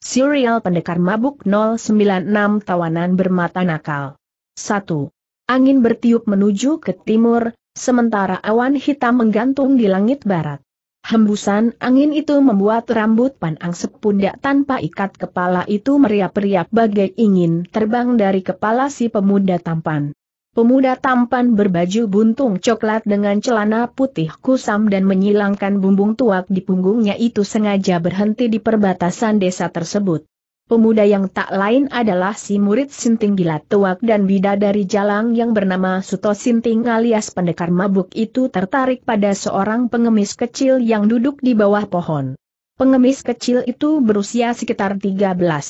Serial Pendekar Mabuk 096 Tawanan Bermata Nakal 1. Angin bertiup menuju ke timur, sementara awan hitam menggantung di langit barat. Hembusan angin itu membuat rambut panang sepundak tanpa ikat kepala itu meriap-riap bagai ingin terbang dari kepala si pemuda tampan. Pemuda tampan berbaju buntung coklat dengan celana putih kusam dan menyilangkan bumbung tuak di punggungnya itu sengaja berhenti di perbatasan desa tersebut. Pemuda yang tak lain adalah si murid Sinting Gila Tuak dan bida dari jalang yang bernama Suto Sinting alias pendekar mabuk itu tertarik pada seorang pengemis kecil yang duduk di bawah pohon. Pengemis kecil itu berusia sekitar 13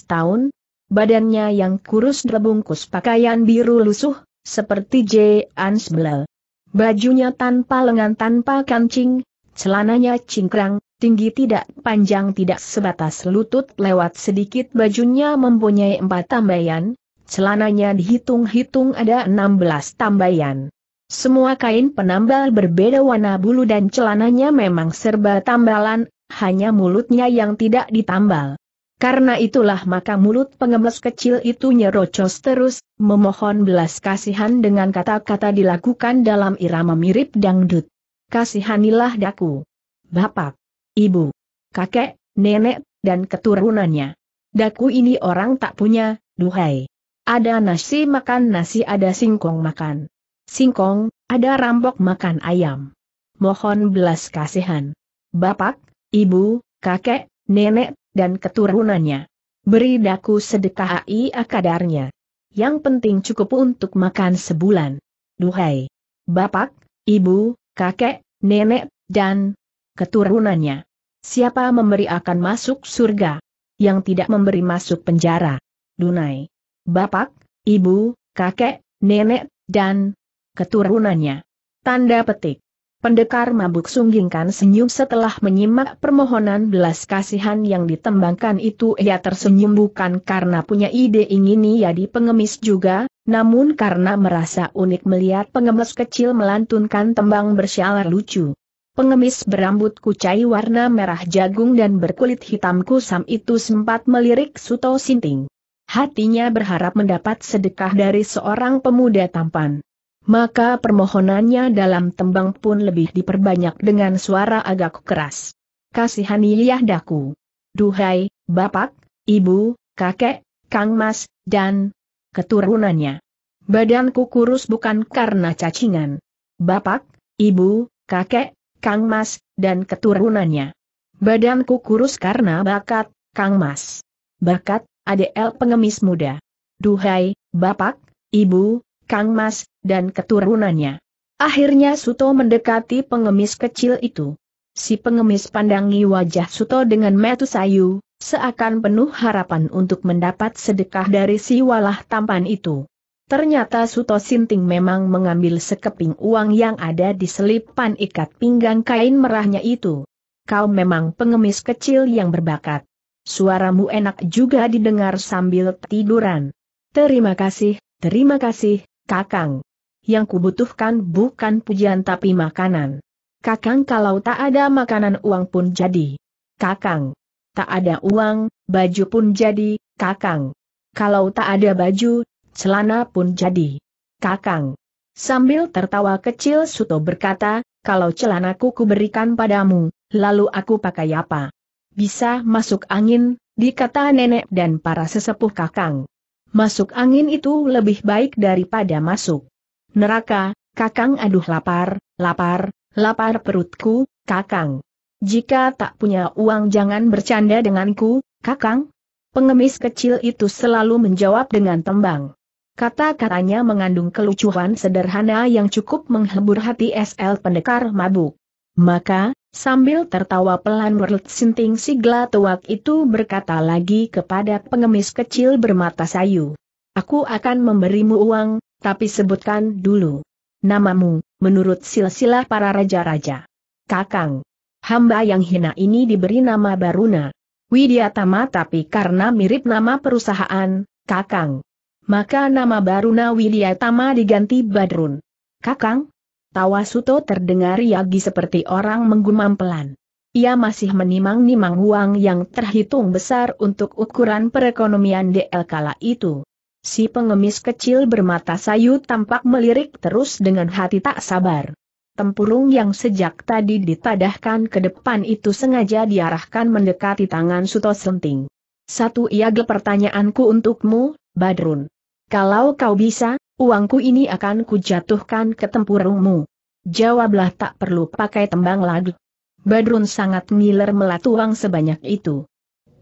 tahun, badannya yang kurus terbungkus pakaian biru lusuh, seperti J. Ansbel. Bajunya tanpa lengan tanpa kancing, celananya cingkrang, tinggi tidak panjang tidak sebatas lutut lewat sedikit bajunya mempunyai empat tambayan, celananya dihitung-hitung ada enam belas tambayan. Semua kain penambal berbeda warna bulu dan celananya memang serba tambalan, hanya mulutnya yang tidak ditambal. Karena itulah maka mulut pengemis kecil itu nyerocos terus, memohon belas kasihan dengan kata-kata dilakukan dalam irama mirip dangdut. Kasihanilah daku. Bapak, ibu, kakek, nenek, dan keturunannya. Daku ini orang tak punya, duhai. Ada nasi makan nasi ada singkong makan. Singkong, ada rambok makan ayam. Mohon belas kasihan. Bapak, ibu, kakek, nenek, dan keturunannya. Beri daku sedekah ai akadarnya. Yang penting cukup untuk makan sebulan. Duhai. Bapak, ibu, kakek, nenek, dan keturunannya. Siapa memberi akan masuk surga? Yang tidak memberi masuk penjara. Dunai. Bapak, ibu, kakek, nenek, dan keturunannya. Tanda petik. Pendekar mabuk sunggingkan senyum setelah menyimak permohonan belas kasihan yang ditembangkan itu ia tersenyum bukan karena punya ide ingin ia di pengemis juga, namun karena merasa unik melihat pengemis kecil melantunkan tembang bersyalar lucu. Pengemis berambut kucai warna merah jagung dan berkulit hitam kusam itu sempat melirik Suto Sinting. Hatinya berharap mendapat sedekah dari seorang pemuda tampan maka permohonannya dalam tembang pun lebih diperbanyak dengan suara agak keras. Kasihanilah daku, Duhai, Bapak, Ibu, Kakek, Kang Mas, dan keturunannya. Badanku kurus bukan karena cacingan. Bapak, Ibu, Kakek, Kang Mas, dan keturunannya. Badanku kurus karena bakat, Kang Mas. Bakat, ADL pengemis muda. Duhai, Bapak, Ibu, Kang Mas, dan keturunannya. Akhirnya Suto mendekati pengemis kecil itu. Si pengemis pandangi wajah Suto dengan metu sayu, seakan penuh harapan untuk mendapat sedekah dari si walah tampan itu. Ternyata Suto Sinting memang mengambil sekeping uang yang ada di selipan ikat pinggang kain merahnya itu. Kau memang pengemis kecil yang berbakat. Suaramu enak juga didengar sambil tiduran. Terima kasih, terima kasih, Kakang. Yang kubutuhkan bukan pujian tapi makanan. Kakang kalau tak ada makanan uang pun jadi. Kakang. Tak ada uang, baju pun jadi, kakang. Kalau tak ada baju, celana pun jadi. Kakang. Sambil tertawa kecil Suto berkata, kalau celanaku kuberikan padamu, lalu aku pakai apa? Bisa masuk angin, dikata nenek dan para sesepuh kakang. Masuk angin itu lebih baik daripada masuk. Neraka, kakang aduh lapar, lapar, lapar perutku, kakang. Jika tak punya uang jangan bercanda denganku, kakang. Pengemis kecil itu selalu menjawab dengan tembang. Kata-katanya mengandung kelucuan sederhana yang cukup menghibur hati SL pendekar mabuk. Maka, Sambil tertawa pelan World Sinting Sigla tuak itu berkata lagi kepada pengemis kecil bermata sayu. Aku akan memberimu uang, tapi sebutkan dulu. Namamu, menurut silsilah para raja-raja. Kakang. Hamba yang hina ini diberi nama Baruna. Widiatama tapi karena mirip nama perusahaan, Kakang. Maka nama Baruna Widiatama diganti Badrun. Kakang, Tawa Suto terdengar Yagi seperti orang menggumam pelan. Ia masih menimang-nimang uang yang terhitung besar untuk ukuran perekonomian DL kala itu. Si pengemis kecil bermata sayu tampak melirik terus dengan hati tak sabar. Tempurung yang sejak tadi ditadahkan ke depan itu sengaja diarahkan mendekati tangan Suto Senting. Satu iaga pertanyaanku untukmu, Badrun. Kalau kau bisa, uangku ini akan kujatuhkan ke tempurungmu. Jawablah tak perlu pakai tembang lagi. Badrun sangat ngiler uang sebanyak itu.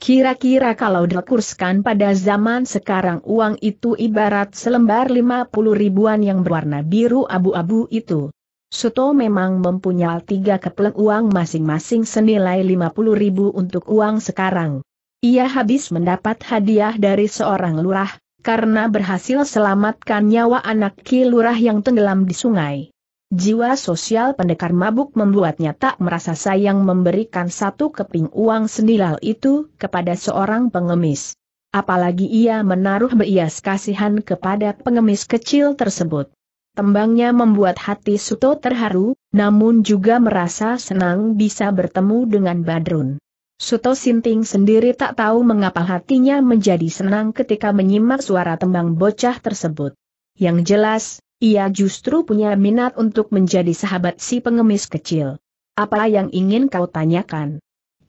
Kira-kira kalau dikurskan pada zaman sekarang uang itu ibarat selembar lima puluh ribuan yang berwarna biru abu-abu itu. Soto memang mempunyai tiga kepleng uang masing-masing senilai lima puluh ribu untuk uang sekarang. Ia habis mendapat hadiah dari seorang lurah, karena berhasil selamatkan nyawa anak kilurah yang tenggelam di sungai. Jiwa sosial pendekar mabuk membuatnya tak merasa sayang memberikan satu keping uang senilal itu kepada seorang pengemis. Apalagi ia menaruh berias kasihan kepada pengemis kecil tersebut. Tembangnya membuat hati Suto terharu, namun juga merasa senang bisa bertemu dengan Badrun. Suto Sinting sendiri tak tahu mengapa hatinya menjadi senang ketika menyimak suara tembang bocah tersebut. Yang jelas, ia justru punya minat untuk menjadi sahabat si pengemis kecil. Apa yang ingin kau tanyakan?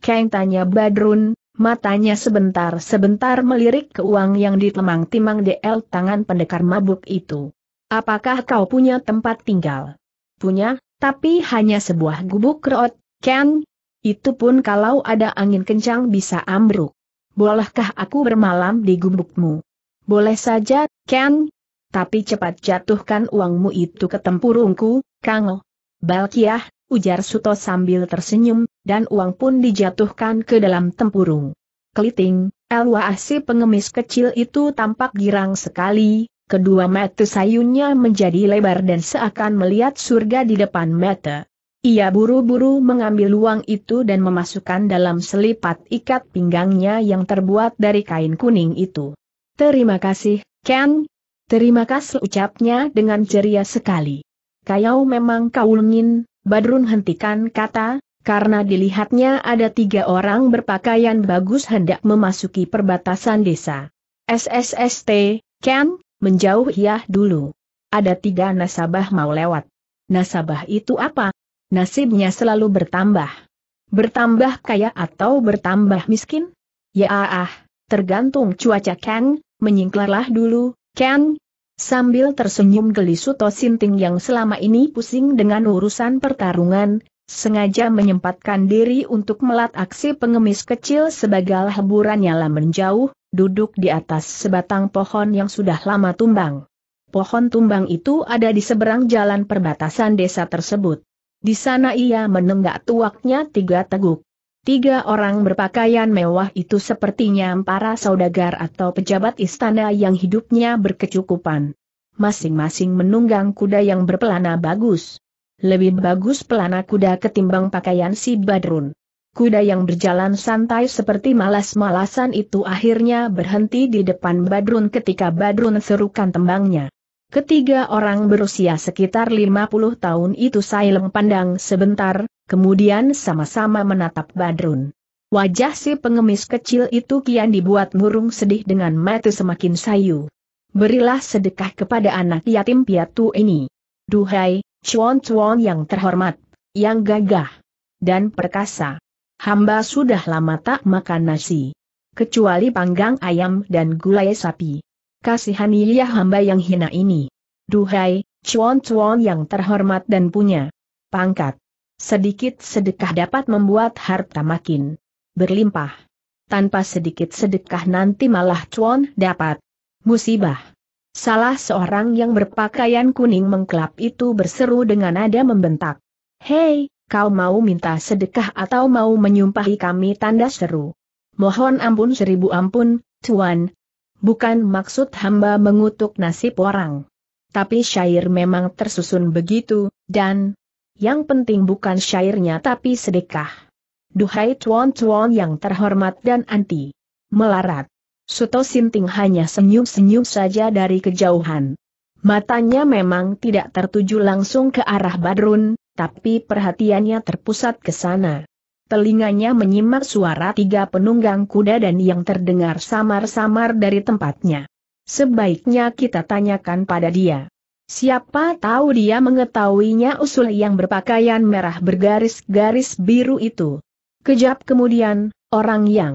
Kang tanya Badrun, matanya sebentar-sebentar melirik ke uang yang ditemang-timang DL tangan pendekar mabuk itu. Apakah kau punya tempat tinggal? Punya, tapi hanya sebuah gubuk kerot, Ken, itu pun kalau ada angin kencang bisa ambruk. Bolehkah aku bermalam di gubukmu? Boleh saja, Ken. Tapi cepat jatuhkan uangmu itu ke tempurungku, Kango. Oh. Balkiah, ujar Suto sambil tersenyum, dan uang pun dijatuhkan ke dalam tempurung. Keliting, Elwaasi pengemis kecil itu tampak girang sekali, kedua mata sayunya menjadi lebar dan seakan melihat surga di depan mata. Ia buru-buru mengambil uang itu dan memasukkan dalam selipat ikat pinggangnya yang terbuat dari kain kuning itu. Terima kasih, Ken. Terima kasih ucapnya dengan ceria sekali. Kayau memang kaulungin, Badrun hentikan kata, karena dilihatnya ada tiga orang berpakaian bagus hendak memasuki perbatasan desa. SSST, Ken, menjauh ya dulu. Ada tiga nasabah mau lewat. Nasabah itu apa? nasibnya selalu bertambah. Bertambah kaya atau bertambah miskin? Ya ah, tergantung cuaca Kang, menyingklarlah dulu, Kang. Sambil tersenyum geli, Suto Sinting yang selama ini pusing dengan urusan pertarungan, sengaja menyempatkan diri untuk melat aksi pengemis kecil sebagai hiburan nyala menjauh, duduk di atas sebatang pohon yang sudah lama tumbang. Pohon tumbang itu ada di seberang jalan perbatasan desa tersebut. Di sana ia menenggak tuaknya tiga teguk. Tiga orang berpakaian mewah itu sepertinya para saudagar atau pejabat istana yang hidupnya berkecukupan. Masing-masing menunggang kuda yang berpelana bagus. Lebih bagus pelana kuda ketimbang pakaian si Badrun. Kuda yang berjalan santai seperti malas-malasan itu akhirnya berhenti di depan Badrun ketika Badrun serukan tembangnya. Ketiga orang berusia sekitar 50 tahun itu saling pandang sebentar, kemudian sama-sama menatap Badrun. Wajah si pengemis kecil itu kian dibuat murung sedih dengan mata semakin sayu. Berilah sedekah kepada anak yatim piatu ini. Duhai, cuan-cuan yang terhormat, yang gagah, dan perkasa. Hamba sudah lama tak makan nasi. Kecuali panggang ayam dan gulai sapi kasihanilah hamba yang hina ini. Duhai, cuan-cuan yang terhormat dan punya pangkat. Sedikit sedekah dapat membuat harta makin berlimpah. Tanpa sedikit sedekah nanti malah cuan dapat musibah. Salah seorang yang berpakaian kuning mengklap itu berseru dengan nada membentak. Hei, kau mau minta sedekah atau mau menyumpahi kami tanda seru? Mohon ampun seribu ampun, Tuan, Bukan maksud hamba mengutuk nasib orang. Tapi syair memang tersusun begitu, dan yang penting bukan syairnya tapi sedekah. Duhai tuan-tuan yang terhormat dan anti. Melarat. Suto Sinting hanya senyum-senyum saja dari kejauhan. Matanya memang tidak tertuju langsung ke arah Badrun, tapi perhatiannya terpusat ke sana telinganya menyimak suara tiga penunggang kuda dan yang terdengar samar-samar dari tempatnya. Sebaiknya kita tanyakan pada dia. Siapa tahu dia mengetahuinya usul yang berpakaian merah bergaris-garis biru itu. Kejap kemudian, orang yang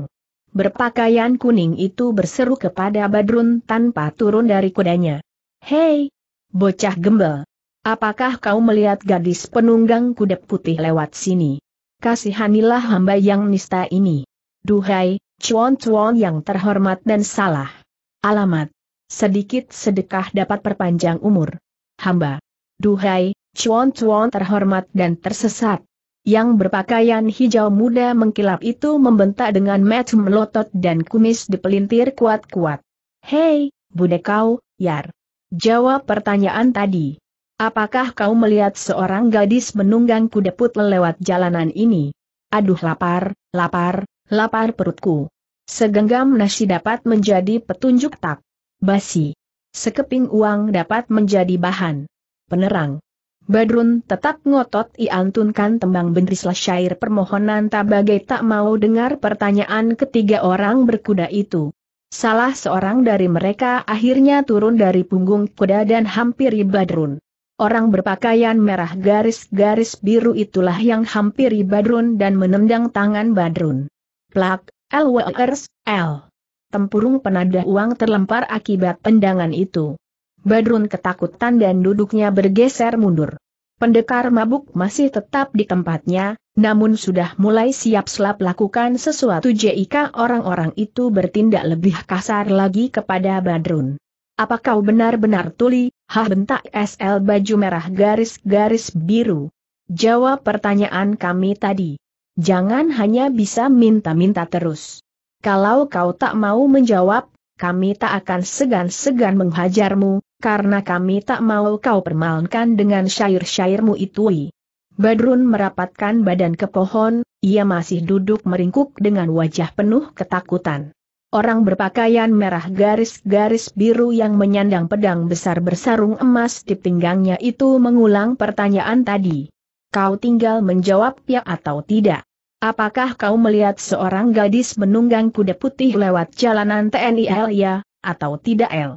berpakaian kuning itu berseru kepada Badrun tanpa turun dari kudanya. Hei, bocah gembel. Apakah kau melihat gadis penunggang kuda putih lewat sini? kasihanilah hamba yang nista ini. Duhai, cuan-cuan yang terhormat dan salah. Alamat. Sedikit sedekah dapat perpanjang umur. Hamba. Duhai, cuan-cuan terhormat dan tersesat. Yang berpakaian hijau muda mengkilap itu membentak dengan mata melotot dan kumis dipelintir kuat-kuat. Hei, budek kau, Yar. Jawab pertanyaan tadi. Apakah kau melihat seorang gadis menunggang kuda put lewat jalanan ini? Aduh lapar, lapar, lapar perutku. Segenggam nasi dapat menjadi petunjuk tak basi. Sekeping uang dapat menjadi bahan penerang. Badrun tetap ngotot iantunkan tembang bendrislah syair permohonan tak bagai tak mau dengar pertanyaan ketiga orang berkuda itu. Salah seorang dari mereka akhirnya turun dari punggung kuda dan hampiri Badrun. Orang berpakaian merah garis-garis biru itulah yang hampiri Badrun dan menendang tangan Badrun. Plak, LWRS, L. Tempurung penada uang terlempar akibat tendangan itu. Badrun ketakutan dan duduknya bergeser mundur. Pendekar mabuk masih tetap di tempatnya, namun sudah mulai siap-siap lakukan sesuatu jika orang-orang itu bertindak lebih kasar lagi kepada Badrun. Apa kau benar-benar tuli, hah bentak SL baju merah garis-garis biru? Jawab pertanyaan kami tadi. Jangan hanya bisa minta-minta terus. Kalau kau tak mau menjawab, kami tak akan segan-segan menghajarmu, karena kami tak mau kau permalukan dengan syair-syairmu itu. Badrun merapatkan badan ke pohon, ia masih duduk meringkuk dengan wajah penuh ketakutan orang berpakaian merah garis-garis biru yang menyandang pedang besar bersarung emas di pinggangnya itu mengulang pertanyaan tadi. Kau tinggal menjawab ya atau tidak. Apakah kau melihat seorang gadis menunggang kuda putih lewat jalanan TNI L ya, atau tidak L?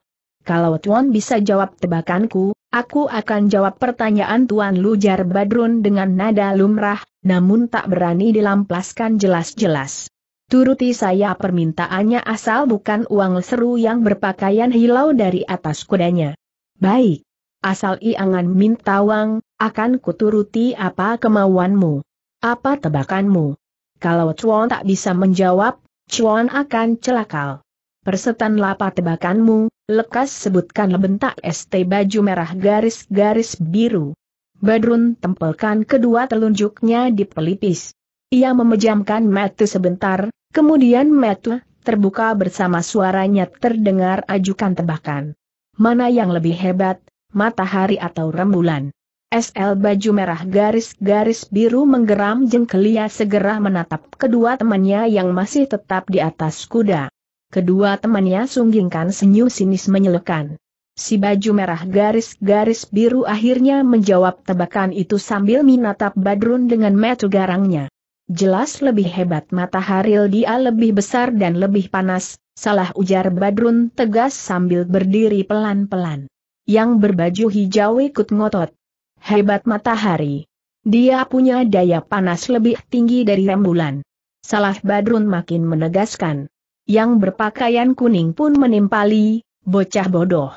Kalau Tuan bisa jawab tebakanku, Aku akan jawab pertanyaan Tuan Lujar Badrun dengan nada lumrah, namun tak berani dilampaskan jelas-jelas. Turuti saya permintaannya asal bukan uang seru yang berpakaian hilau dari atas kudanya. Baik. Asal iangan minta uang, akan kuturuti apa kemauanmu. Apa tebakanmu? Kalau Chuan tak bisa menjawab, Chuan akan celakal. Persetan lapa tebakanmu, lekas sebutkan lebentak ST baju merah garis-garis biru. Badrun tempelkan kedua telunjuknya di pelipis. Ia memejamkan mata sebentar, Kemudian metu, terbuka bersama suaranya terdengar ajukan tebakan. Mana yang lebih hebat, matahari atau rembulan? SL baju merah garis-garis biru menggeram jengkelia segera menatap kedua temannya yang masih tetap di atas kuda. Kedua temannya sunggingkan senyum sinis menyelekan. Si baju merah garis-garis biru akhirnya menjawab tebakan itu sambil menatap Badrun dengan metu garangnya. Jelas lebih hebat matahari. dia lebih besar dan lebih panas, salah ujar Badrun tegas sambil berdiri pelan-pelan. Yang berbaju hijau ikut ngotot. Hebat matahari. Dia punya daya panas lebih tinggi dari rembulan. Salah Badrun makin menegaskan. Yang berpakaian kuning pun menimpali, bocah bodoh.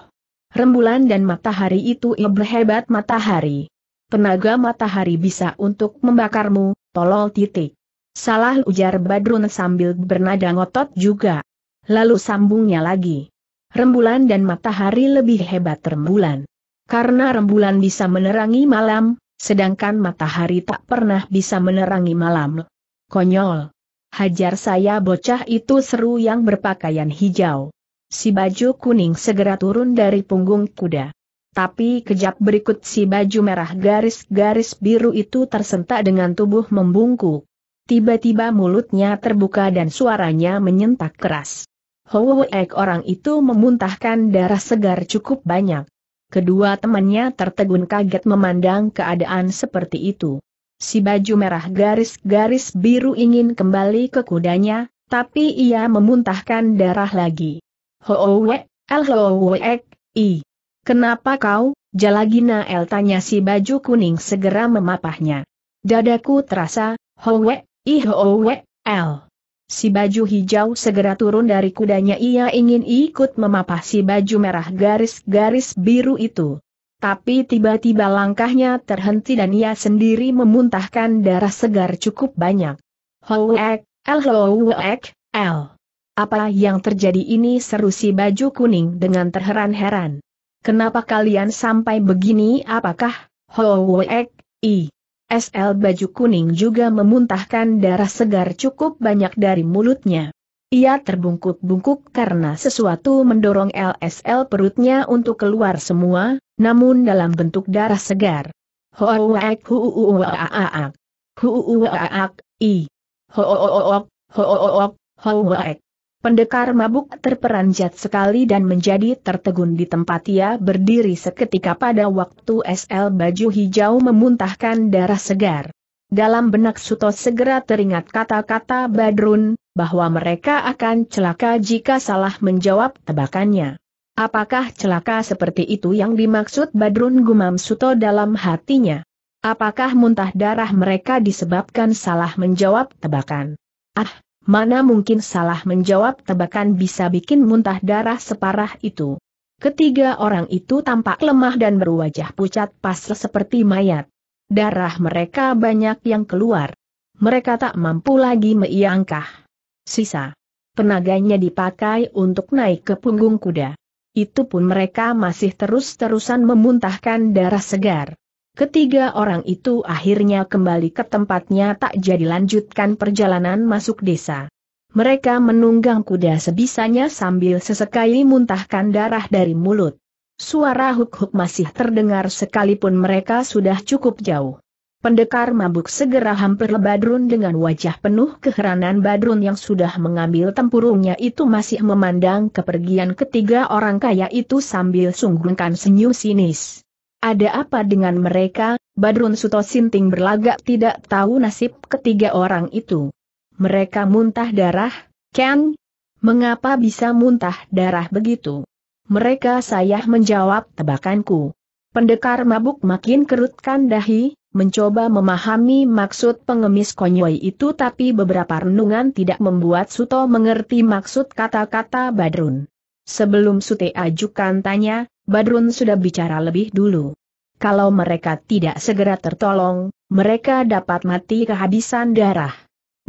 Rembulan dan matahari itu hebat matahari. Tenaga matahari bisa untuk membakarmu, Tolol titik. Salah ujar Badrun sambil bernada ngotot juga. Lalu sambungnya lagi. Rembulan dan matahari lebih hebat rembulan. Karena rembulan bisa menerangi malam, sedangkan matahari tak pernah bisa menerangi malam. Konyol. Hajar saya bocah itu seru yang berpakaian hijau. Si baju kuning segera turun dari punggung kuda. Tapi kejap berikut si baju merah garis-garis biru itu tersentak dengan tubuh membungkuk. Tiba-tiba mulutnya terbuka dan suaranya menyentak keras. Hoek orang itu memuntahkan darah segar cukup banyak. Kedua temannya tertegun kaget memandang keadaan seperti itu. Si baju merah garis-garis biru ingin kembali ke kudanya, tapi ia memuntahkan darah lagi. Hoek, el Hoek, i. Kenapa kau, Jalagina El tanya si baju kuning segera memapahnya. Dadaku terasa, Howe, ihowe, El. Si baju hijau segera turun dari kudanya ia ingin ikut memapah si baju merah garis-garis biru itu. Tapi tiba-tiba langkahnya terhenti dan ia sendiri memuntahkan darah segar cukup banyak. Howe, El Howek, El. Apa yang terjadi ini seru si baju kuning dengan terheran-heran. Kenapa kalian sampai begini apakah, Hoek, i. SL baju kuning juga memuntahkan darah segar cukup banyak dari mulutnya. Ia terbungkuk-bungkuk karena sesuatu mendorong LSL perutnya untuk keluar semua, namun dalam bentuk darah segar. Hoek huuuaak. Huuuaak, i. Hook, hook, hoek. Pendekar mabuk terperanjat sekali dan menjadi tertegun di tempat ia berdiri seketika pada waktu SL baju hijau memuntahkan darah segar. Dalam benak Suto segera teringat kata-kata Badrun, bahwa mereka akan celaka jika salah menjawab tebakannya. Apakah celaka seperti itu yang dimaksud Badrun gumam Suto dalam hatinya? Apakah muntah darah mereka disebabkan salah menjawab tebakan? Ah, mana mungkin salah menjawab tebakan bisa bikin muntah darah separah itu. Ketiga orang itu tampak lemah dan berwajah pucat pasrah seperti mayat. Darah mereka banyak yang keluar. Mereka tak mampu lagi meiangkah. Sisa tenaganya dipakai untuk naik ke punggung kuda. Itu pun mereka masih terus-terusan memuntahkan darah segar. Ketiga orang itu akhirnya kembali ke tempatnya tak jadi lanjutkan perjalanan masuk desa. Mereka menunggang kuda sebisanya sambil sesekali muntahkan darah dari mulut. Suara huk-huk masih terdengar sekalipun mereka sudah cukup jauh. Pendekar mabuk segera hampir Badrun dengan wajah penuh keheranan Badrun yang sudah mengambil tempurungnya itu masih memandang kepergian ketiga orang kaya itu sambil sungguhkan senyum sinis. Ada apa dengan mereka? Badrun Suto Sinting berlagak tidak tahu nasib ketiga orang itu. Mereka muntah darah, Ken? Mengapa bisa muntah darah begitu? Mereka sayah menjawab tebakanku. Pendekar mabuk makin kerutkan dahi, mencoba memahami maksud pengemis konyoi itu tapi beberapa renungan tidak membuat Suto mengerti maksud kata-kata Badrun. Sebelum Sute ajukan tanya, Badrun sudah bicara lebih dulu. Kalau mereka tidak segera tertolong, mereka dapat mati kehabisan darah.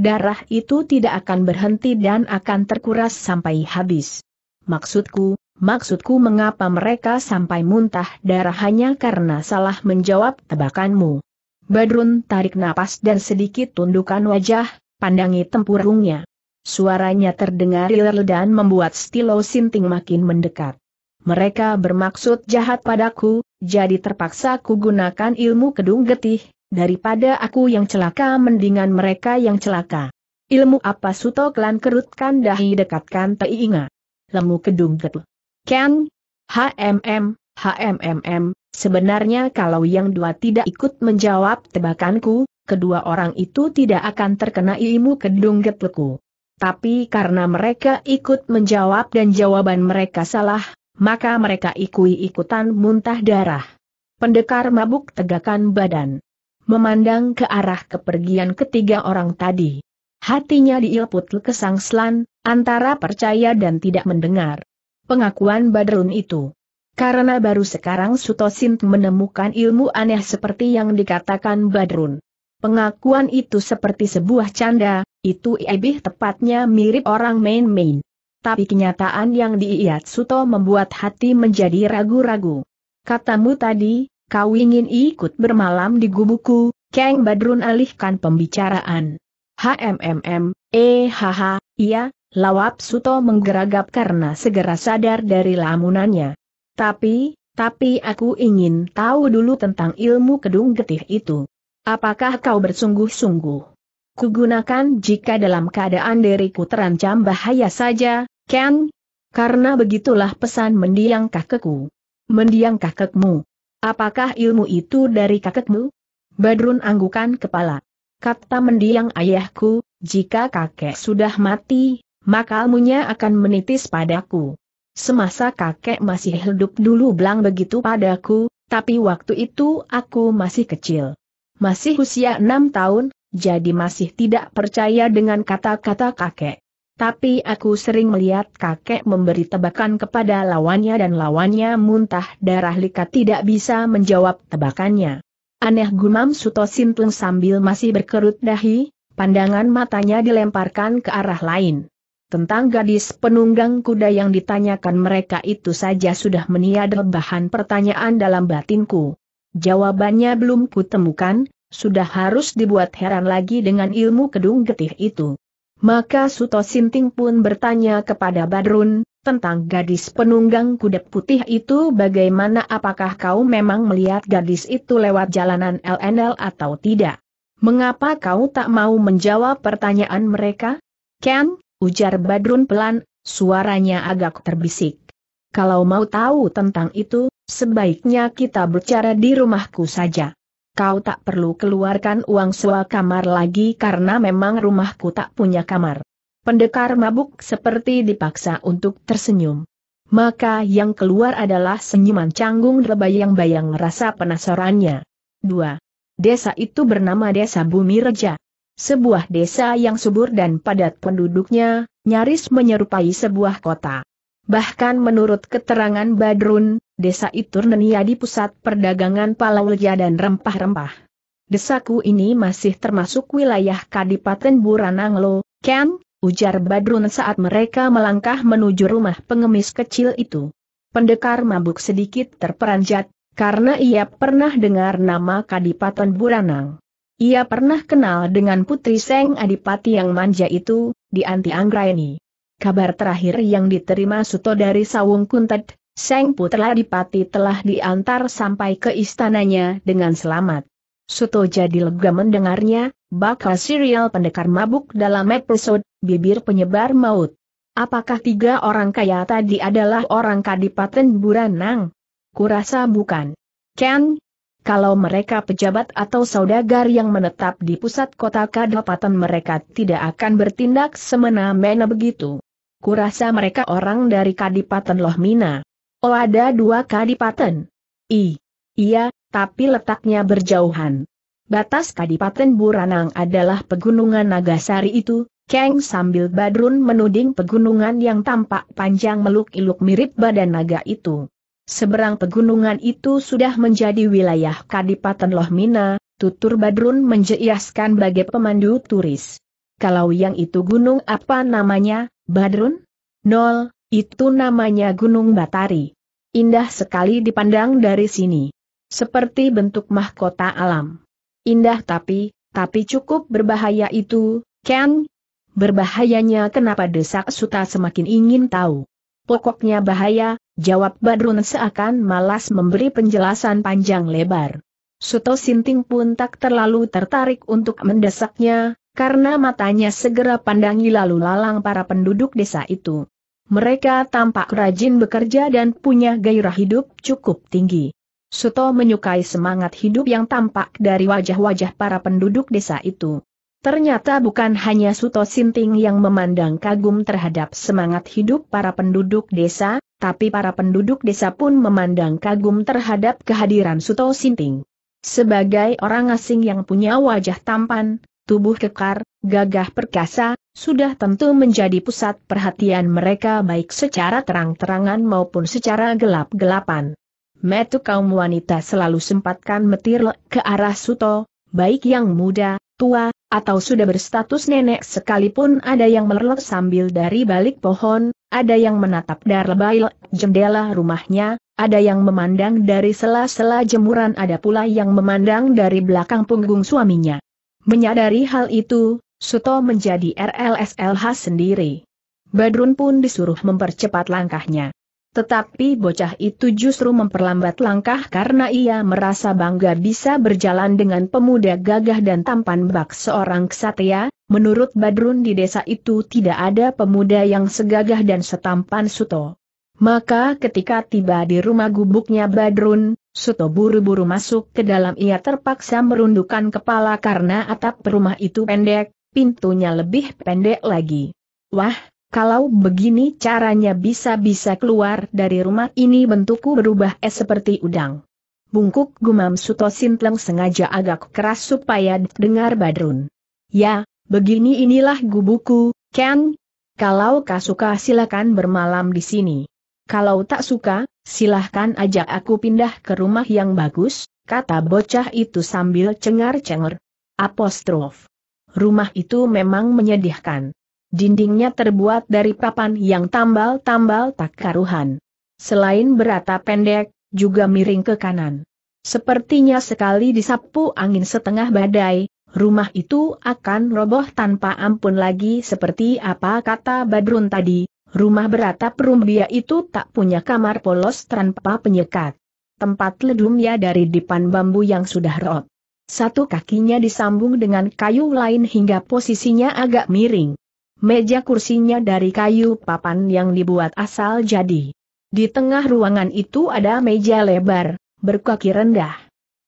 Darah itu tidak akan berhenti dan akan terkuras sampai habis. Maksudku, maksudku mengapa mereka sampai muntah darah hanya karena salah menjawab tebakanmu. Badrun tarik napas dan sedikit tundukan wajah, pandangi tempurungnya. Suaranya terdengar iler dan membuat Stilo Sinting makin mendekat. Mereka bermaksud jahat padaku, jadi terpaksa ku gunakan ilmu kedung getih, daripada aku yang celaka mendingan mereka yang celaka. Ilmu apa suto klan kerutkan dahi dekatkan teinga. Lemu kedung getih. Ken? HMM, HMMM, sebenarnya kalau yang dua tidak ikut menjawab tebakanku, kedua orang itu tidak akan terkena ilmu kedung getihku. Tapi karena mereka ikut menjawab dan jawaban mereka salah, maka mereka ikui-ikutan muntah darah. Pendekar mabuk tegakan badan. Memandang ke arah kepergian ketiga orang tadi. Hatinya diilput kesangslan, antara percaya dan tidak mendengar. Pengakuan Badrun itu. Karena baru sekarang Sutosint menemukan ilmu aneh seperti yang dikatakan Badrun. Pengakuan itu seperti sebuah canda, itu lebih tepatnya mirip orang main-main. Tapi kenyataan yang diiat Suto membuat hati menjadi ragu-ragu. Katamu tadi, kau ingin ikut bermalam di gubuku, Kang Badrun alihkan pembicaraan. HMMM, eh haha, iya, lawap Suto menggeragap karena segera sadar dari lamunannya. Tapi, tapi aku ingin tahu dulu tentang ilmu kedung getih itu. Apakah kau bersungguh-sungguh? Kugunakan jika dalam keadaan diriku terancam bahaya saja, Ken. Karena begitulah pesan mendiang kakekku. Mendiang kakekmu. Apakah ilmu itu dari kakekmu? Badrun anggukan kepala. Kata mendiang ayahku, jika kakek sudah mati, maka ilmunya akan menitis padaku. Semasa kakek masih hidup dulu belang begitu padaku, tapi waktu itu aku masih kecil. Masih usia enam tahun, jadi masih tidak percaya dengan kata-kata kakek. Tapi aku sering melihat kakek memberi tebakan kepada lawannya dan lawannya muntah darah lika tidak bisa menjawab tebakannya. Aneh gumam Suto Sintleng sambil masih berkerut dahi, pandangan matanya dilemparkan ke arah lain. Tentang gadis penunggang kuda yang ditanyakan mereka itu saja sudah meniada bahan pertanyaan dalam batinku. Jawabannya belum kutemukan, sudah harus dibuat heran lagi dengan ilmu kedung getih itu. Maka Suto Sinting pun bertanya kepada Badrun, tentang gadis penunggang kuda putih itu bagaimana apakah kau memang melihat gadis itu lewat jalanan LNL atau tidak? Mengapa kau tak mau menjawab pertanyaan mereka? Ken, ujar Badrun pelan, suaranya agak terbisik. Kalau mau tahu tentang itu, sebaiknya kita bicara di rumahku saja kau tak perlu keluarkan uang sewa kamar lagi karena memang rumahku tak punya kamar. Pendekar mabuk seperti dipaksa untuk tersenyum. Maka yang keluar adalah senyuman canggung rebayang bayang rasa penasarannya. 2. Desa itu bernama Desa Bumi Reja. Sebuah desa yang subur dan padat penduduknya, nyaris menyerupai sebuah kota. Bahkan menurut keterangan Badrun, desa itu berniat di pusat perdagangan Palaulia dan rempah-rempah. Desaku ini masih termasuk wilayah Kadipaten Burananglo, Ken, ujar Badrun saat mereka melangkah menuju rumah pengemis kecil itu. Pendekar mabuk sedikit terperanjat, karena ia pernah dengar nama Kadipaten Buranang. Ia pernah kenal dengan putri Seng Adipati yang manja itu, di Anti Anggraini. Kabar terakhir yang diterima Suto dari Sawung Kuntet, Seng Putra Dipati telah diantar sampai ke istananya dengan selamat. Suto jadi lega mendengarnya, bakal serial pendekar mabuk dalam episode, bibir penyebar maut. Apakah tiga orang kaya tadi adalah orang Kadipaten Buranang? Kurasa bukan. Ken, kalau mereka pejabat atau saudagar yang menetap di pusat kota kadipaten mereka tidak akan bertindak semena-mena begitu. Kurasa mereka orang dari kadipaten Lohmina. Oh ada dua kadipaten. I. Iya, tapi letaknya berjauhan. Batas kadipaten Buranang adalah pegunungan Nagasari itu, Kang sambil Badrun menuding pegunungan yang tampak panjang meluk-iluk mirip badan naga itu. Seberang pegunungan itu sudah menjadi wilayah Kadipaten Lohmina, tutur Badrun menjelaskan bagai pemandu turis. Kalau yang itu gunung apa namanya, Badrun? Nol, itu namanya Gunung Batari. Indah sekali dipandang dari sini. Seperti bentuk mahkota alam. Indah tapi, tapi cukup berbahaya itu, Ken. Berbahayanya kenapa desak Suta semakin ingin tahu. Pokoknya bahaya, jawab Badrun seakan malas memberi penjelasan panjang lebar. Suto Sinting pun tak terlalu tertarik untuk mendesaknya, karena matanya segera pandangi lalu lalang para penduduk desa itu. Mereka tampak rajin bekerja dan punya gairah hidup cukup tinggi. Suto menyukai semangat hidup yang tampak dari wajah-wajah para penduduk desa itu. Ternyata bukan hanya Suto Sinting yang memandang kagum terhadap semangat hidup para penduduk desa, tapi para penduduk desa pun memandang kagum terhadap kehadiran Suto Sinting. Sebagai orang asing yang punya wajah tampan, tubuh kekar, gagah perkasa, sudah tentu menjadi pusat perhatian mereka baik secara terang-terangan maupun secara gelap-gelapan. Metu kaum wanita selalu sempatkan metir ke arah Suto, baik yang muda, tua, atau sudah berstatus nenek sekalipun ada yang melerlek sambil dari balik pohon, ada yang menatap dari jendela rumahnya, ada yang memandang dari sela-sela jemuran ada pula yang memandang dari belakang punggung suaminya. Menyadari hal itu, Suto menjadi RLSLH sendiri. Badrun pun disuruh mempercepat langkahnya. Tetapi bocah itu justru memperlambat langkah karena ia merasa bangga bisa berjalan dengan pemuda gagah dan tampan bak seorang ksatria. menurut Badrun di desa itu tidak ada pemuda yang segagah dan setampan Suto. Maka ketika tiba di rumah gubuknya Badrun, Suto buru-buru masuk ke dalam ia terpaksa merundukkan kepala karena atap rumah itu pendek, pintunya lebih pendek lagi. Wah, kalau begini caranya bisa-bisa keluar dari rumah ini bentukku berubah es seperti udang. Bungkuk gumam Suto Sintleng sengaja agak keras supaya dengar Badrun. Ya, begini inilah gubuku, Ken. Kalau kau suka silakan bermalam di sini. Kalau tak suka, silahkan ajak aku pindah ke rumah yang bagus, kata bocah itu sambil cengar cengar Apostrof. Rumah itu memang menyedihkan. Dindingnya terbuat dari papan yang tambal-tambal tak karuhan. Selain berata pendek, juga miring ke kanan. Sepertinya sekali disapu angin setengah badai, rumah itu akan roboh tanpa ampun lagi seperti apa kata Badrun tadi, rumah beratap rumbia itu tak punya kamar polos tanpa penyekat. Tempat ledumnya dari dipan bambu yang sudah rot. Satu kakinya disambung dengan kayu lain hingga posisinya agak miring. Meja kursinya dari kayu papan yang dibuat asal jadi. Di tengah ruangan itu ada meja lebar, berkaki rendah.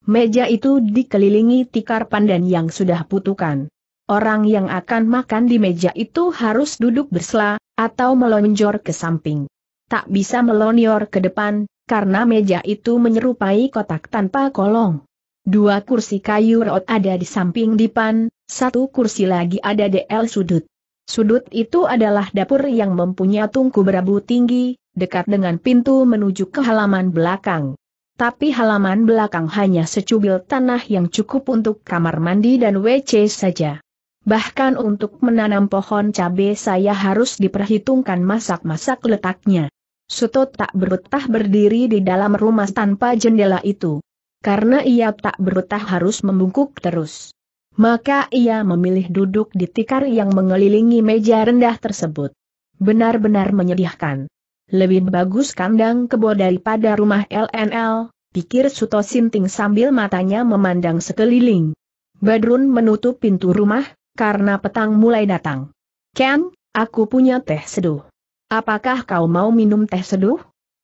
Meja itu dikelilingi tikar pandan yang sudah putukan. Orang yang akan makan di meja itu harus duduk bersela, atau melonjor ke samping. Tak bisa melonjor ke depan, karena meja itu menyerupai kotak tanpa kolong. Dua kursi kayu rot ada di samping dipan, satu kursi lagi ada di L sudut. Sudut itu adalah dapur yang mempunyai tungku berabu tinggi, dekat dengan pintu menuju ke halaman belakang. Tapi halaman belakang hanya secubil tanah yang cukup untuk kamar mandi dan WC saja. Bahkan untuk menanam pohon cabai saya harus diperhitungkan masak-masak letaknya. Suto tak berbetah berdiri di dalam rumah tanpa jendela itu. Karena ia tak berutah harus membungkuk terus. Maka ia memilih duduk di tikar yang mengelilingi meja rendah tersebut. Benar-benar menyedihkan. Lebih bagus kandang kebo daripada rumah LNL, pikir Suto Sinting sambil matanya memandang sekeliling. Badrun menutup pintu rumah, karena petang mulai datang. Ken, aku punya teh seduh. Apakah kau mau minum teh seduh?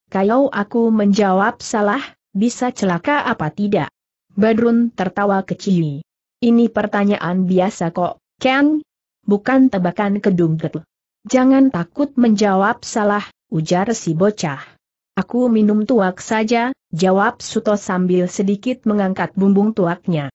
Kayau aku menjawab salah, bisa celaka apa tidak? Badrun tertawa kecil. Ini pertanyaan biasa kok, Ken? Bukan tebakan kedung Jangan takut menjawab salah, ujar si bocah. Aku minum tuak saja, jawab Suto sambil sedikit mengangkat bumbung tuaknya.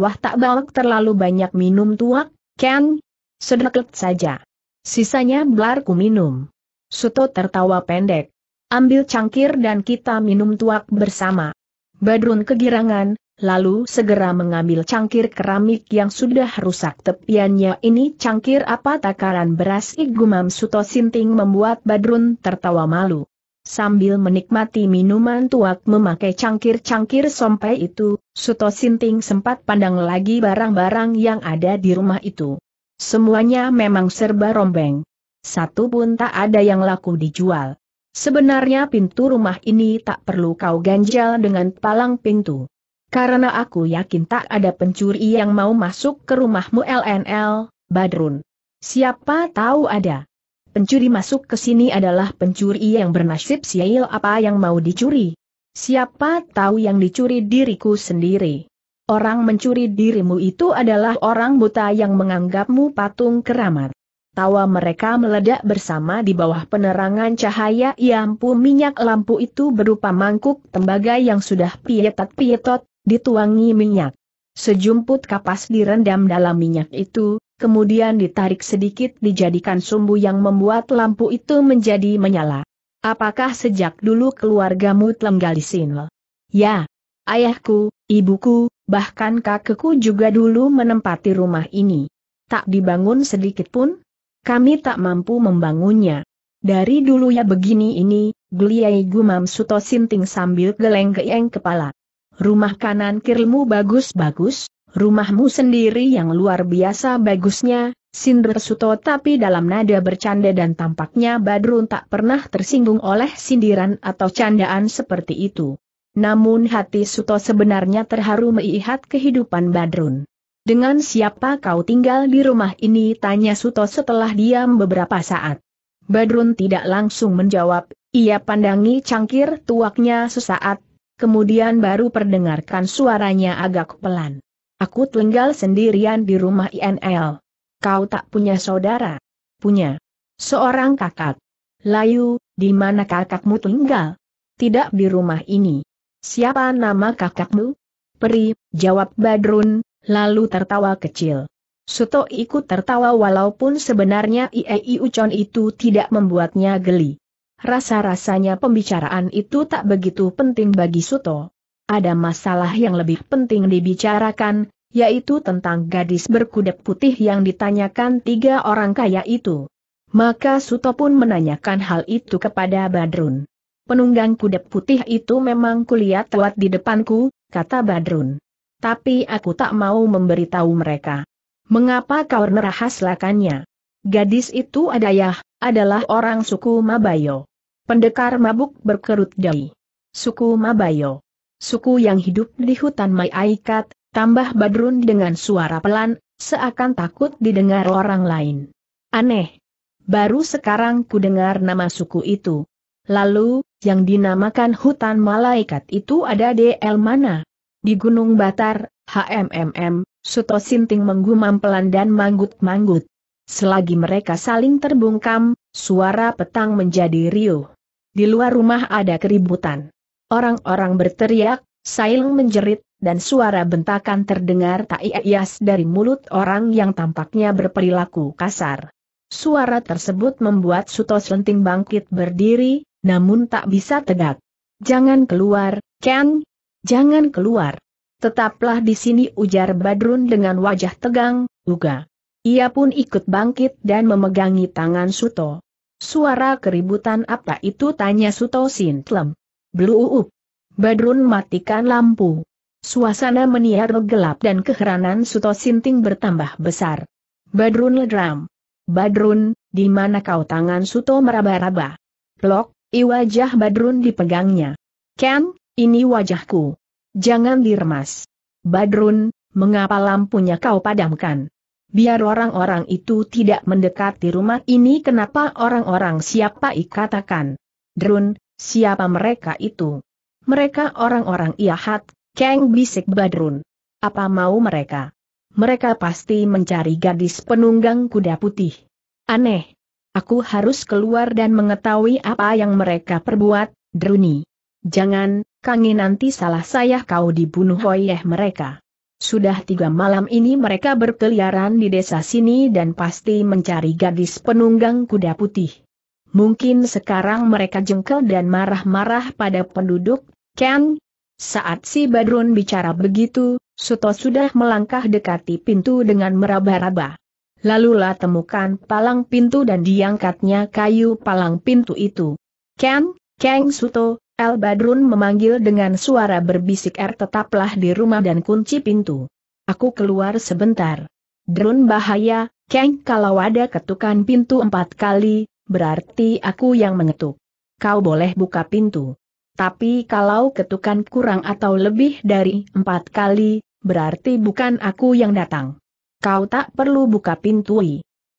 Wah tak balik terlalu banyak minum tuak, Ken? Sedeket saja. Sisanya belar ku minum. Suto tertawa pendek. Ambil cangkir dan kita minum tuak bersama. Badrun kegirangan, lalu segera mengambil cangkir keramik yang sudah rusak tepiannya ini cangkir apa takaran beras igumam suto sinting membuat Badrun tertawa malu. Sambil menikmati minuman tuak memakai cangkir-cangkir sampai itu, Suto Sinting sempat pandang lagi barang-barang yang ada di rumah itu. Semuanya memang serba rombeng. Satu pun tak ada yang laku dijual. Sebenarnya pintu rumah ini tak perlu kau ganjal dengan palang pintu. Karena aku yakin tak ada pencuri yang mau masuk ke rumahmu LNL, Badrun. Siapa tahu ada. Pencuri masuk ke sini adalah pencuri yang bernasib sial apa yang mau dicuri. Siapa tahu yang dicuri diriku sendiri. Orang mencuri dirimu itu adalah orang buta yang menganggapmu patung keramat tawa mereka meledak bersama di bawah penerangan cahaya iampu ya minyak lampu itu berupa mangkuk tembaga yang sudah pietot-pietot, dituangi minyak. Sejumput kapas direndam dalam minyak itu, kemudian ditarik sedikit dijadikan sumbu yang membuat lampu itu menjadi menyala. Apakah sejak dulu keluargamu Tenggalisin? Ya, ayahku, ibuku, bahkan kakekku juga dulu menempati rumah ini. Tak dibangun sedikit pun, kami tak mampu membangunnya. Dari dulu ya begini ini, Gliai gumam Suto Sinting sambil geleng-geleng kepala. Rumah kanan kirimu bagus-bagus, rumahmu sendiri yang luar biasa bagusnya, Sindra Suto tapi dalam nada bercanda dan tampaknya Badrun tak pernah tersinggung oleh sindiran atau candaan seperti itu. Namun hati Suto sebenarnya terharu melihat kehidupan Badrun. Dengan siapa kau tinggal di rumah ini? Tanya Suto setelah diam beberapa saat. Badrun tidak langsung menjawab, ia pandangi cangkir tuaknya sesaat, kemudian baru perdengarkan suaranya agak pelan. Aku tinggal sendirian di rumah INL. Kau tak punya saudara? Punya. Seorang kakak. Layu, di mana kakakmu tinggal? Tidak di rumah ini. Siapa nama kakakmu? Peri, jawab Badrun, lalu tertawa kecil. Suto ikut tertawa walaupun sebenarnya Iei Ucon itu tidak membuatnya geli. Rasa-rasanya pembicaraan itu tak begitu penting bagi Suto. Ada masalah yang lebih penting dibicarakan, yaitu tentang gadis berkuda putih yang ditanyakan tiga orang kaya itu. Maka Suto pun menanyakan hal itu kepada Badrun. Penunggang kuda putih itu memang kulihat telat di depanku, kata Badrun tapi aku tak mau memberitahu mereka. Mengapa kau nerahas lakannya? Gadis itu adayah, adalah orang suku Mabayo. Pendekar mabuk berkerut dai. Suku Mabayo. Suku yang hidup di hutan malaikat. tambah Badrun dengan suara pelan, seakan takut didengar orang lain. Aneh. Baru sekarang ku dengar nama suku itu. Lalu, yang dinamakan hutan malaikat itu ada di El mana? Di Gunung Batar, HMMM, Suto Sinting menggumam pelan dan manggut-manggut. Selagi mereka saling terbungkam, suara petang menjadi riuh. Di luar rumah ada keributan. Orang-orang berteriak, Sailing menjerit, dan suara bentakan terdengar tak ias dari mulut orang yang tampaknya berperilaku kasar. Suara tersebut membuat Suto Sinting bangkit berdiri, namun tak bisa tegak. Jangan keluar, Ken, Jangan keluar. Tetaplah di sini ujar Badrun dengan wajah tegang, uga. Ia pun ikut bangkit dan memegangi tangan Suto. Suara keributan apa itu tanya Suto Sintlem. Bluup. Badrun matikan lampu. Suasana meniar gelap dan keheranan Suto Sinting bertambah besar. Badrun ledram. Badrun, di mana kau tangan Suto meraba-raba? Plok, wajah Badrun dipegangnya. Ken, ini wajahku. Jangan diremas. Badrun, mengapa lampunya kau padamkan? Biar orang-orang itu tidak mendekati rumah ini kenapa orang-orang siapa ikatakan? Drun, siapa mereka itu? Mereka orang-orang iahat, keng bisik Badrun. Apa mau mereka? Mereka pasti mencari gadis penunggang kuda putih. Aneh. Aku harus keluar dan mengetahui apa yang mereka perbuat, Druni. Jangan, Kangi nanti salah saya kau dibunuh oleh mereka. Sudah tiga malam ini mereka berkeliaran di desa sini dan pasti mencari gadis penunggang kuda putih. Mungkin sekarang mereka jengkel dan marah-marah pada penduduk, Ken. Saat si Badrun bicara begitu, Suto sudah melangkah dekati pintu dengan meraba-raba. Lalu lah temukan palang pintu dan diangkatnya kayu palang pintu itu. Ken, Keng Suto, El Badrun memanggil dengan suara berbisik Er tetaplah di rumah dan kunci pintu. Aku keluar sebentar. Drun bahaya, Kang kalau ada ketukan pintu empat kali, berarti aku yang mengetuk. Kau boleh buka pintu. Tapi kalau ketukan kurang atau lebih dari empat kali, berarti bukan aku yang datang. Kau tak perlu buka pintu.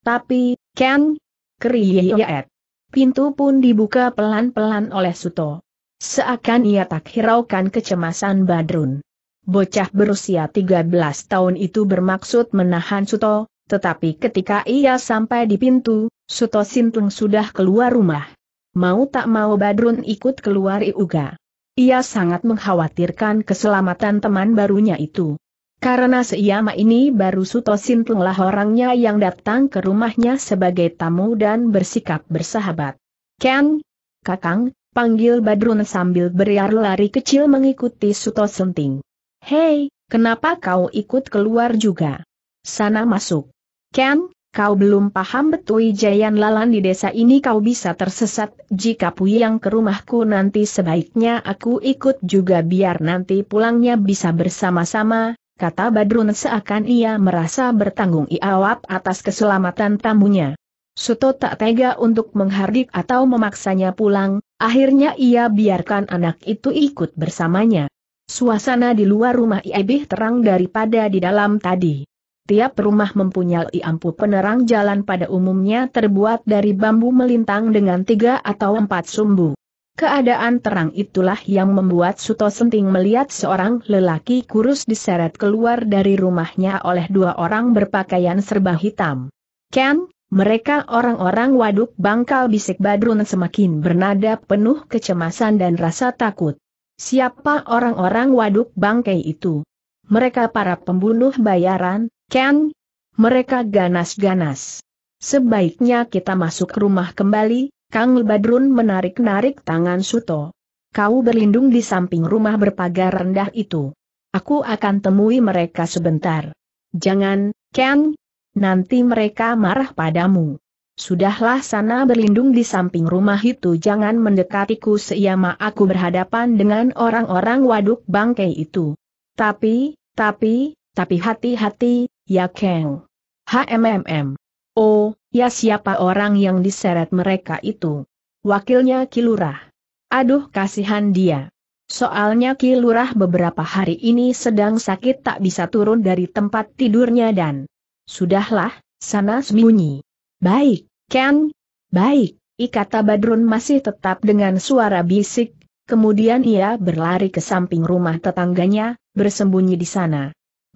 Tapi, Kang, kriyeet. Pintu pun dibuka pelan-pelan oleh Suto. Seakan ia tak hiraukan kecemasan Badrun. Bocah berusia 13 tahun itu bermaksud menahan Suto, tetapi ketika ia sampai di pintu, Suto Sintung sudah keluar rumah. Mau tak mau Badrun ikut keluar Iuga. Ia sangat mengkhawatirkan keselamatan teman barunya itu. Karena seiyama ini baru Suto Sintunglah orangnya yang datang ke rumahnya sebagai tamu dan bersikap bersahabat. Ken, Kakang, Panggil Badrun sambil beriar lari kecil mengikuti Suto Senting. Hei, kenapa kau ikut keluar juga? Sana masuk. Ken, kau belum paham betul jayan lalan di desa ini kau bisa tersesat, jika puyang ke rumahku nanti sebaiknya aku ikut juga biar nanti pulangnya bisa bersama-sama, kata Badrun seakan ia merasa bertanggung jawab atas keselamatan tamunya. Suto tak tega untuk menghardik atau memaksanya pulang, akhirnya ia biarkan anak itu ikut bersamanya. Suasana di luar rumah ia lebih terang daripada di dalam tadi. Tiap rumah mempunyai ampu penerang jalan pada umumnya terbuat dari bambu melintang dengan tiga atau empat sumbu. Keadaan terang itulah yang membuat Suto Senting melihat seorang lelaki kurus diseret keluar dari rumahnya oleh dua orang berpakaian serba hitam. Ken, mereka orang-orang waduk bangkal bisik Badrun semakin bernada penuh kecemasan dan rasa takut. Siapa orang-orang waduk bangkai itu? Mereka para pembunuh bayaran, Ken? Mereka ganas-ganas. Sebaiknya kita masuk rumah kembali, Kang Badrun menarik-narik tangan Suto. Kau berlindung di samping rumah berpagar rendah itu. Aku akan temui mereka sebentar. Jangan, Ken, nanti mereka marah padamu. Sudahlah sana berlindung di samping rumah itu jangan mendekatiku seiyama aku berhadapan dengan orang-orang waduk bangkai itu. Tapi, tapi, tapi hati-hati, ya Kang. HMMM. Oh, ya siapa orang yang diseret mereka itu? Wakilnya Kilurah. Aduh kasihan dia. Soalnya Kilurah beberapa hari ini sedang sakit tak bisa turun dari tempat tidurnya dan Sudahlah, sana sembunyi. Baik, Ken. Baik, ikata Badrun masih tetap dengan suara bisik, kemudian ia berlari ke samping rumah tetangganya, bersembunyi di sana.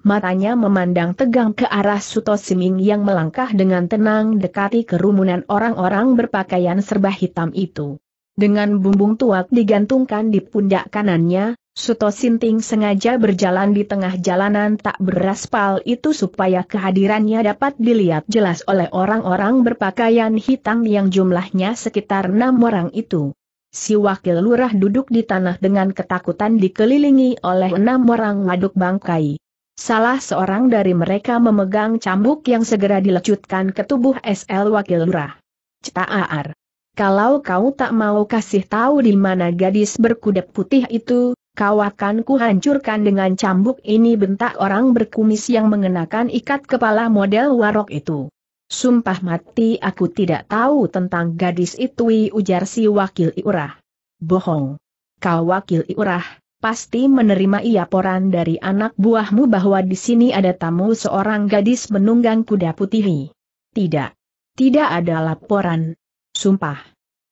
Matanya memandang tegang ke arah Suto Siming yang melangkah dengan tenang dekati kerumunan orang-orang berpakaian serba hitam itu. Dengan bumbung tuak digantungkan di pundak kanannya, Suto Sinting sengaja berjalan di tengah jalanan tak beraspal itu supaya kehadirannya dapat dilihat jelas oleh orang-orang berpakaian hitam yang jumlahnya sekitar enam orang itu. Si wakil lurah duduk di tanah dengan ketakutan dikelilingi oleh enam orang waduk bangkai. Salah seorang dari mereka memegang cambuk yang segera dilecutkan ke tubuh SL wakil lurah. Cetaar. Kalau kau tak mau kasih tahu di mana gadis berkuda putih itu, kau akan kuhancurkan dengan cambuk ini bentak orang berkumis yang mengenakan ikat kepala model warok itu. Sumpah mati aku tidak tahu tentang gadis itu ujar si wakil iurah. Bohong. Kau wakil iurah, pasti menerima iaporan dari anak buahmu bahwa di sini ada tamu seorang gadis menunggang kuda putih. Tidak. Tidak ada laporan. Sumpah.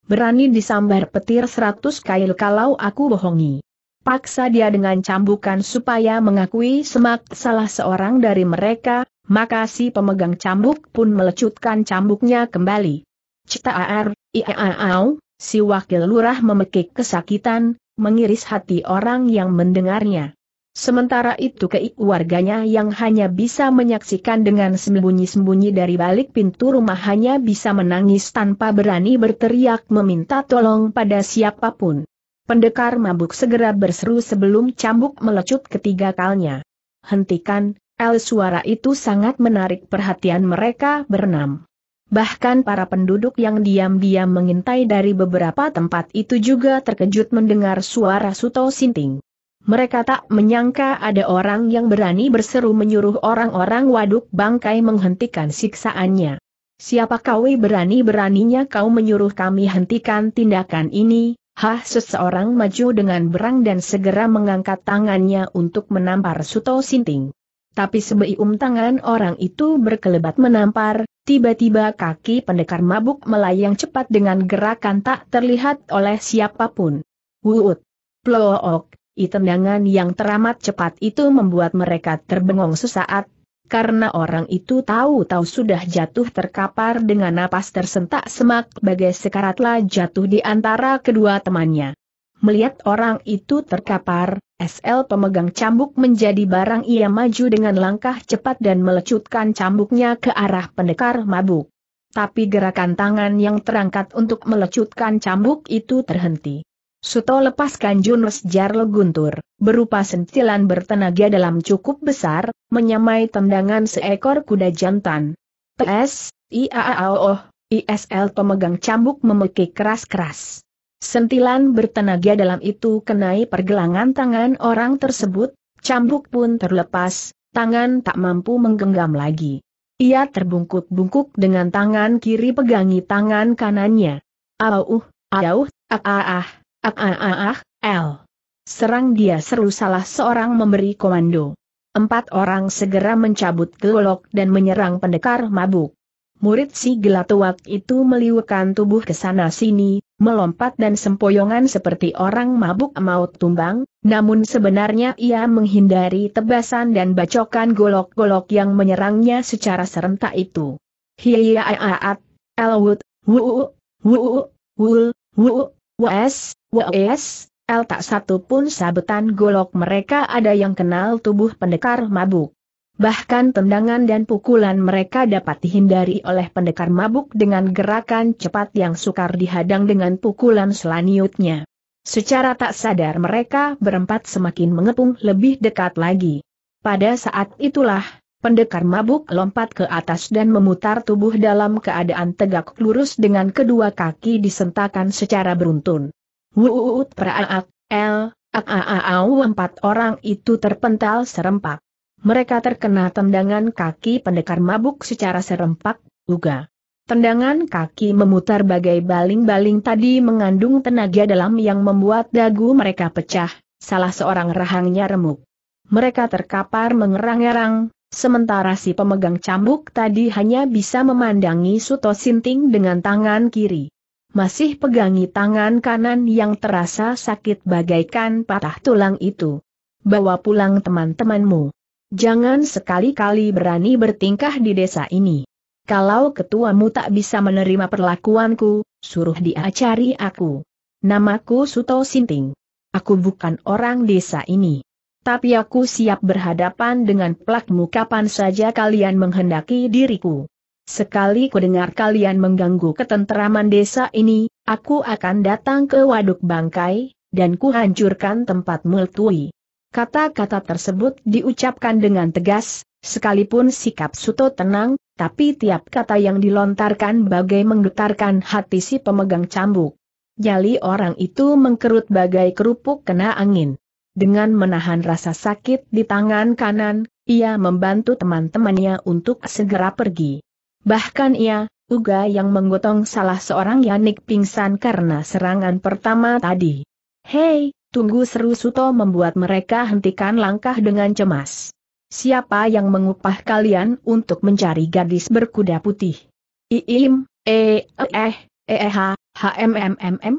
Berani disambar petir seratus kail kalau aku bohongi paksa dia dengan cambukan supaya mengakui semak salah seorang dari mereka, maka si pemegang cambuk pun melecutkan cambuknya kembali. Ar. iaau, si wakil lurah memekik kesakitan, mengiris hati orang yang mendengarnya. Sementara itu keik warganya yang hanya bisa menyaksikan dengan sembunyi-sembunyi dari balik pintu rumah hanya bisa menangis tanpa berani berteriak meminta tolong pada siapapun. Pendekar mabuk segera berseru sebelum cambuk melecut ketiga kalinya. Hentikan, El suara itu sangat menarik perhatian mereka berenam. Bahkan para penduduk yang diam-diam mengintai dari beberapa tempat itu juga terkejut mendengar suara Suto Sinting. Mereka tak menyangka ada orang yang berani berseru menyuruh orang-orang waduk bangkai menghentikan siksaannya. Siapa kau berani-beraninya kau menyuruh kami hentikan tindakan ini, Hah seseorang maju dengan berang dan segera mengangkat tangannya untuk menampar Suto Sinting. Tapi sebelum tangan orang itu berkelebat menampar, tiba-tiba kaki pendekar mabuk melayang cepat dengan gerakan tak terlihat oleh siapapun. Wuut! Plook! tendangan yang teramat cepat itu membuat mereka terbengong sesaat, karena orang itu tahu-tahu sudah jatuh terkapar dengan napas tersentak semak bagai sekaratlah jatuh di antara kedua temannya. Melihat orang itu terkapar, SL pemegang cambuk menjadi barang ia maju dengan langkah cepat dan melecutkan cambuknya ke arah pendekar mabuk. Tapi gerakan tangan yang terangkat untuk melecutkan cambuk itu terhenti. Suto lepaskan Junus Jarlo Guntur, berupa sentilan bertenaga dalam cukup besar, menyamai tendangan seekor kuda jantan. TS, IAAOOH, ISL pemegang cambuk memekik keras-keras. Sentilan bertenaga dalam itu kenai pergelangan tangan orang tersebut, cambuk pun terlepas, tangan tak mampu menggenggam lagi. Ia terbungkuk-bungkuk dengan tangan kiri pegangi tangan kanannya. Auh, auh, ah, ah. Ah ah ah ah, L. Serang dia seru salah seorang memberi komando. Empat orang segera mencabut golok dan menyerang pendekar mabuk. Murid si gelatuak itu meliukan tubuh ke sana sini, melompat dan sempoyongan seperti orang mabuk maut tumbang, namun sebenarnya ia menghindari tebasan dan bacokan golok-golok yang menyerangnya secara serentak itu. Hiya aat, elwood, wuu, wuu, wul, wu. Wes, wes, el tak satu pun sabetan golok mereka ada yang kenal tubuh pendekar mabuk. Bahkan tendangan dan pukulan mereka dapat dihindari oleh pendekar mabuk dengan gerakan cepat yang sukar dihadang dengan pukulan selanjutnya. Secara tak sadar mereka berempat semakin mengepung lebih dekat lagi. Pada saat itulah, Pendekar mabuk lompat ke atas dan memutar tubuh dalam keadaan tegak lurus dengan kedua kaki disentakan secara beruntun. Wuut peraak, el, aaaau empat orang itu terpental serempak. Mereka terkena tendangan kaki pendekar mabuk secara serempak, uga. Tendangan kaki memutar bagai baling-baling tadi mengandung tenaga dalam yang membuat dagu mereka pecah, salah seorang rahangnya remuk. Mereka terkapar mengerang-erang, Sementara si pemegang cambuk tadi hanya bisa memandangi Suto Sinting dengan tangan kiri. Masih pegangi tangan kanan yang terasa sakit bagaikan patah tulang itu. Bawa pulang teman-temanmu. Jangan sekali-kali berani bertingkah di desa ini. Kalau ketuamu tak bisa menerima perlakuanku, suruh dia cari aku. Namaku Suto Sinting. Aku bukan orang desa ini tapi aku siap berhadapan dengan plakmu kapan saja kalian menghendaki diriku. Sekali kudengar kalian mengganggu ketentraman desa ini, aku akan datang ke Waduk Bangkai, dan kuhancurkan tempat multui. Kata-kata tersebut diucapkan dengan tegas, sekalipun sikap Suto tenang, tapi tiap kata yang dilontarkan bagai menggetarkan hati si pemegang cambuk. Jali orang itu mengkerut bagai kerupuk kena angin. Dengan menahan rasa sakit di tangan kanan, ia membantu teman-temannya untuk segera pergi. Bahkan ia, Uga yang menggotong salah seorang Yanik pingsan karena serangan pertama tadi. Hei, tunggu seru Suto membuat mereka hentikan langkah dengan cemas. Siapa yang mengupah kalian untuk mencari gadis berkuda putih? Iim, e, eh, eh, eh, h, h, m, m, m, m.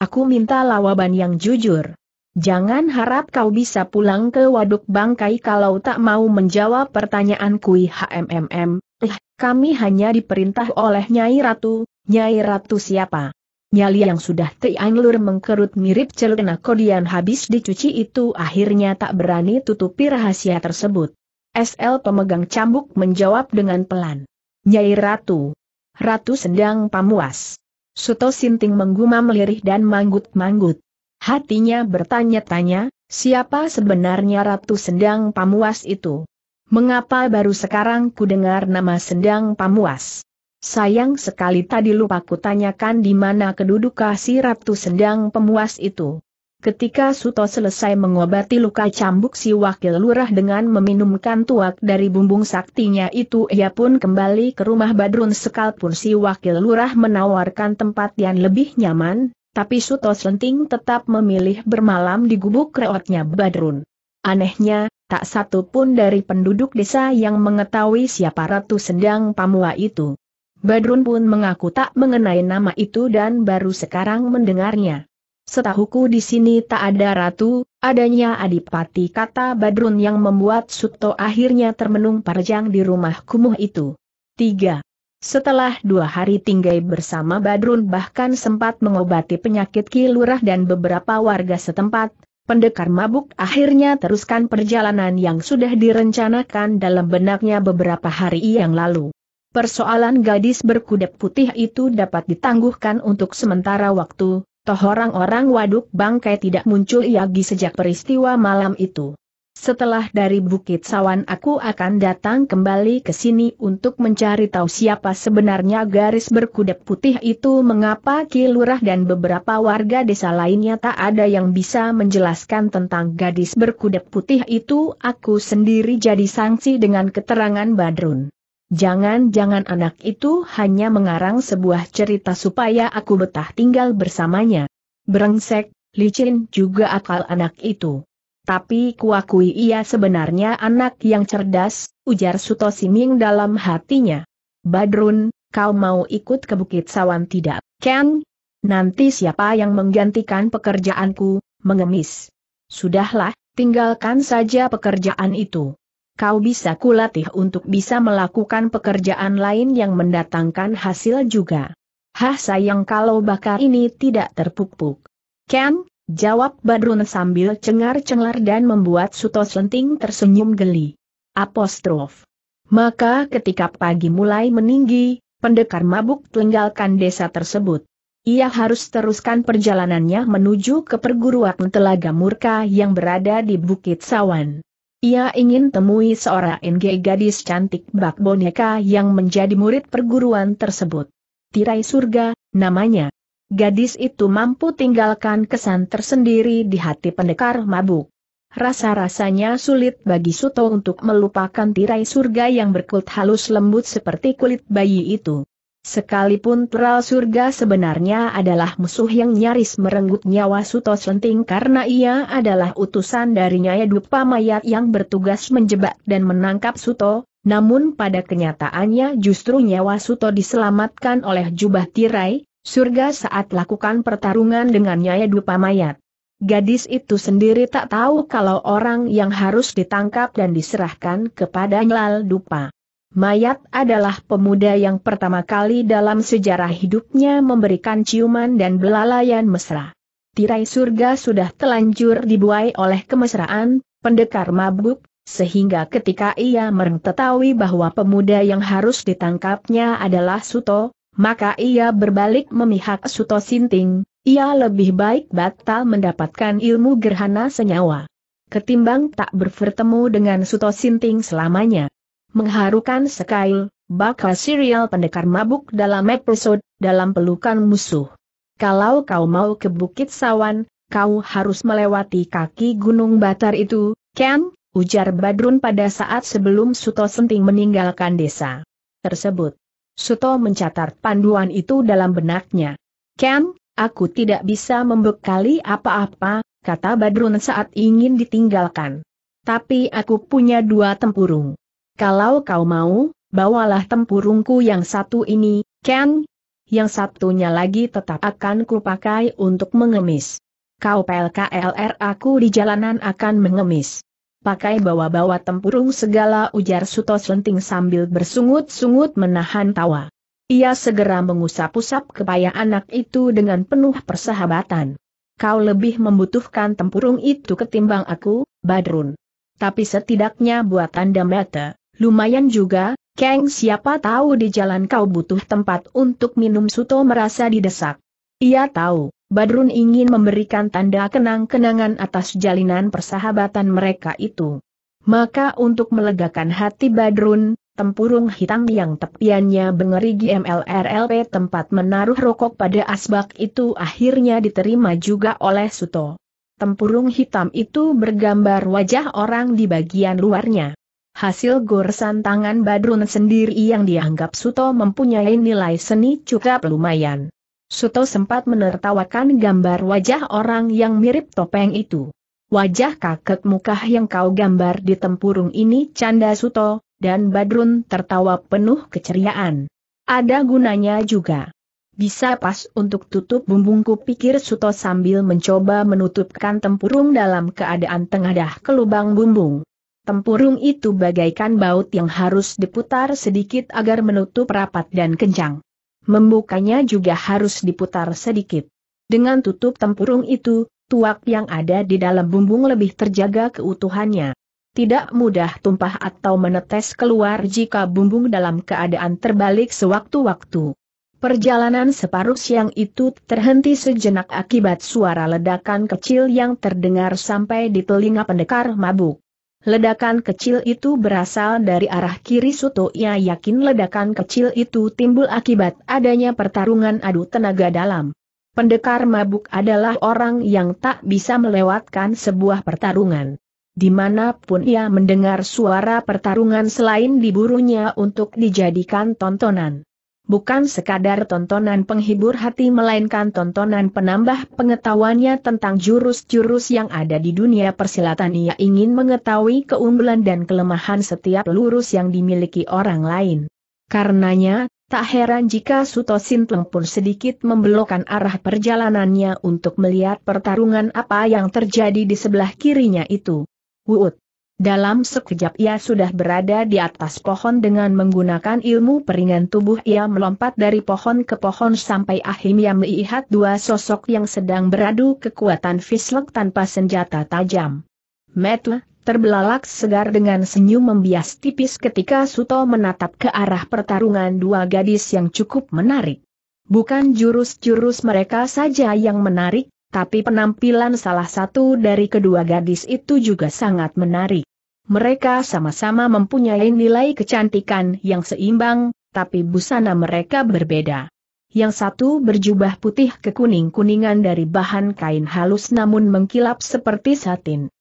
Aku minta lawaban yang jujur. Jangan harap kau bisa pulang ke waduk bangkai kalau tak mau menjawab pertanyaan kui HMMM. Eh, kami hanya diperintah oleh Nyai Ratu. Nyai Ratu siapa? Nyali yang sudah tianglur mengkerut mirip celana kodian habis dicuci itu akhirnya tak berani tutupi rahasia tersebut. SL pemegang cambuk menjawab dengan pelan. Nyai Ratu. Ratu sedang Pamuas. Suto Sinting menggumam lirih dan manggut-manggut. Hatinya bertanya-tanya, siapa sebenarnya Ratu Sendang Pamuas itu? Mengapa baru sekarang ku dengar nama Sendang Pamuas? Sayang sekali tadi lupa ku tanyakan di mana kedudukan si Ratu Sendang Pamuas itu. Ketika Suto selesai mengobati luka cambuk si wakil lurah dengan meminumkan tuak dari bumbung saktinya itu ia pun kembali ke rumah Badrun Sekalipun si wakil lurah menawarkan tempat yang lebih nyaman, tapi Suto Slenting tetap memilih bermalam di gubuk reotnya Badrun. Anehnya, tak satu pun dari penduduk desa yang mengetahui siapa Ratu Sendang Pamua itu. Badrun pun mengaku tak mengenai nama itu dan baru sekarang mendengarnya. Setahuku di sini tak ada ratu, adanya adipati kata Badrun yang membuat Suto akhirnya termenung parjang di rumah kumuh itu. 3. Setelah dua hari tinggal bersama Badrun bahkan sempat mengobati penyakit kilurah dan beberapa warga setempat, pendekar mabuk akhirnya teruskan perjalanan yang sudah direncanakan dalam benaknya beberapa hari yang lalu. Persoalan gadis berkuda putih itu dapat ditangguhkan untuk sementara waktu, toh orang-orang waduk bangkai tidak muncul lagi sejak peristiwa malam itu. Setelah dari Bukit Sawan aku akan datang kembali ke sini untuk mencari tahu siapa sebenarnya garis berkuda putih itu mengapa Kilurah dan beberapa warga desa lainnya tak ada yang bisa menjelaskan tentang gadis berkuda putih itu aku sendiri jadi sanksi dengan keterangan Badrun. Jangan-jangan anak itu hanya mengarang sebuah cerita supaya aku betah tinggal bersamanya. Berengsek, licin juga akal anak itu. Tapi kuakui ia sebenarnya anak yang cerdas, ujar Suto Siming dalam hatinya. Badrun, kau mau ikut ke Bukit Sawan tidak, Ken? Nanti siapa yang menggantikan pekerjaanku, mengemis? Sudahlah, tinggalkan saja pekerjaan itu. Kau bisa kulatih untuk bisa melakukan pekerjaan lain yang mendatangkan hasil juga. Hah sayang kalau bakar ini tidak terpupuk. Ken, Jawab Badrun sambil cengar-cengar dan membuat Suto Slenting tersenyum geli. Apostrof. Maka ketika pagi mulai meninggi, pendekar mabuk tinggalkan desa tersebut. Ia harus teruskan perjalanannya menuju ke perguruan telaga murka yang berada di Bukit Sawan. Ia ingin temui seorang NG gadis cantik bak boneka yang menjadi murid perguruan tersebut. Tirai surga, namanya. Gadis itu mampu tinggalkan kesan tersendiri di hati pendekar mabuk. Rasa-rasanya sulit bagi Suto untuk melupakan tirai surga yang berkulit halus lembut seperti kulit bayi itu. Sekalipun teral surga sebenarnya adalah musuh yang nyaris merenggut nyawa Suto Selenting karena ia adalah utusan dari Nyai Dupa Mayat yang bertugas menjebak dan menangkap Suto, namun pada kenyataannya justru nyawa Suto diselamatkan oleh jubah tirai, surga saat lakukan pertarungan dengan Nyai Dupa Mayat. Gadis itu sendiri tak tahu kalau orang yang harus ditangkap dan diserahkan kepada Nyal Dupa. Mayat adalah pemuda yang pertama kali dalam sejarah hidupnya memberikan ciuman dan belalayan mesra. Tirai surga sudah telanjur dibuai oleh kemesraan, pendekar mabuk, sehingga ketika ia merengtetawi bahwa pemuda yang harus ditangkapnya adalah Suto, maka ia berbalik memihak Suto Sinting, ia lebih baik batal mendapatkan ilmu gerhana senyawa. Ketimbang tak bertemu dengan Suto Sinting selamanya. Mengharukan sekali, bakal serial pendekar mabuk dalam episode, dalam pelukan musuh. Kalau kau mau ke Bukit Sawan, kau harus melewati kaki Gunung Batar itu, Ken, ujar Badrun pada saat sebelum Suto Sinting meninggalkan desa tersebut. Suto mencatat panduan itu dalam benaknya. Ken, aku tidak bisa membekali apa-apa, kata Badrun saat ingin ditinggalkan. Tapi aku punya dua tempurung. Kalau kau mau, bawalah tempurungku yang satu ini, Ken. Yang satunya lagi tetap akan kupakai untuk mengemis. Kau PLKLR aku di jalanan akan mengemis pakai bawa-bawa tempurung segala ujar Suto Selenting sambil bersungut-sungut menahan tawa. Ia segera mengusap-usap kepala anak itu dengan penuh persahabatan. Kau lebih membutuhkan tempurung itu ketimbang aku, Badrun. Tapi setidaknya buat tanda mata, lumayan juga, Kang siapa tahu di jalan kau butuh tempat untuk minum Suto merasa didesak. Ia tahu, Badrun ingin memberikan tanda kenang-kenangan atas jalinan persahabatan mereka itu. Maka untuk melegakan hati Badrun, tempurung hitam yang tepiannya bengerigi MLRLP tempat menaruh rokok pada asbak itu akhirnya diterima juga oleh Suto. Tempurung hitam itu bergambar wajah orang di bagian luarnya. Hasil goresan tangan Badrun sendiri yang dianggap Suto mempunyai nilai seni cukup lumayan. Suto sempat menertawakan gambar wajah orang yang mirip topeng itu. Wajah kakek muka yang kau gambar di tempurung ini canda Suto, dan Badrun tertawa penuh keceriaan. Ada gunanya juga. Bisa pas untuk tutup bumbungku pikir Suto sambil mencoba menutupkan tempurung dalam keadaan tengadah ke lubang bumbung. Tempurung itu bagaikan baut yang harus diputar sedikit agar menutup rapat dan kencang membukanya juga harus diputar sedikit. Dengan tutup tempurung itu, tuak yang ada di dalam bumbung lebih terjaga keutuhannya. Tidak mudah tumpah atau menetes keluar jika bumbung dalam keadaan terbalik sewaktu-waktu. Perjalanan separuh siang itu terhenti sejenak akibat suara ledakan kecil yang terdengar sampai di telinga pendekar mabuk. Ledakan kecil itu berasal dari arah kiri Suto ia yakin ledakan kecil itu timbul akibat adanya pertarungan adu tenaga dalam. Pendekar mabuk adalah orang yang tak bisa melewatkan sebuah pertarungan. Dimanapun ia mendengar suara pertarungan selain diburunya untuk dijadikan tontonan bukan sekadar tontonan penghibur hati melainkan tontonan penambah pengetahuannya tentang jurus-jurus yang ada di dunia persilatan. Ia ingin mengetahui keunggulan dan kelemahan setiap lurus yang dimiliki orang lain. Karenanya, tak heran jika Suto Sintleng pun sedikit membelokkan arah perjalanannya untuk melihat pertarungan apa yang terjadi di sebelah kirinya itu. Wuut! Dalam sekejap ia sudah berada di atas pohon dengan menggunakan ilmu peringan tubuh ia melompat dari pohon ke pohon sampai akhirnya melihat dua sosok yang sedang beradu kekuatan fislek tanpa senjata tajam. Metle, terbelalak segar dengan senyum membias tipis ketika Suto menatap ke arah pertarungan dua gadis yang cukup menarik. Bukan jurus-jurus mereka saja yang menarik, tapi penampilan salah satu dari kedua gadis itu juga sangat menarik. Mereka sama-sama mempunyai nilai kecantikan yang seimbang, tapi busana mereka berbeda. Yang satu berjubah putih kekuning-kuningan dari bahan kain halus namun mengkilap seperti satin.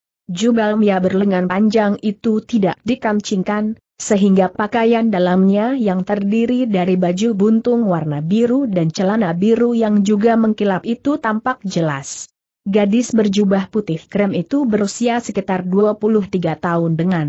mia berlengan panjang itu tidak dikancingkan, sehingga pakaian dalamnya yang terdiri dari baju buntung warna biru dan celana biru yang juga mengkilap itu tampak jelas. Gadis berjubah putih krem itu berusia sekitar 23 tahun dengan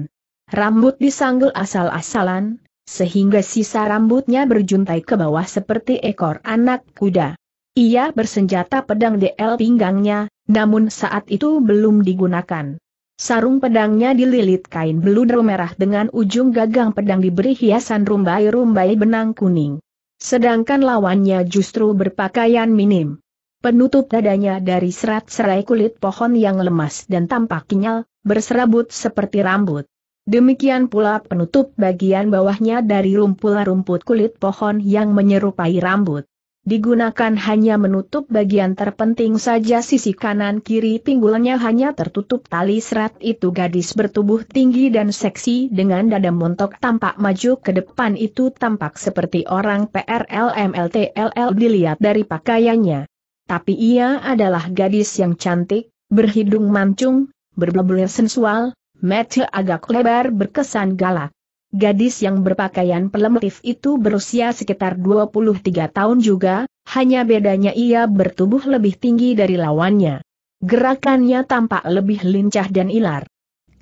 rambut disanggul asal-asalan, sehingga sisa rambutnya berjuntai ke bawah seperti ekor anak kuda. Ia bersenjata pedang DL pinggangnya, namun saat itu belum digunakan. Sarung pedangnya dililit kain beludru merah dengan ujung gagang pedang diberi hiasan rumbai-rumbai benang kuning. Sedangkan lawannya justru berpakaian minim. Penutup dadanya dari serat serai kulit pohon yang lemas dan tampak kenyal, berserabut seperti rambut. Demikian pula penutup bagian bawahnya dari rumput rumput kulit pohon yang menyerupai rambut digunakan hanya menutup bagian terpenting saja sisi kanan kiri pinggulnya hanya tertutup tali serat itu gadis bertubuh tinggi dan seksi dengan dada montok tampak maju ke depan itu tampak seperti orang PRLMLTLL dilihat dari pakaiannya. Tapi ia adalah gadis yang cantik, berhidung mancung, berbelbel sensual, mata agak lebar berkesan galak. Gadis yang berpakaian pelematif itu berusia sekitar 23 tahun juga, hanya bedanya ia bertubuh lebih tinggi dari lawannya. Gerakannya tampak lebih lincah dan ilar.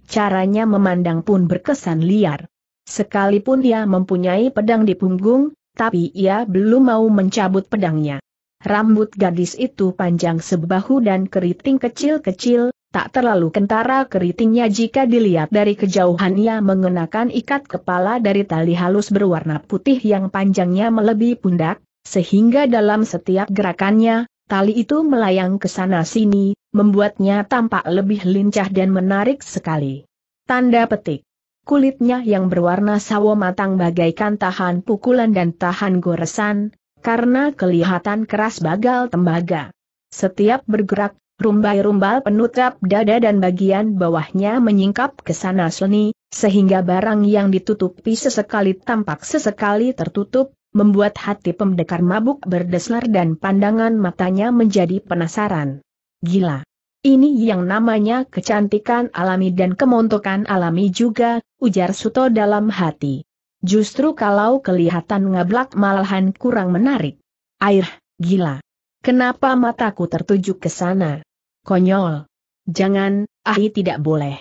Caranya memandang pun berkesan liar. Sekalipun ia mempunyai pedang di punggung, tapi ia belum mau mencabut pedangnya. Rambut gadis itu panjang sebahu dan keriting kecil-kecil, Tak terlalu kentara keritingnya jika dilihat dari kejauhan ia mengenakan ikat kepala dari tali halus berwarna putih yang panjangnya melebihi pundak, sehingga dalam setiap gerakannya, tali itu melayang ke sana-sini, membuatnya tampak lebih lincah dan menarik sekali. Tanda petik. Kulitnya yang berwarna sawo matang bagaikan tahan pukulan dan tahan goresan, karena kelihatan keras bagal tembaga. Setiap bergerak, Rumbai-rumbal penutup dada dan bagian bawahnya menyingkap ke sana seni, sehingga barang yang ditutupi sesekali tampak sesekali tertutup, membuat hati pemdekar mabuk berdesar dan pandangan matanya menjadi penasaran. Gila! Ini yang namanya kecantikan alami dan kemontokan alami juga, ujar Suto dalam hati. Justru kalau kelihatan ngablak malahan kurang menarik. Air, gila. Kenapa mataku tertuju ke sana? Konyol. Jangan, ahi tidak boleh.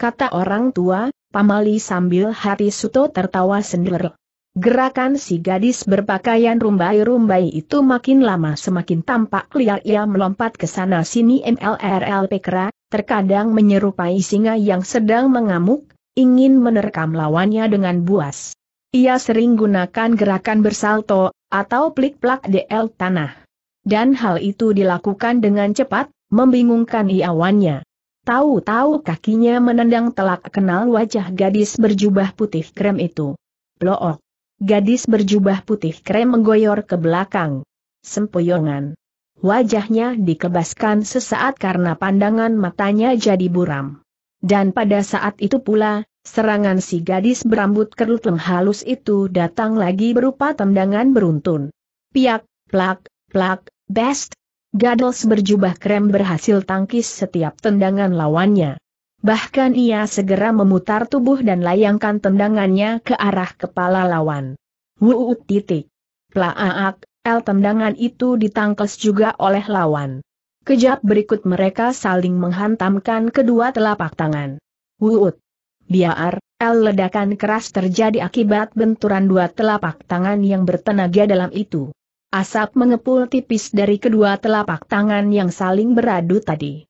Kata orang tua, pamali sambil hati Suto tertawa sendiri. Gerakan si gadis berpakaian rumbai-rumbai itu makin lama semakin tampak liar ia melompat ke sana sini MLRL Pekra, terkadang menyerupai singa yang sedang mengamuk, ingin menerkam lawannya dengan buas. Ia sering gunakan gerakan bersalto, atau plik-plak DL tanah dan hal itu dilakukan dengan cepat, membingungkan iawannya. Tahu-tahu kakinya menendang telak kenal wajah gadis berjubah putih krem itu. Blook. Gadis berjubah putih krem menggoyor ke belakang. Sempoyongan. Wajahnya dikebaskan sesaat karena pandangan matanya jadi buram. Dan pada saat itu pula, serangan si gadis berambut kerut halus itu datang lagi berupa tendangan beruntun. Piak, plak, plak, Best! Gadels berjubah krem berhasil tangkis setiap tendangan lawannya. Bahkan ia segera memutar tubuh dan layangkan tendangannya ke arah kepala lawan. Wuut titik. Plaaak, el tendangan itu ditangkis juga oleh lawan. Kejap berikut mereka saling menghantamkan kedua telapak tangan. Wuut. Biar, l ledakan keras terjadi akibat benturan dua telapak tangan yang bertenaga dalam itu. Asap mengepul tipis dari kedua telapak tangan yang saling beradu tadi.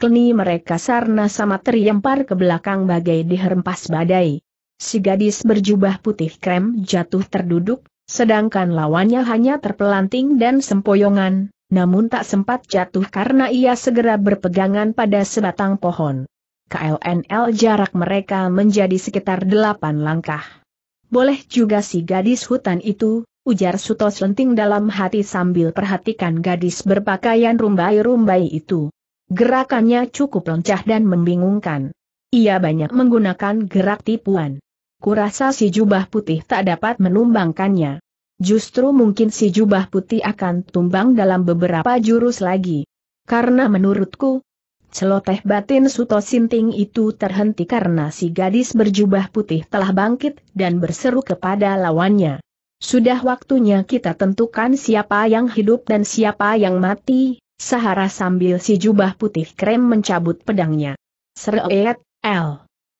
Kini mereka sarna sama terlempar ke belakang bagai dihempas badai. Si gadis berjubah putih krem jatuh terduduk, sedangkan lawannya hanya terpelanting dan sempoyongan, namun tak sempat jatuh karena ia segera berpegangan pada sebatang pohon. KLNL jarak mereka menjadi sekitar delapan langkah. Boleh juga si gadis hutan itu, ujar Suto Selenting dalam hati sambil perhatikan gadis berpakaian rumbai-rumbai itu. Gerakannya cukup loncat dan membingungkan. Ia banyak menggunakan gerak tipuan. Kurasa si jubah putih tak dapat menumbangkannya. Justru mungkin si jubah putih akan tumbang dalam beberapa jurus lagi. Karena menurutku, celoteh batin Suto Sinting itu terhenti karena si gadis berjubah putih telah bangkit dan berseru kepada lawannya. Sudah waktunya kita tentukan siapa yang hidup dan siapa yang mati, Sahara sambil si jubah putih krem mencabut pedangnya. Seret, L.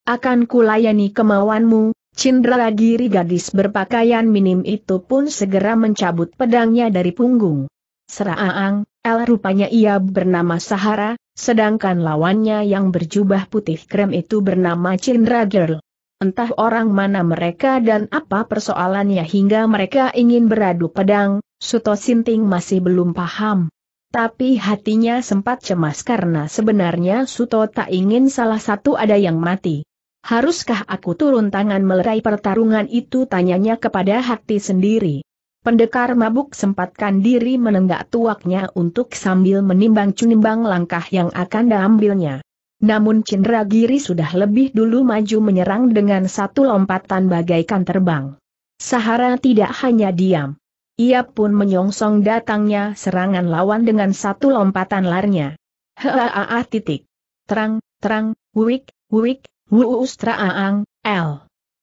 Akan kulayani kemauanmu, Cindra gadis berpakaian minim itu pun segera mencabut pedangnya dari punggung. Seraang, L rupanya ia bernama Sahara, sedangkan lawannya yang berjubah putih krem itu bernama Cindra Girl. Entah orang mana mereka dan apa persoalannya hingga mereka ingin beradu pedang, Suto Sinting masih belum paham. Tapi hatinya sempat cemas karena sebenarnya Suto tak ingin salah satu ada yang mati. Haruskah aku turun tangan melerai pertarungan itu tanyanya kepada hati sendiri. Pendekar mabuk sempatkan diri menenggak tuaknya untuk sambil menimbang-cunimbang langkah yang akan diambilnya. Namun Cindragiri sudah lebih dulu maju menyerang dengan satu lompatan bagaikan terbang. Sahara tidak hanya diam. Ia pun menyongsong datangnya serangan lawan dengan satu lompatan larnya. Haa titik. Terang, terang, wuik, wuik, wuustraaang, L.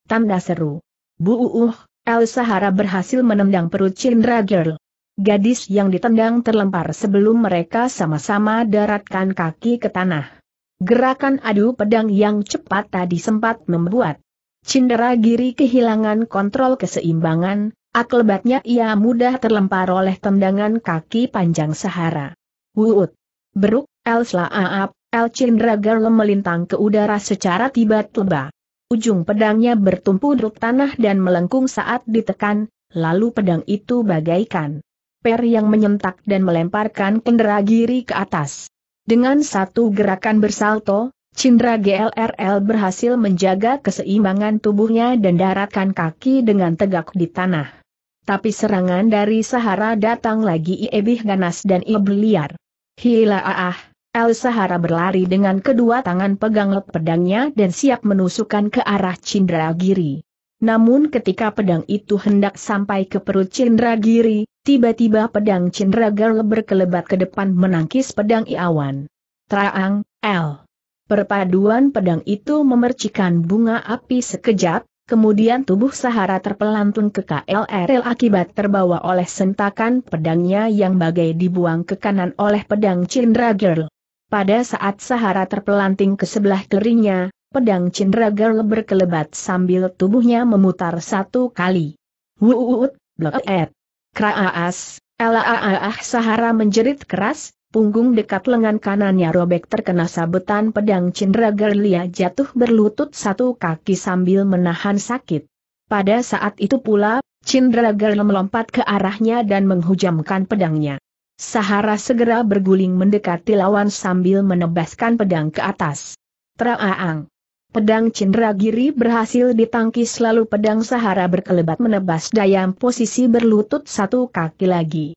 Tanda seru. Buuh, El Sahara berhasil menendang perut Cindra Girl. Gadis yang ditendang terlempar sebelum mereka sama-sama daratkan kaki ke tanah. Gerakan adu pedang yang cepat tadi sempat membuat Cindera Giri kehilangan kontrol keseimbangan, Akibatnya ia mudah terlempar oleh tendangan kaki panjang Sahara. Wuut! Beruk, El Slaaap, El Cindera Girl melintang ke udara secara tiba-tiba. Ujung pedangnya bertumpu druk tanah dan melengkung saat ditekan, lalu pedang itu bagaikan per yang menyentak dan melemparkan kendera Giri ke atas. Dengan satu gerakan bersalto, Cindra GLRL berhasil menjaga keseimbangan tubuhnya dan daratkan kaki dengan tegak di tanah. Tapi serangan dari Sahara datang lagi Iebih ganas dan Hila ah, El Sahara berlari dengan kedua tangan pegang pedangnya dan siap menusukkan ke arah Cindra Giri. Namun ketika pedang itu hendak sampai ke perut Cindragiri, tiba-tiba pedang Cindragirl berkelebat ke depan menangkis pedang Iawan. Traang, L. Perpaduan pedang itu memercikan bunga api sekejap, kemudian tubuh Sahara terpelantun ke KLRL akibat terbawa oleh sentakan pedangnya yang bagai dibuang ke kanan oleh pedang Cindragirl. Pada saat Sahara terpelanting ke sebelah keringnya pedang Cindergirl berkelebat sambil tubuhnya memutar satu kali. Wuut, bleet. Kraaas, elaaah Sahara menjerit keras, punggung dekat lengan kanannya robek terkena sabetan pedang Cindergirl Lia jatuh berlutut satu kaki sambil menahan sakit. Pada saat itu pula, Cindergirl melompat ke arahnya dan menghujamkan pedangnya. Sahara segera berguling mendekati lawan sambil menebaskan pedang ke atas. Traaang. Pedang Cindragiri berhasil ditangkis lalu pedang Sahara berkelebat menebas dayam posisi berlutut satu kaki lagi.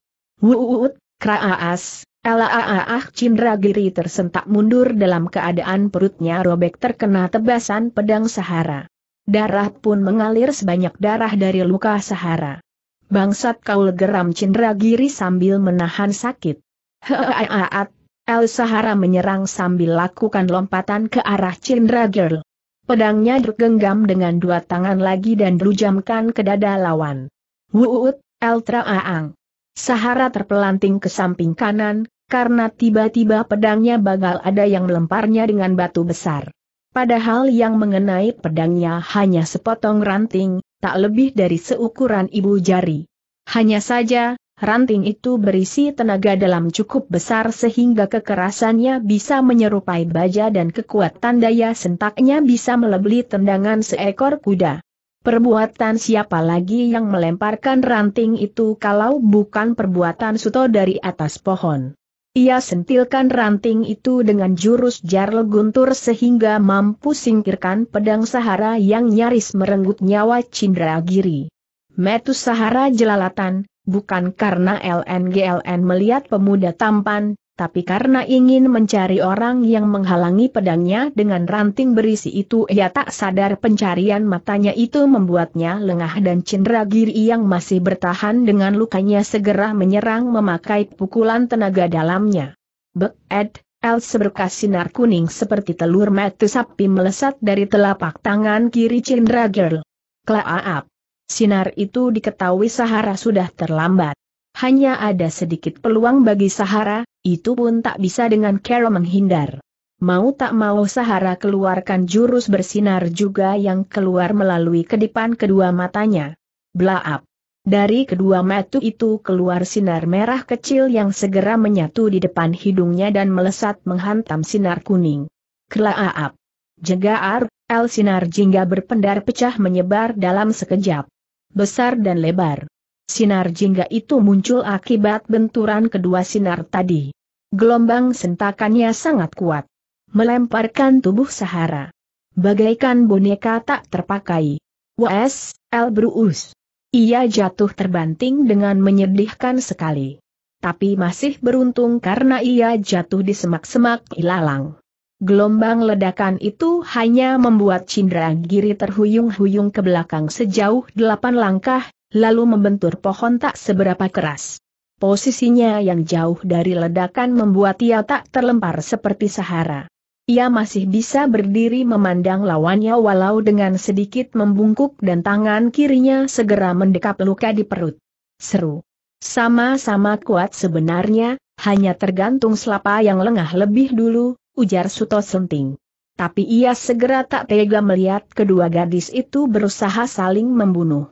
Wuut, kraaas, elaaah Cindragiri tersentak mundur dalam keadaan perutnya robek terkena tebasan pedang Sahara. Darah pun mengalir sebanyak darah dari luka Sahara. Bangsat kau geram Cindragiri sambil menahan sakit. Heaaat, El Sahara menyerang sambil lakukan lompatan ke arah Cindragiri. Pedangnya bergenggam dengan dua tangan lagi dan berujamkan ke dada lawan. Wuut, Eltra Aang. Sahara terpelanting ke samping kanan, karena tiba-tiba pedangnya bagal ada yang melemparnya dengan batu besar. Padahal yang mengenai pedangnya hanya sepotong ranting, tak lebih dari seukuran ibu jari. Hanya saja, ranting itu berisi tenaga dalam cukup besar sehingga kekerasannya bisa menyerupai baja dan kekuatan daya sentaknya bisa melebeli tendangan seekor kuda. Perbuatan siapa lagi yang melemparkan ranting itu kalau bukan perbuatan Suto dari atas pohon. Ia sentilkan ranting itu dengan jurus jarl guntur sehingga mampu singkirkan pedang Sahara yang nyaris merenggut nyawa Cindragiri. Metus Sahara jelalatan, bukan karena LNGLN melihat pemuda tampan, tapi karena ingin mencari orang yang menghalangi pedangnya dengan ranting berisi itu ia tak sadar pencarian matanya itu membuatnya lengah dan Giri yang masih bertahan dengan lukanya segera menyerang memakai pukulan tenaga dalamnya. Bed, Else berkas sinar kuning seperti telur mata sapi melesat dari telapak tangan kiri Cindra Girl. Klaap sinar itu diketahui Sahara sudah terlambat. Hanya ada sedikit peluang bagi Sahara, itu pun tak bisa dengan Carol menghindar. Mau tak mau Sahara keluarkan jurus bersinar juga yang keluar melalui kedipan kedua matanya. Blaap. Dari kedua mata itu keluar sinar merah kecil yang segera menyatu di depan hidungnya dan melesat menghantam sinar kuning. Klaap. Jegaar, El sinar jingga berpendar pecah menyebar dalam sekejap besar dan lebar. Sinar jingga itu muncul akibat benturan kedua sinar tadi. Gelombang sentakannya sangat kuat. Melemparkan tubuh Sahara. Bagaikan boneka tak terpakai. W.S. El Bruus. Ia jatuh terbanting dengan menyedihkan sekali. Tapi masih beruntung karena ia jatuh di semak-semak ilalang. Gelombang ledakan itu hanya membuat Giri terhuyung-huyung ke belakang sejauh delapan langkah, lalu membentur pohon tak seberapa keras. Posisinya yang jauh dari ledakan membuat ia tak terlempar seperti Sahara. Ia masih bisa berdiri memandang lawannya walau dengan sedikit membungkuk dan tangan kirinya segera mendekap luka di perut. Seru. Sama-sama kuat sebenarnya, hanya tergantung selapa yang lengah lebih dulu, ujar Suto Sunting. Tapi ia segera tak tega melihat kedua gadis itu berusaha saling membunuh.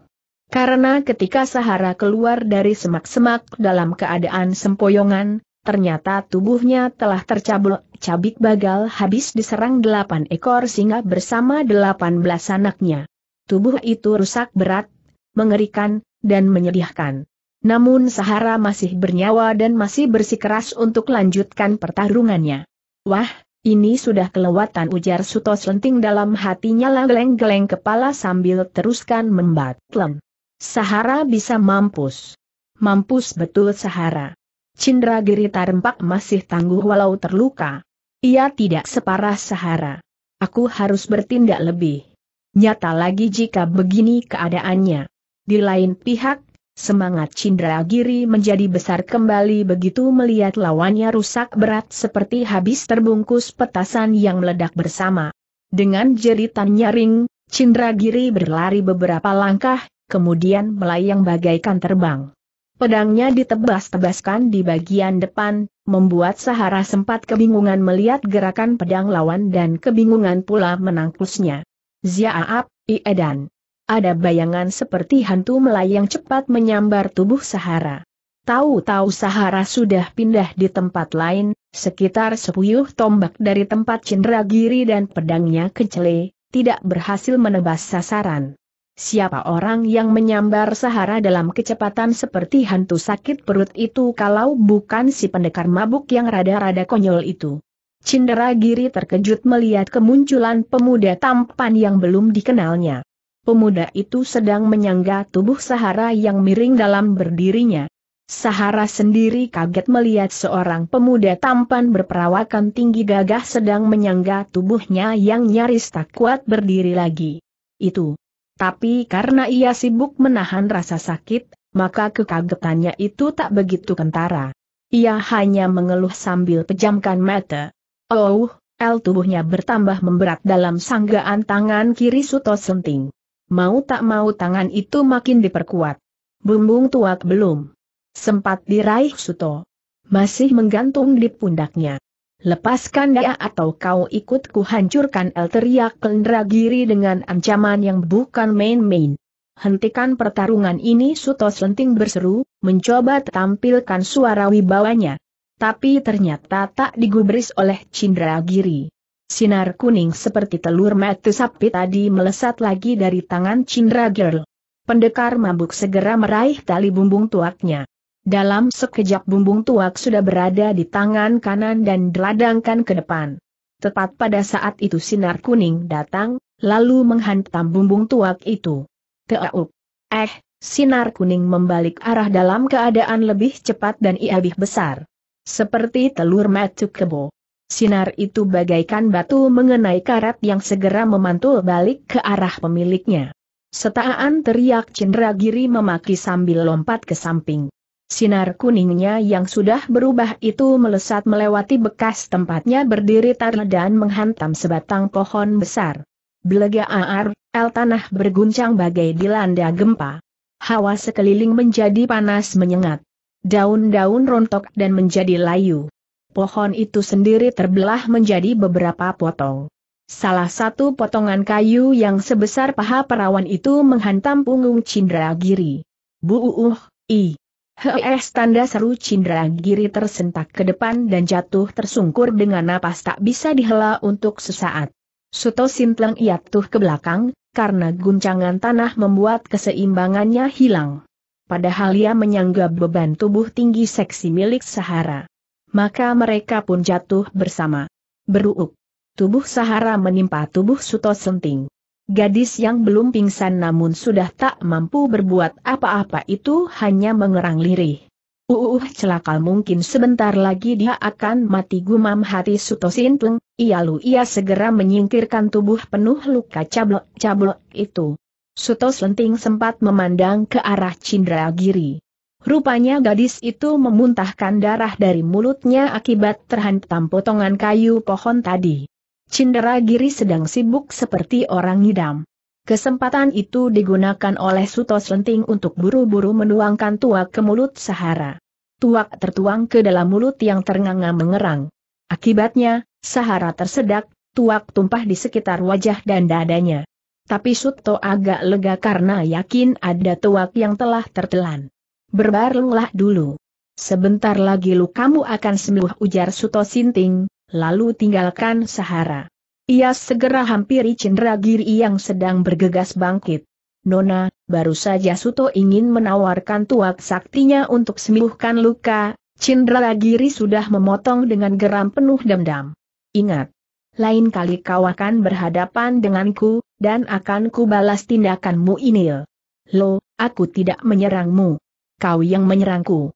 Karena ketika Sahara keluar dari semak-semak dalam keadaan sempoyongan, ternyata tubuhnya telah tercabul cabik bagal habis diserang delapan ekor singa bersama delapan belas anaknya. Tubuh itu rusak berat, mengerikan, dan menyedihkan. Namun Sahara masih bernyawa dan masih bersikeras untuk lanjutkan pertarungannya. Wah, ini sudah kelewatan ujar Suto Selenting dalam hatinya langgeleng-geleng kepala sambil teruskan membatlem. Sahara bisa mampus. Mampus betul Sahara. Cindra Giri Tarempak masih tangguh walau terluka. Ia tidak separah Sahara. Aku harus bertindak lebih. Nyata lagi jika begini keadaannya. Di lain pihak, Semangat Cindragiri menjadi besar kembali begitu melihat lawannya rusak berat seperti habis terbungkus petasan yang meledak bersama. Dengan jeritan nyaring, Cindragiri berlari beberapa langkah, kemudian melayang bagaikan terbang. Pedangnya ditebas-tebaskan di bagian depan, membuat Sahara sempat kebingungan melihat gerakan pedang lawan dan kebingungan pula menangkusnya. Ziaap, Iedan. Ada bayangan seperti hantu melayang cepat menyambar tubuh Sahara. Tahu-tahu Sahara sudah pindah di tempat lain, sekitar sepuyuh tombak dari tempat cendragiri dan pedangnya kecele, tidak berhasil menebas sasaran. Siapa orang yang menyambar Sahara dalam kecepatan seperti hantu sakit perut itu kalau bukan si pendekar mabuk yang rada-rada konyol itu? Cindera Giri terkejut melihat kemunculan pemuda tampan yang belum dikenalnya pemuda itu sedang menyangga tubuh Sahara yang miring dalam berdirinya. Sahara sendiri kaget melihat seorang pemuda tampan berperawakan tinggi gagah sedang menyangga tubuhnya yang nyaris tak kuat berdiri lagi. Itu. Tapi karena ia sibuk menahan rasa sakit, maka kekagetannya itu tak begitu kentara. Ia hanya mengeluh sambil pejamkan mata. Oh, el tubuhnya bertambah memberat dalam sanggaan tangan kiri Suto Senting. Mau tak mau tangan itu makin diperkuat. Bumbung tuak belum sempat diraih Suto. Masih menggantung di pundaknya. Lepaskan dia atau kau ikut kuhancurkan El teriak Kendragiri dengan ancaman yang bukan main-main. Hentikan pertarungan ini Suto Selenting berseru, mencoba tampilkan suara wibawanya. Tapi ternyata tak digubris oleh Cindragiri. Sinar kuning seperti telur mati sapi tadi melesat lagi dari tangan Cindra Girl. Pendekar mabuk segera meraih tali bumbung tuaknya. Dalam sekejap bumbung tuak sudah berada di tangan kanan dan diladangkan ke depan. Tepat pada saat itu sinar kuning datang, lalu menghantam bumbung tuak itu. Teauk! Eh, sinar kuning membalik arah dalam keadaan lebih cepat dan iabih besar. Seperti telur metu kebo. Sinar itu bagaikan batu mengenai karat yang segera memantul balik ke arah pemiliknya. Setaan teriak giri memaki sambil lompat ke samping. Sinar kuningnya yang sudah berubah itu melesat melewati bekas tempatnya berdiri Tarla dan menghantam sebatang pohon besar. Belega aar, el tanah berguncang bagai dilanda gempa. Hawa sekeliling menjadi panas menyengat. Daun-daun rontok dan menjadi layu pohon itu sendiri terbelah menjadi beberapa potong. Salah satu potongan kayu yang sebesar paha perawan itu menghantam punggung Cindragiri. Buuh, i. Hees tanda seru Cindragiri tersentak ke depan dan jatuh tersungkur dengan napas tak bisa dihela untuk sesaat. Suto Sintleng tuh ke belakang, karena guncangan tanah membuat keseimbangannya hilang. Padahal ia menyanggap beban tubuh tinggi seksi milik Sahara maka mereka pun jatuh bersama. Beruuk. Tubuh Sahara menimpa tubuh Suto Senting. Gadis yang belum pingsan namun sudah tak mampu berbuat apa-apa itu hanya mengerang lirih. Uh, celakal mungkin sebentar lagi dia akan mati gumam hati Suto Sinteng, lu ia segera menyingkirkan tubuh penuh luka cablok-cablok itu. Suto Senting sempat memandang ke arah Cindra Giri. Rupanya gadis itu memuntahkan darah dari mulutnya akibat terhantam potongan kayu pohon tadi. Cindera Giri sedang sibuk seperti orang ngidam. Kesempatan itu digunakan oleh Suto Slenting untuk buru-buru menuangkan tuak ke mulut Sahara. Tuak tertuang ke dalam mulut yang ternganga-mengerang. Akibatnya, Sahara tersedak, tuak tumpah di sekitar wajah dan dadanya. Tapi Suto agak lega karena yakin ada tuak yang telah tertelan. Berbarenglah dulu. Sebentar lagi lu kamu akan sembuh ujar Suto Sinting, lalu tinggalkan Sahara. Ia segera hampiri Giri yang sedang bergegas bangkit. Nona, baru saja Suto ingin menawarkan tuak saktinya untuk sembuhkan luka, Giri sudah memotong dengan geram penuh dendam. Ingat, lain kali kau akan berhadapan denganku, dan akan kubalas tindakanmu ini. Lo, aku tidak menyerangmu kau yang menyerangku.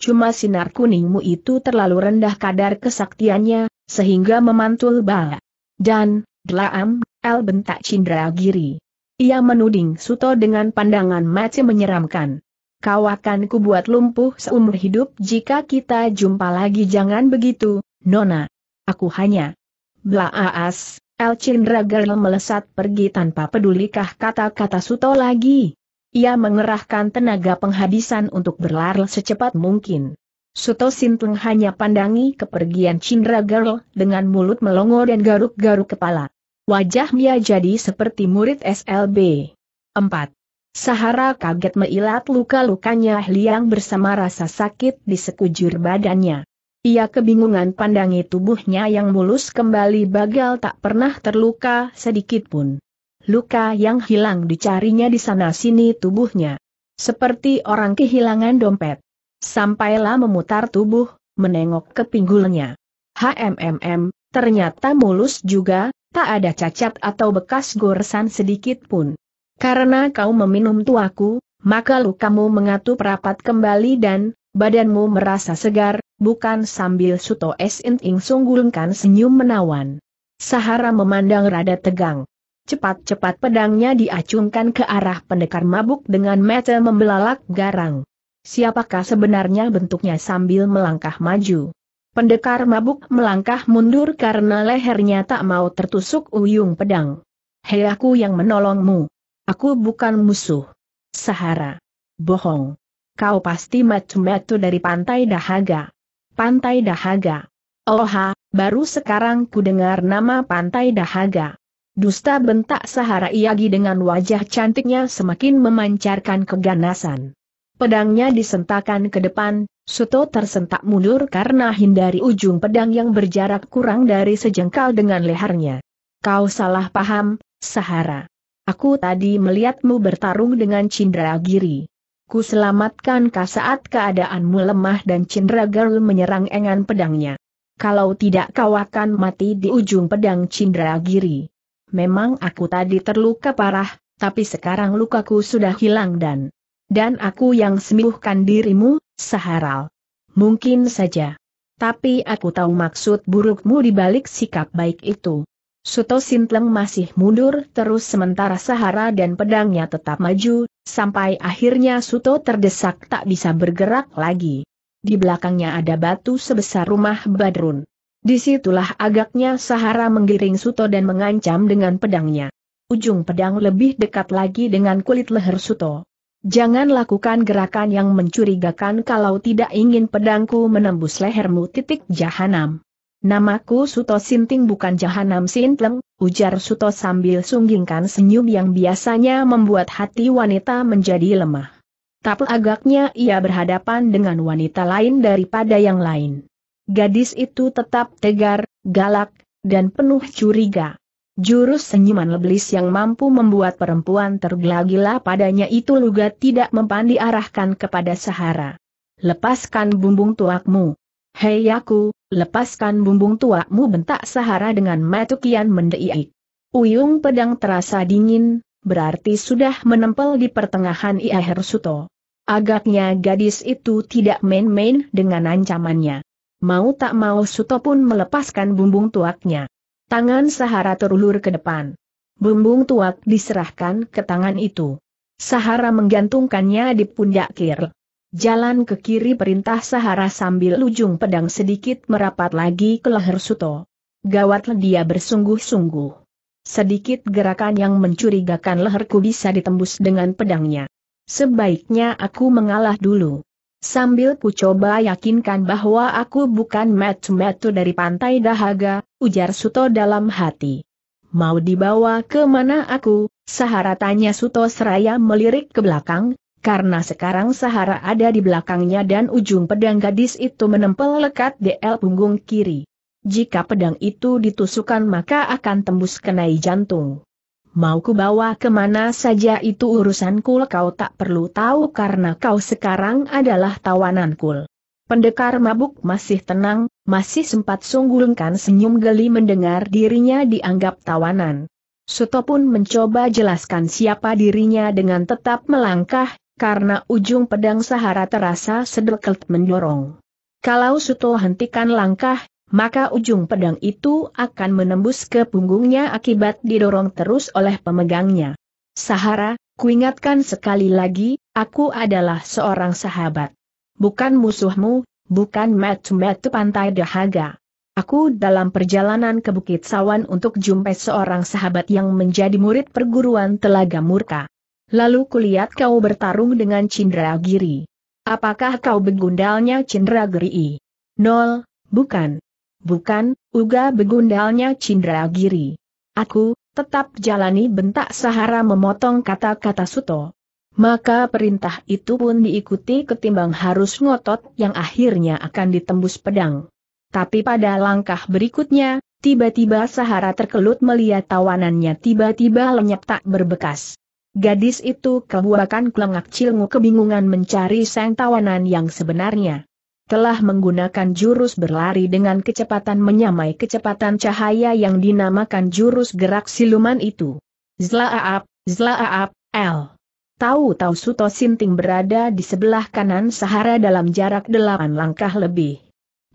Cuma sinar kuningmu itu terlalu rendah kadar kesaktiannya, sehingga memantul bala. Dan, dlaam, El bentak Cindragiri. Ia menuding Suto dengan pandangan mati menyeramkan. Kau akan kubuat lumpuh seumur hidup jika kita jumpa lagi jangan begitu, Nona. Aku hanya. Blaas, El Cindragiri melesat pergi tanpa pedulikah kata-kata Suto lagi. Ia mengerahkan tenaga penghabisan untuk berlari secepat mungkin. Suto Sinteng hanya pandangi kepergian Cindra Girl dengan mulut melongo dan garuk-garuk kepala. Wajah Mia jadi seperti murid SLB. 4. Sahara kaget meilat luka-lukanya liang bersama rasa sakit di sekujur badannya. Ia kebingungan pandangi tubuhnya yang mulus kembali bagal tak pernah terluka sedikitpun luka yang hilang dicarinya di sana-sini tubuhnya. Seperti orang kehilangan dompet. Sampailah memutar tubuh, menengok ke pinggulnya. HMMM, ternyata mulus juga, tak ada cacat atau bekas goresan sedikit pun. Karena kau meminum tuaku, maka lukamu mengatup rapat kembali dan, badanmu merasa segar, bukan sambil Suto Ing sunggulkan senyum menawan. Sahara memandang rada tegang. Cepat-cepat pedangnya diacungkan ke arah pendekar mabuk dengan mata membelalak garang. Siapakah sebenarnya bentuknya sambil melangkah maju? Pendekar mabuk melangkah mundur karena lehernya tak mau tertusuk uyung pedang. Hei aku yang menolongmu. Aku bukan musuh. Sahara. Bohong. Kau pasti matu-matu dari Pantai Dahaga. Pantai Dahaga. Oha, baru sekarang ku dengar nama Pantai Dahaga. Dusta bentak Sahara Iyagi dengan wajah cantiknya semakin memancarkan keganasan. Pedangnya disentakan ke depan, Suto tersentak mundur karena hindari ujung pedang yang berjarak kurang dari sejengkal dengan lehernya. Kau salah paham, Sahara. Aku tadi melihatmu bertarung dengan Cindra Giri. Ku selamatkan kau saat keadaanmu lemah dan Cindra Girl menyerang engan pedangnya. Kalau tidak kau akan mati di ujung pedang Cindra Giri memang aku tadi terluka parah, tapi sekarang lukaku sudah hilang dan... Dan aku yang sembuhkan dirimu, Saharal. Mungkin saja. Tapi aku tahu maksud burukmu di balik sikap baik itu. Suto Sintleng masih mundur terus sementara Sahara dan pedangnya tetap maju, sampai akhirnya Suto terdesak tak bisa bergerak lagi. Di belakangnya ada batu sebesar rumah Badrun. Disitulah agaknya Sahara menggiring Suto dan mengancam dengan pedangnya. Ujung pedang lebih dekat lagi dengan kulit leher Suto. Jangan lakukan gerakan yang mencurigakan kalau tidak ingin pedangku menembus lehermu titik jahanam. Namaku Suto Sinting bukan jahanam Sintleng, ujar Suto sambil sunggingkan senyum yang biasanya membuat hati wanita menjadi lemah. Tapi agaknya ia berhadapan dengan wanita lain daripada yang lain. Gadis itu tetap tegar, galak, dan penuh curiga. Jurus senyuman leblis yang mampu membuat perempuan tergila-gila padanya itu luga tidak mempan diarahkan kepada Sahara. Lepaskan bumbung tuakmu. Hei aku, lepaskan bumbung tuakmu bentak Sahara dengan matukian mendeik. Uyung pedang terasa dingin, berarti sudah menempel di pertengahan Iaher Suto. Agaknya gadis itu tidak main-main dengan ancamannya. Mau tak mau Suto pun melepaskan bumbung tuaknya. Tangan Sahara terulur ke depan. Bumbung tuak diserahkan ke tangan itu. Sahara menggantungkannya di pundak Kir. Jalan ke kiri perintah Sahara sambil ujung pedang sedikit merapat lagi ke leher Suto. Gawatlah dia bersungguh-sungguh. Sedikit gerakan yang mencurigakan leherku bisa ditembus dengan pedangnya. Sebaiknya aku mengalah dulu. Sambil ku coba yakinkan bahwa aku bukan metu-metu dari pantai dahaga, ujar Suto dalam hati. Mau dibawa ke mana aku, Sahara tanya Suto seraya melirik ke belakang, karena sekarang Sahara ada di belakangnya dan ujung pedang gadis itu menempel lekat di el punggung kiri. Jika pedang itu ditusukan maka akan tembus kenai jantung mau ku bawa kemana saja itu urusanku kau tak perlu tahu karena kau sekarang adalah tawanan tawananku. Pendekar mabuk masih tenang, masih sempat sunggulkan senyum geli mendengar dirinya dianggap tawanan. Suto pun mencoba jelaskan siapa dirinya dengan tetap melangkah, karena ujung pedang sahara terasa sedekat mendorong. Kalau Suto hentikan langkah, maka ujung pedang itu akan menembus ke punggungnya akibat didorong terus oleh pemegangnya. Sahara, kuingatkan sekali lagi, aku adalah seorang sahabat. Bukan musuhmu, bukan metu-metu pantai dahaga. Aku dalam perjalanan ke Bukit Sawan untuk jumpai seorang sahabat yang menjadi murid perguruan Telaga Murka. Lalu kulihat kau bertarung dengan Cindra Giri. Apakah kau begundalnya Cindra Giri? Nol, bukan. Bukan, uga begundalnya Cindra Giri. Aku, tetap jalani bentak Sahara memotong kata-kata Suto. Maka perintah itu pun diikuti ketimbang harus ngotot yang akhirnya akan ditembus pedang. Tapi pada langkah berikutnya, tiba-tiba Sahara terkelut melihat tawanannya tiba-tiba lenyap tak berbekas. Gadis itu kebuakan kelengak cilmu kebingungan mencari sang tawanan yang sebenarnya telah menggunakan jurus berlari dengan kecepatan menyamai kecepatan cahaya yang dinamakan jurus gerak siluman itu. Zlaaap, Zlaaap, L. Tahu-tahu Suto Sinting berada di sebelah kanan Sahara dalam jarak delapan langkah lebih.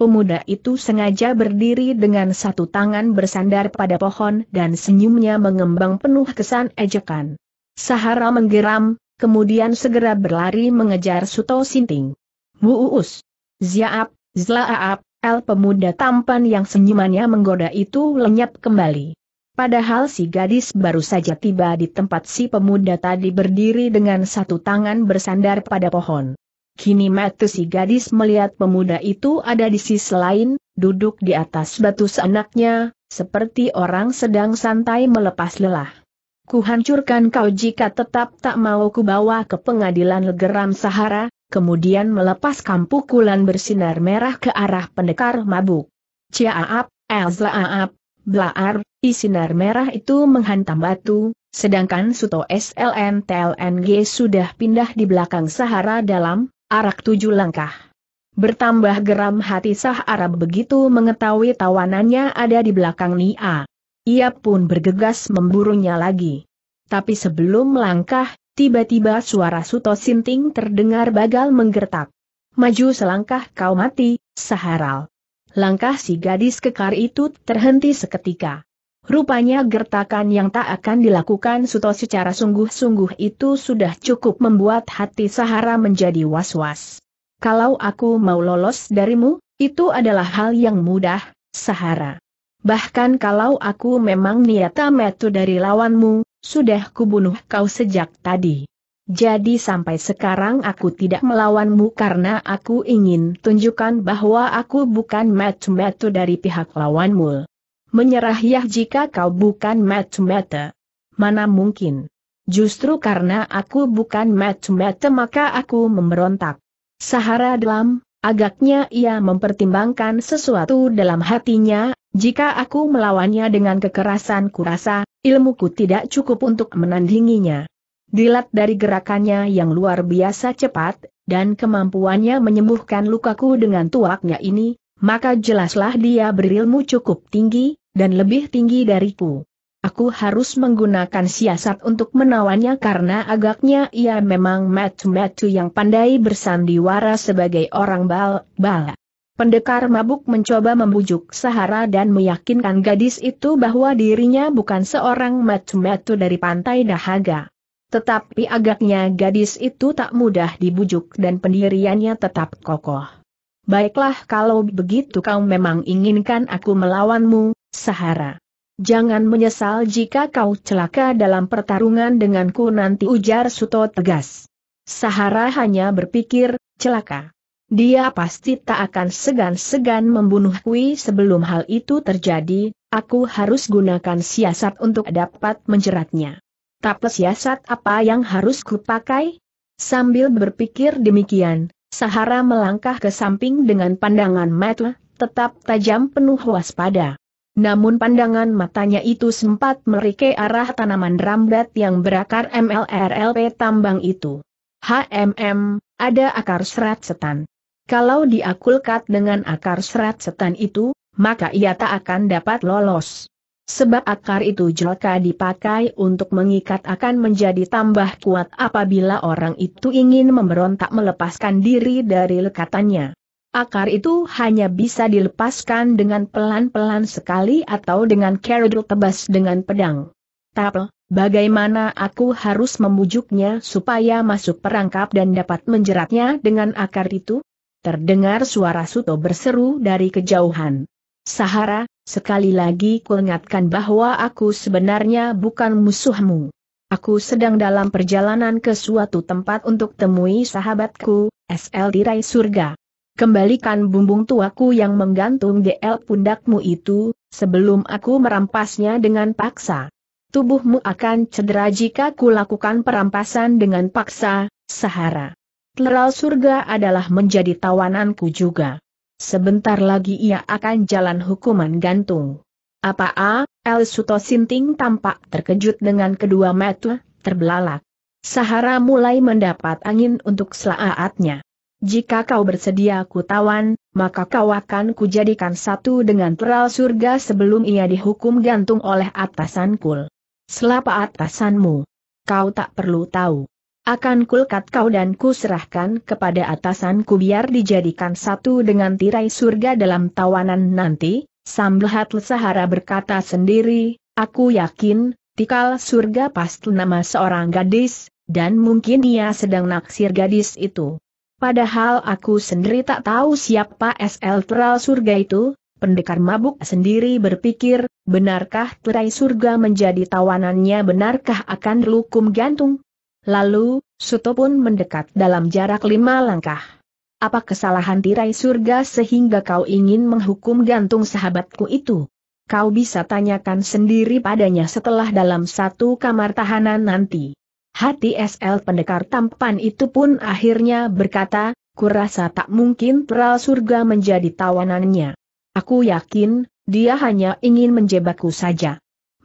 Pemuda itu sengaja berdiri dengan satu tangan bersandar pada pohon dan senyumnya mengembang penuh kesan ejekan. Sahara menggeram, kemudian segera berlari mengejar Suto Sinting. Wuus! Ziaap, Zlaaap, El pemuda tampan yang senyumannya menggoda itu lenyap kembali. Padahal si gadis baru saja tiba di tempat si pemuda tadi berdiri dengan satu tangan bersandar pada pohon. Kini mata si gadis melihat pemuda itu ada di sisi lain, duduk di atas batu seenaknya, seperti orang sedang santai melepas lelah. Kuhancurkan kau jika tetap tak mau kubawa ke pengadilan legeram Sahara, kemudian melepas kampukulan bersinar merah ke arah pendekar mabuk. Ciaap, Elzaap, Blaar, isinar merah itu menghantam batu, sedangkan Suto SLN TLNG sudah pindah di belakang Sahara dalam, arak tujuh langkah. Bertambah geram hati Sah Arab begitu mengetahui tawanannya ada di belakang Nia. Ia pun bergegas memburunya lagi. Tapi sebelum melangkah, Tiba-tiba suara Suto Sinting terdengar bagal menggertak. Maju selangkah kau mati, Saharal. Langkah si gadis kekar itu terhenti seketika. Rupanya gertakan yang tak akan dilakukan Suto secara sungguh-sungguh itu sudah cukup membuat hati Sahara menjadi was-was. Kalau aku mau lolos darimu, itu adalah hal yang mudah, Sahara. Bahkan kalau aku memang niat metu dari lawanmu, sudah kubunuh kau sejak tadi. Jadi sampai sekarang aku tidak melawanmu karena aku ingin tunjukkan bahwa aku bukan matu-matu dari pihak lawanmu. Menyerah ya jika kau bukan matu matu Mana mungkin. Justru karena aku bukan matu matu maka aku memberontak. Sahara dalam, agaknya ia mempertimbangkan sesuatu dalam hatinya, jika aku melawannya dengan kekerasan kurasa, ilmuku tidak cukup untuk menandinginya. Dilat dari gerakannya yang luar biasa cepat, dan kemampuannya menyembuhkan lukaku dengan tuaknya ini, maka jelaslah dia berilmu cukup tinggi, dan lebih tinggi dariku. Aku harus menggunakan siasat untuk menawannya karena agaknya ia memang matu-matu yang pandai bersandiwara sebagai orang bal-bala. Pendekar mabuk mencoba membujuk Sahara dan meyakinkan gadis itu bahwa dirinya bukan seorang matu-matu dari pantai dahaga. Tetapi agaknya gadis itu tak mudah dibujuk dan pendiriannya tetap kokoh. Baiklah kalau begitu kau memang inginkan aku melawanmu, Sahara. Jangan menyesal jika kau celaka dalam pertarungan denganku nanti ujar Suto tegas. Sahara hanya berpikir, celaka. Dia pasti tak akan segan-segan membunuh Kui sebelum hal itu terjadi, aku harus gunakan siasat untuk dapat menjeratnya. Tapi siasat apa yang harus kupakai? Sambil berpikir demikian, Sahara melangkah ke samping dengan pandangan mata tetap tajam penuh waspada. Namun pandangan matanya itu sempat merike arah tanaman rambat yang berakar MLRLP tambang itu. HMM, ada akar serat setan. Kalau diakulkat dengan akar serat setan itu, maka ia tak akan dapat lolos. Sebab akar itu jelka dipakai untuk mengikat akan menjadi tambah kuat apabila orang itu ingin memberontak melepaskan diri dari lekatannya. Akar itu hanya bisa dilepaskan dengan pelan-pelan sekali atau dengan keredul tebas dengan pedang. Tapi, bagaimana aku harus membujuknya supaya masuk perangkap dan dapat menjeratnya dengan akar itu? Terdengar suara Suto berseru dari kejauhan. Sahara, sekali lagi kuingatkan bahwa aku sebenarnya bukan musuhmu. Aku sedang dalam perjalanan ke suatu tempat untuk temui sahabatku, SL Tirai Surga. Kembalikan bumbung tuaku yang menggantung di el pundakmu itu, sebelum aku merampasnya dengan paksa. Tubuhmu akan cedera jika kulakukan perampasan dengan paksa, Sahara. Tleral surga adalah menjadi tawananku juga. Sebentar lagi ia akan jalan hukuman gantung. Apa A, El Suto Sinting tampak terkejut dengan kedua metu, terbelalak. Sahara mulai mendapat angin untuk selaatnya. Jika kau bersedia ku tawan, maka kau akan kujadikan satu dengan teral surga sebelum ia dihukum gantung oleh atasan kul. Selapa atasanmu. Kau tak perlu tahu. Akan kulkat kau dan kuserahkan kepada atasanku biar dijadikan satu dengan tirai surga dalam tawanan nanti, sambil Hatl Sahara berkata sendiri, aku yakin, tikal surga pasti nama seorang gadis, dan mungkin ia sedang naksir gadis itu. Padahal aku sendiri tak tahu siapa SL Teral surga itu, pendekar mabuk sendiri berpikir, benarkah tirai surga menjadi tawanannya benarkah akan lukum gantung? Lalu, Suto pun mendekat dalam jarak lima langkah. Apa kesalahan tirai surga sehingga kau ingin menghukum gantung sahabatku itu? Kau bisa tanyakan sendiri padanya setelah dalam satu kamar tahanan nanti. Hati SL pendekar tampan itu pun akhirnya berkata, kurasa tak mungkin peral surga menjadi tawanannya. Aku yakin, dia hanya ingin menjebakku saja.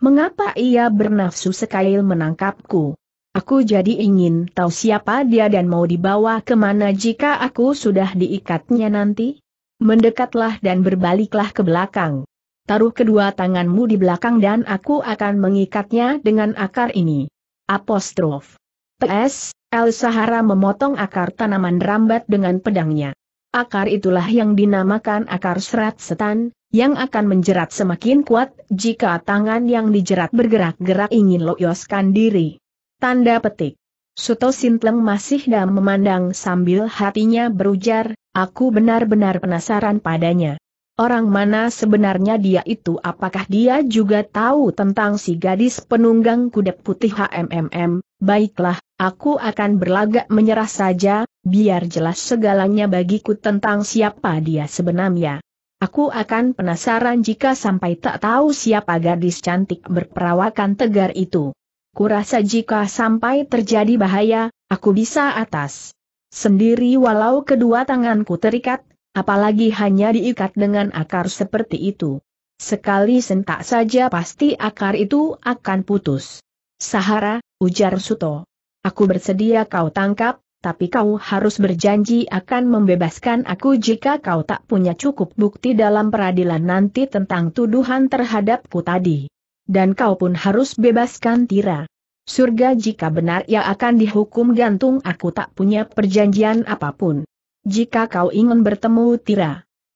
Mengapa ia bernafsu sekail menangkapku? Aku jadi ingin tahu siapa dia dan mau dibawa kemana jika aku sudah diikatnya nanti? Mendekatlah dan berbaliklah ke belakang. Taruh kedua tanganmu di belakang dan aku akan mengikatnya dengan akar ini. Apostrof. PS, El Sahara memotong akar tanaman rambat dengan pedangnya. Akar itulah yang dinamakan akar serat setan, yang akan menjerat semakin kuat jika tangan yang dijerat bergerak-gerak ingin loyoskan diri. Tanda petik. Suto Sintleng masih dalam memandang sambil hatinya berujar, aku benar-benar penasaran padanya. Orang mana sebenarnya dia itu apakah dia juga tahu tentang si gadis penunggang kuda putih HMMM, baiklah, aku akan berlagak menyerah saja, biar jelas segalanya bagiku tentang siapa dia sebenarnya. Aku akan penasaran jika sampai tak tahu siapa gadis cantik berperawakan tegar itu kurasa jika sampai terjadi bahaya, aku bisa atas. Sendiri walau kedua tanganku terikat, apalagi hanya diikat dengan akar seperti itu. Sekali sentak saja pasti akar itu akan putus. Sahara, ujar Suto. Aku bersedia kau tangkap, tapi kau harus berjanji akan membebaskan aku jika kau tak punya cukup bukti dalam peradilan nanti tentang tuduhan terhadapku tadi dan kau pun harus bebaskan Tira. Surga jika benar ia akan dihukum gantung aku tak punya perjanjian apapun. Jika kau ingin bertemu Tira.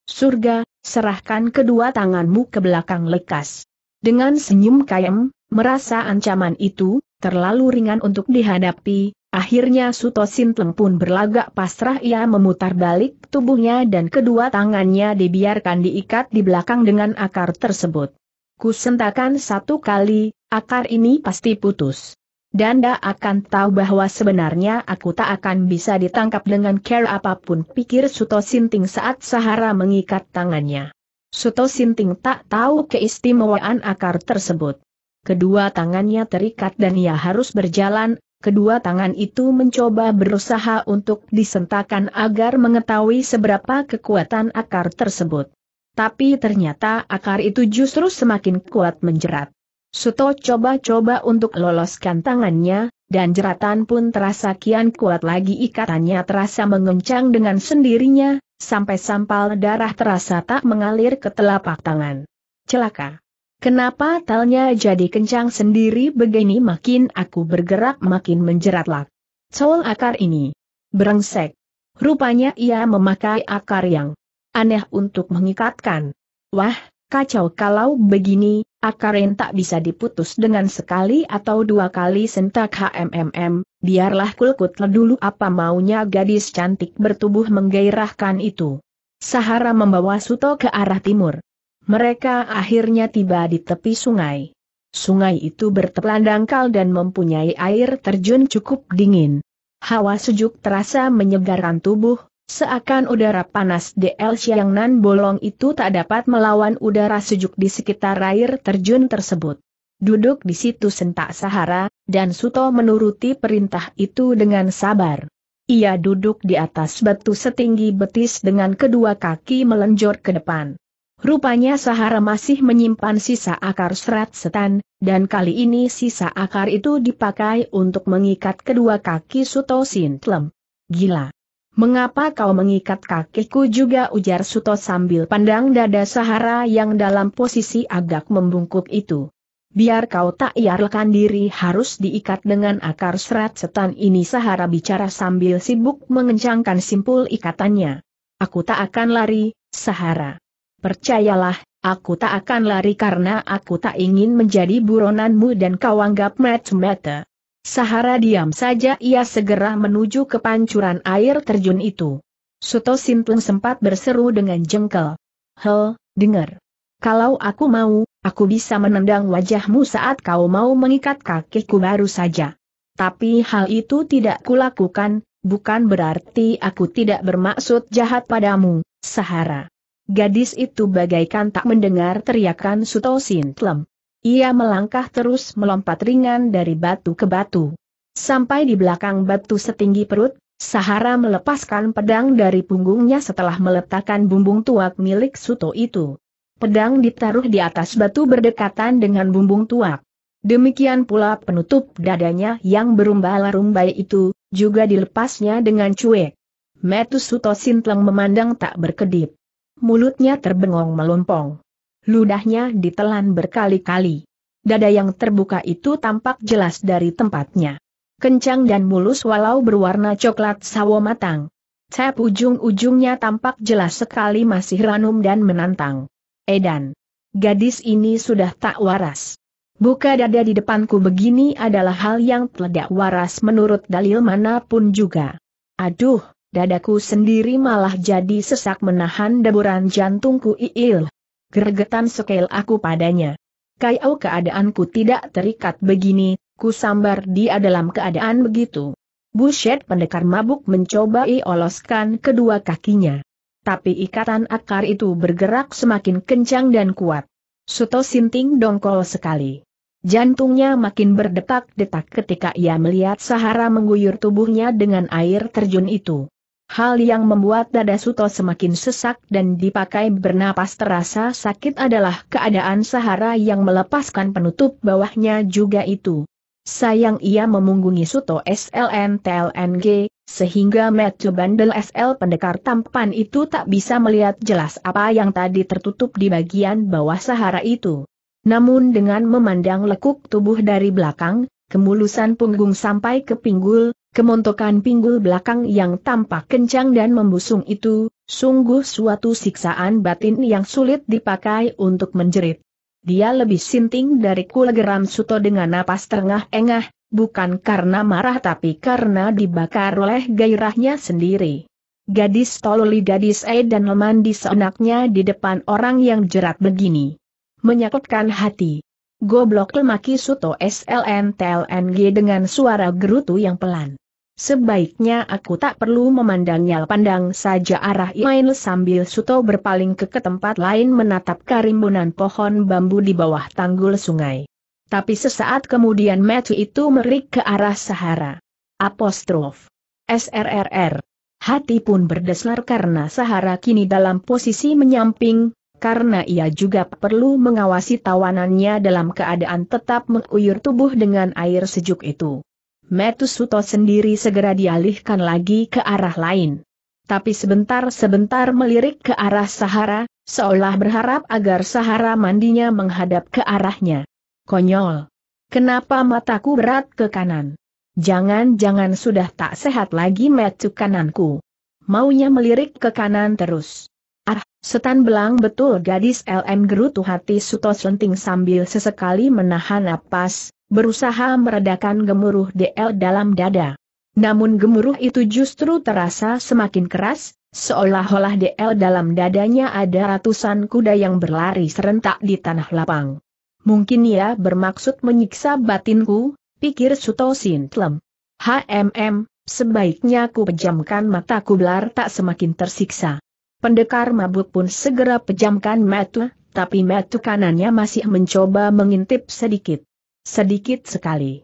Surga, serahkan kedua tanganmu ke belakang lekas. Dengan senyum kayem, merasa ancaman itu, terlalu ringan untuk dihadapi, akhirnya Suto Sintleng pun berlagak pasrah ia memutar balik tubuhnya dan kedua tangannya dibiarkan diikat di belakang dengan akar tersebut. Ku sentakan satu kali, akar ini pasti putus. Danda akan tahu bahwa sebenarnya aku tak akan bisa ditangkap dengan care apapun pikir Suto Sinting saat Sahara mengikat tangannya. Suto Sinting tak tahu keistimewaan akar tersebut. Kedua tangannya terikat dan ia harus berjalan, kedua tangan itu mencoba berusaha untuk disentakan agar mengetahui seberapa kekuatan akar tersebut. Tapi ternyata akar itu justru semakin kuat menjerat. Suto coba-coba untuk loloskan tangannya, dan jeratan pun terasa kian kuat lagi ikatannya terasa mengencang dengan sendirinya, sampai sampal darah terasa tak mengalir ke telapak tangan. Celaka! Kenapa talnya jadi kencang sendiri begini makin aku bergerak makin menjeratlah. Soal akar ini. berengsek. Rupanya ia memakai akar yang aneh untuk mengikatkan. Wah, kacau kalau begini, akarin tak bisa diputus dengan sekali atau dua kali sentak HMMM, biarlah kulkut dulu apa maunya gadis cantik bertubuh menggairahkan itu. Sahara membawa Suto ke arah timur. Mereka akhirnya tiba di tepi sungai. Sungai itu bertelan dangkal dan mempunyai air terjun cukup dingin. Hawa sejuk terasa menyegarkan tubuh, Seakan udara panas DL Nan bolong itu tak dapat melawan udara sejuk di sekitar air terjun tersebut. Duduk di situ sentak Sahara, dan Suto menuruti perintah itu dengan sabar. Ia duduk di atas batu setinggi betis dengan kedua kaki melenjor ke depan. Rupanya Sahara masih menyimpan sisa akar serat setan, dan kali ini sisa akar itu dipakai untuk mengikat kedua kaki Suto Sintlem. Gila! Mengapa kau mengikat kakiku juga ujar Suto sambil pandang dada Sahara yang dalam posisi agak membungkuk itu. Biar kau tak iarkan diri harus diikat dengan akar serat setan ini Sahara bicara sambil sibuk mengencangkan simpul ikatannya. Aku tak akan lari, Sahara. Percayalah, aku tak akan lari karena aku tak ingin menjadi buronanmu dan kau anggap met mata Sahara diam saja ia segera menuju ke pancuran air terjun itu. Suto Sintung sempat berseru dengan jengkel. He, dengar. Kalau aku mau, aku bisa menendang wajahmu saat kau mau mengikat kakiku baru saja. Tapi hal itu tidak kulakukan, bukan berarti aku tidak bermaksud jahat padamu, Sahara. Gadis itu bagaikan tak mendengar teriakan Suto Sintlem. Ia melangkah terus melompat ringan dari batu ke batu. Sampai di belakang batu setinggi perut, Sahara melepaskan pedang dari punggungnya setelah meletakkan bumbung tuak milik Suto itu. Pedang ditaruh di atas batu berdekatan dengan bumbung tuak. Demikian pula penutup dadanya yang berumbala-rumbai itu, juga dilepasnya dengan cuek. Metus Suto Sintleng memandang tak berkedip. Mulutnya terbengong melompong ludahnya ditelan berkali-kali. Dada yang terbuka itu tampak jelas dari tempatnya. Kencang dan mulus walau berwarna coklat sawo matang. Cap ujung-ujungnya tampak jelas sekali masih ranum dan menantang. Edan. Gadis ini sudah tak waras. Buka dada di depanku begini adalah hal yang tidak waras menurut dalil manapun juga. Aduh, dadaku sendiri malah jadi sesak menahan deburan jantungku iil. Geregetan sekel aku padanya. Kayau keadaanku tidak terikat begini, ku sambar dia dalam keadaan begitu. Buset pendekar mabuk mencoba ioloskan kedua kakinya. Tapi ikatan akar itu bergerak semakin kencang dan kuat. Suto Sinting dongkol sekali. Jantungnya makin berdetak-detak ketika ia melihat Sahara mengguyur tubuhnya dengan air terjun itu. Hal yang membuat dada Suto semakin sesak dan dipakai bernapas terasa sakit adalah keadaan Sahara yang melepaskan penutup bawahnya juga itu. Sayang ia memunggungi Suto SLN TLNG, sehingga Matthew Bandel SL pendekar tampan itu tak bisa melihat jelas apa yang tadi tertutup di bagian bawah Sahara itu. Namun dengan memandang lekuk tubuh dari belakang, kemulusan punggung sampai ke pinggul, Kemontokan pinggul belakang yang tampak kencang dan membusung itu, sungguh suatu siksaan batin yang sulit dipakai untuk menjerit. Dia lebih sinting dari kulegeram Suto dengan napas terengah-engah, bukan karena marah tapi karena dibakar oleh gairahnya sendiri. Gadis tololi gadis E dan di seenaknya di depan orang yang jerat begini. Menyakutkan hati. Goblok lemaki Suto SLN TLNG dengan suara gerutu yang pelan. Sebaiknya aku tak perlu memandangnya pandang saja arah Iain sambil Suto berpaling ke, ke tempat lain menatap karimbunan pohon bambu di bawah tanggul sungai. Tapi sesaat kemudian Matthew itu merik ke arah Sahara. Apostrof. SRRR. Hati pun berdeslar karena Sahara kini dalam posisi menyamping, karena ia juga perlu mengawasi tawanannya dalam keadaan tetap menguyur tubuh dengan air sejuk itu. Metus Suto sendiri segera dialihkan lagi ke arah lain. Tapi sebentar-sebentar melirik ke arah Sahara, seolah berharap agar Sahara mandinya menghadap ke arahnya. Konyol! Kenapa mataku berat ke kanan? Jangan-jangan sudah tak sehat lagi metu kananku. Maunya melirik ke kanan terus. Ah, setan belang betul gadis LM gerutu hati Suto slenting sambil sesekali menahan napas, berusaha meredakan gemuruh DL dalam dada. Namun gemuruh itu justru terasa semakin keras, seolah-olah DL dalam dadanya ada ratusan kuda yang berlari serentak di tanah lapang. Mungkin ia bermaksud menyiksa batinku, pikir Suto Sintlem. HMM, sebaiknya ku pejamkan mataku belar tak semakin tersiksa. Pendekar mabuk pun segera pejamkan mata, tapi mata kanannya masih mencoba mengintip sedikit. Sedikit sekali.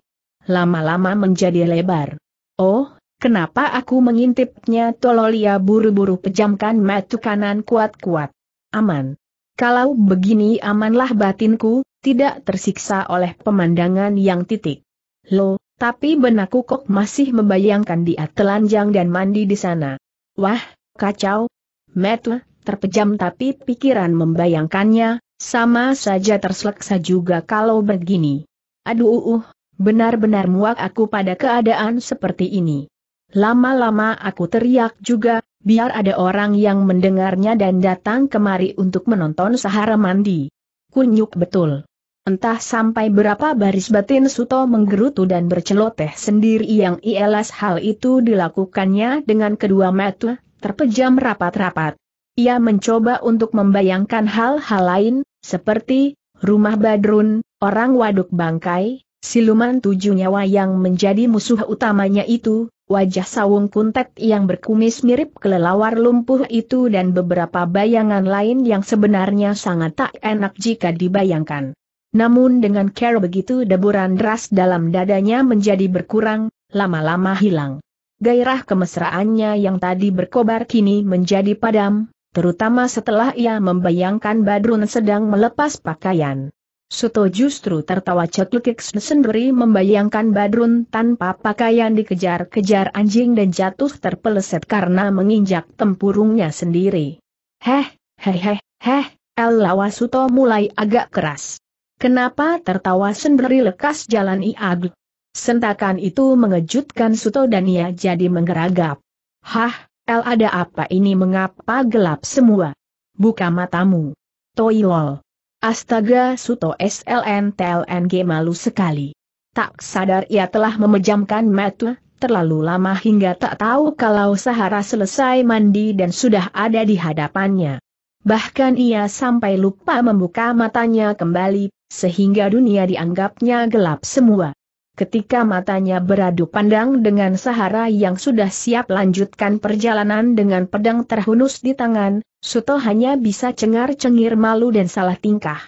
Lama-lama menjadi lebar. Oh, kenapa aku mengintipnya Tololia buru-buru pejamkan mata kanan kuat-kuat. Aman. Kalau begini amanlah batinku, tidak tersiksa oleh pemandangan yang titik. Loh, tapi benakku kok masih membayangkan dia telanjang dan mandi di sana. Wah, kacau. Metu, terpejam tapi pikiran membayangkannya, sama saja terseleksa juga kalau begini. Aduh, uh, uh, benar-benar muak aku pada keadaan seperti ini. Lama-lama aku teriak juga, biar ada orang yang mendengarnya dan datang kemari untuk menonton Sahara Mandi. Kunyuk betul. Entah sampai berapa baris batin Suto menggerutu dan berceloteh sendiri yang ielas hal itu dilakukannya dengan kedua mata, terpejam rapat-rapat. Ia mencoba untuk membayangkan hal-hal lain, seperti rumah Badrun, Orang waduk bangkai, siluman tujuh nyawa yang menjadi musuh utamanya itu, wajah sawung kuntet yang berkumis mirip kelelawar lumpuh itu dan beberapa bayangan lain yang sebenarnya sangat tak enak jika dibayangkan. Namun dengan care begitu deburan deras dalam dadanya menjadi berkurang, lama-lama hilang. Gairah kemesraannya yang tadi berkobar kini menjadi padam, terutama setelah ia membayangkan Badrun sedang melepas pakaian. Suto justru tertawa cekikik sendiri membayangkan Badrun tanpa pakaian dikejar-kejar anjing dan jatuh terpeleset karena menginjak tempurungnya sendiri. Heh, heh heh, heh, lawas Suto mulai agak keras. Kenapa tertawa sendiri lekas jalan Iag? Sentakan itu mengejutkan Suto dan ia jadi menggeragap. Hah, El ada apa ini mengapa gelap semua? Buka matamu. Toilol. Astaga Suto SLN TLNG malu sekali. Tak sadar ia telah memejamkan mata, terlalu lama hingga tak tahu kalau Sahara selesai mandi dan sudah ada di hadapannya. Bahkan ia sampai lupa membuka matanya kembali, sehingga dunia dianggapnya gelap semua. Ketika matanya beradu pandang dengan Sahara yang sudah siap lanjutkan perjalanan dengan pedang terhunus di tangan, Suto hanya bisa cengar-cengir malu dan salah tingkah.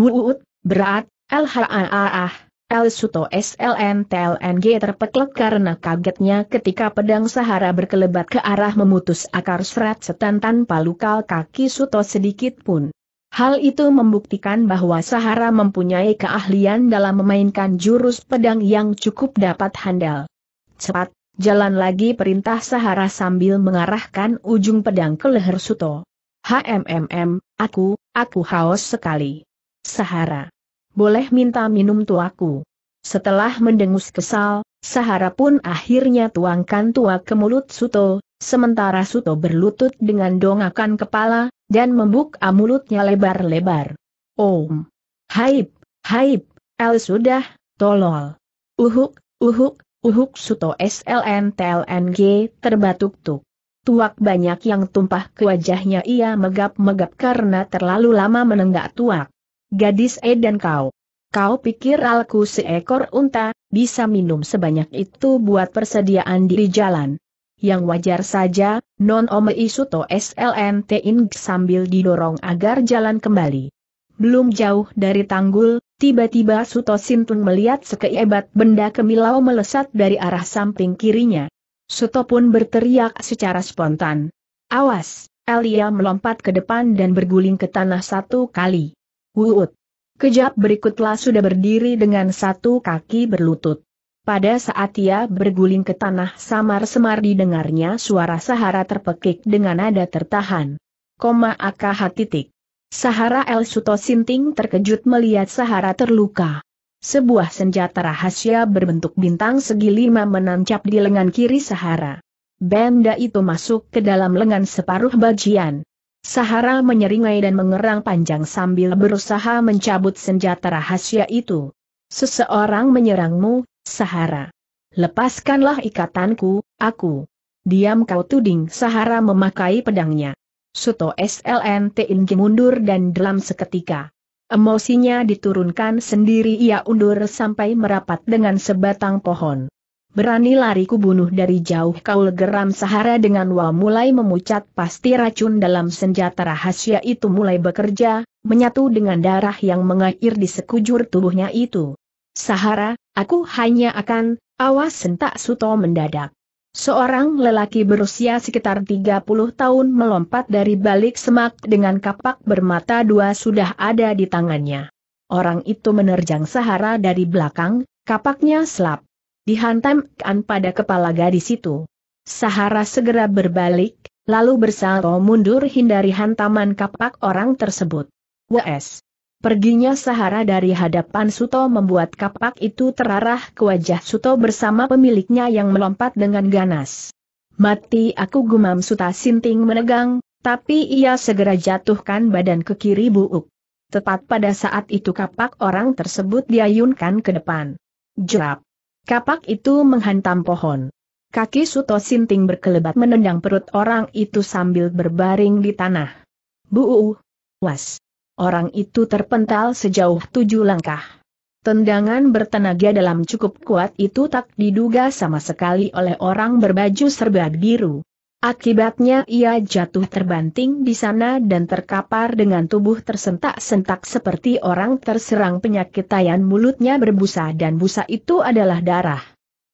Wuut, berat, LHAAAH, El Suto SLNTLNG terpeklek karena kagetnya ketika pedang Sahara berkelebat ke arah memutus akar serat setan tanpa luka kaki Suto sedikit pun. Hal itu membuktikan bahwa Sahara mempunyai keahlian dalam memainkan jurus pedang yang cukup dapat handal. Cepat, jalan lagi perintah Sahara sambil mengarahkan ujung pedang ke leher Suto. HMMM, aku, aku haus sekali. Sahara. Boleh minta minum tuaku. Setelah mendengus kesal, Sahara pun akhirnya tuangkan tua ke mulut Suto, sementara Suto berlutut dengan dongakan kepala, dan membuka mulutnya lebar-lebar. Om. Haib, haib, el sudah, tolol. Uhuk, uhuk, uhuk suto SLN TLNG terbatuk-tuk. Tuak banyak yang tumpah ke wajahnya ia megap-megap karena terlalu lama menenggak tuak. Gadis E dan kau. Kau pikir alku seekor unta, bisa minum sebanyak itu buat persediaan di jalan yang wajar saja, Non Ome Isuto SLN Ing sambil didorong agar jalan kembali. Belum jauh dari tanggul, tiba-tiba Suto Sintung melihat sekeibat benda kemilau melesat dari arah samping kirinya. Suto pun berteriak secara spontan. Awas! Elia melompat ke depan dan berguling ke tanah satu kali. Wuut! Kejap berikutlah sudah berdiri dengan satu kaki berlutut. Pada saat ia berguling ke tanah samar-semar didengarnya suara Sahara terpekik dengan nada tertahan. Koma AKH titik. Sahara El Suto Sinting terkejut melihat Sahara terluka. Sebuah senjata rahasia berbentuk bintang segi lima menancap di lengan kiri Sahara. Benda itu masuk ke dalam lengan separuh bagian. Sahara menyeringai dan mengerang panjang sambil berusaha mencabut senjata rahasia itu. Seseorang menyerangmu, Sahara. Lepaskanlah ikatanku, aku. Diam kau tuding Sahara memakai pedangnya. Suto SLNT ingin mundur dan dalam seketika. Emosinya diturunkan sendiri ia undur sampai merapat dengan sebatang pohon. Berani lariku bunuh dari jauh kau geram Sahara dengan wa mulai memucat pasti racun dalam senjata rahasia itu mulai bekerja, menyatu dengan darah yang mengair di sekujur tubuhnya itu. Sahara, Aku hanya akan, awas sentak Suto mendadak. Seorang lelaki berusia sekitar 30 tahun melompat dari balik semak dengan kapak bermata dua sudah ada di tangannya. Orang itu menerjang Sahara dari belakang, kapaknya selap. Dihantamkan pada kepala gadis itu. Sahara segera berbalik, lalu bersalto mundur hindari hantaman kapak orang tersebut. WS Perginya Sahara dari hadapan Suto membuat kapak itu terarah ke wajah Suto bersama pemiliknya yang melompat dengan ganas. Mati aku gumam Suta Sinting menegang, tapi ia segera jatuhkan badan ke kiri buuk. Tepat pada saat itu kapak orang tersebut diayunkan ke depan. Jerap. Kapak itu menghantam pohon. Kaki Suto Sinting berkelebat menendang perut orang itu sambil berbaring di tanah. Buu. Was. Orang itu terpental sejauh tujuh langkah. Tendangan bertenaga dalam cukup kuat itu tak diduga sama sekali oleh orang berbaju serba biru. Akibatnya ia jatuh terbanting di sana dan terkapar dengan tubuh tersentak-sentak seperti orang terserang penyakit tayan mulutnya berbusa dan busa itu adalah darah.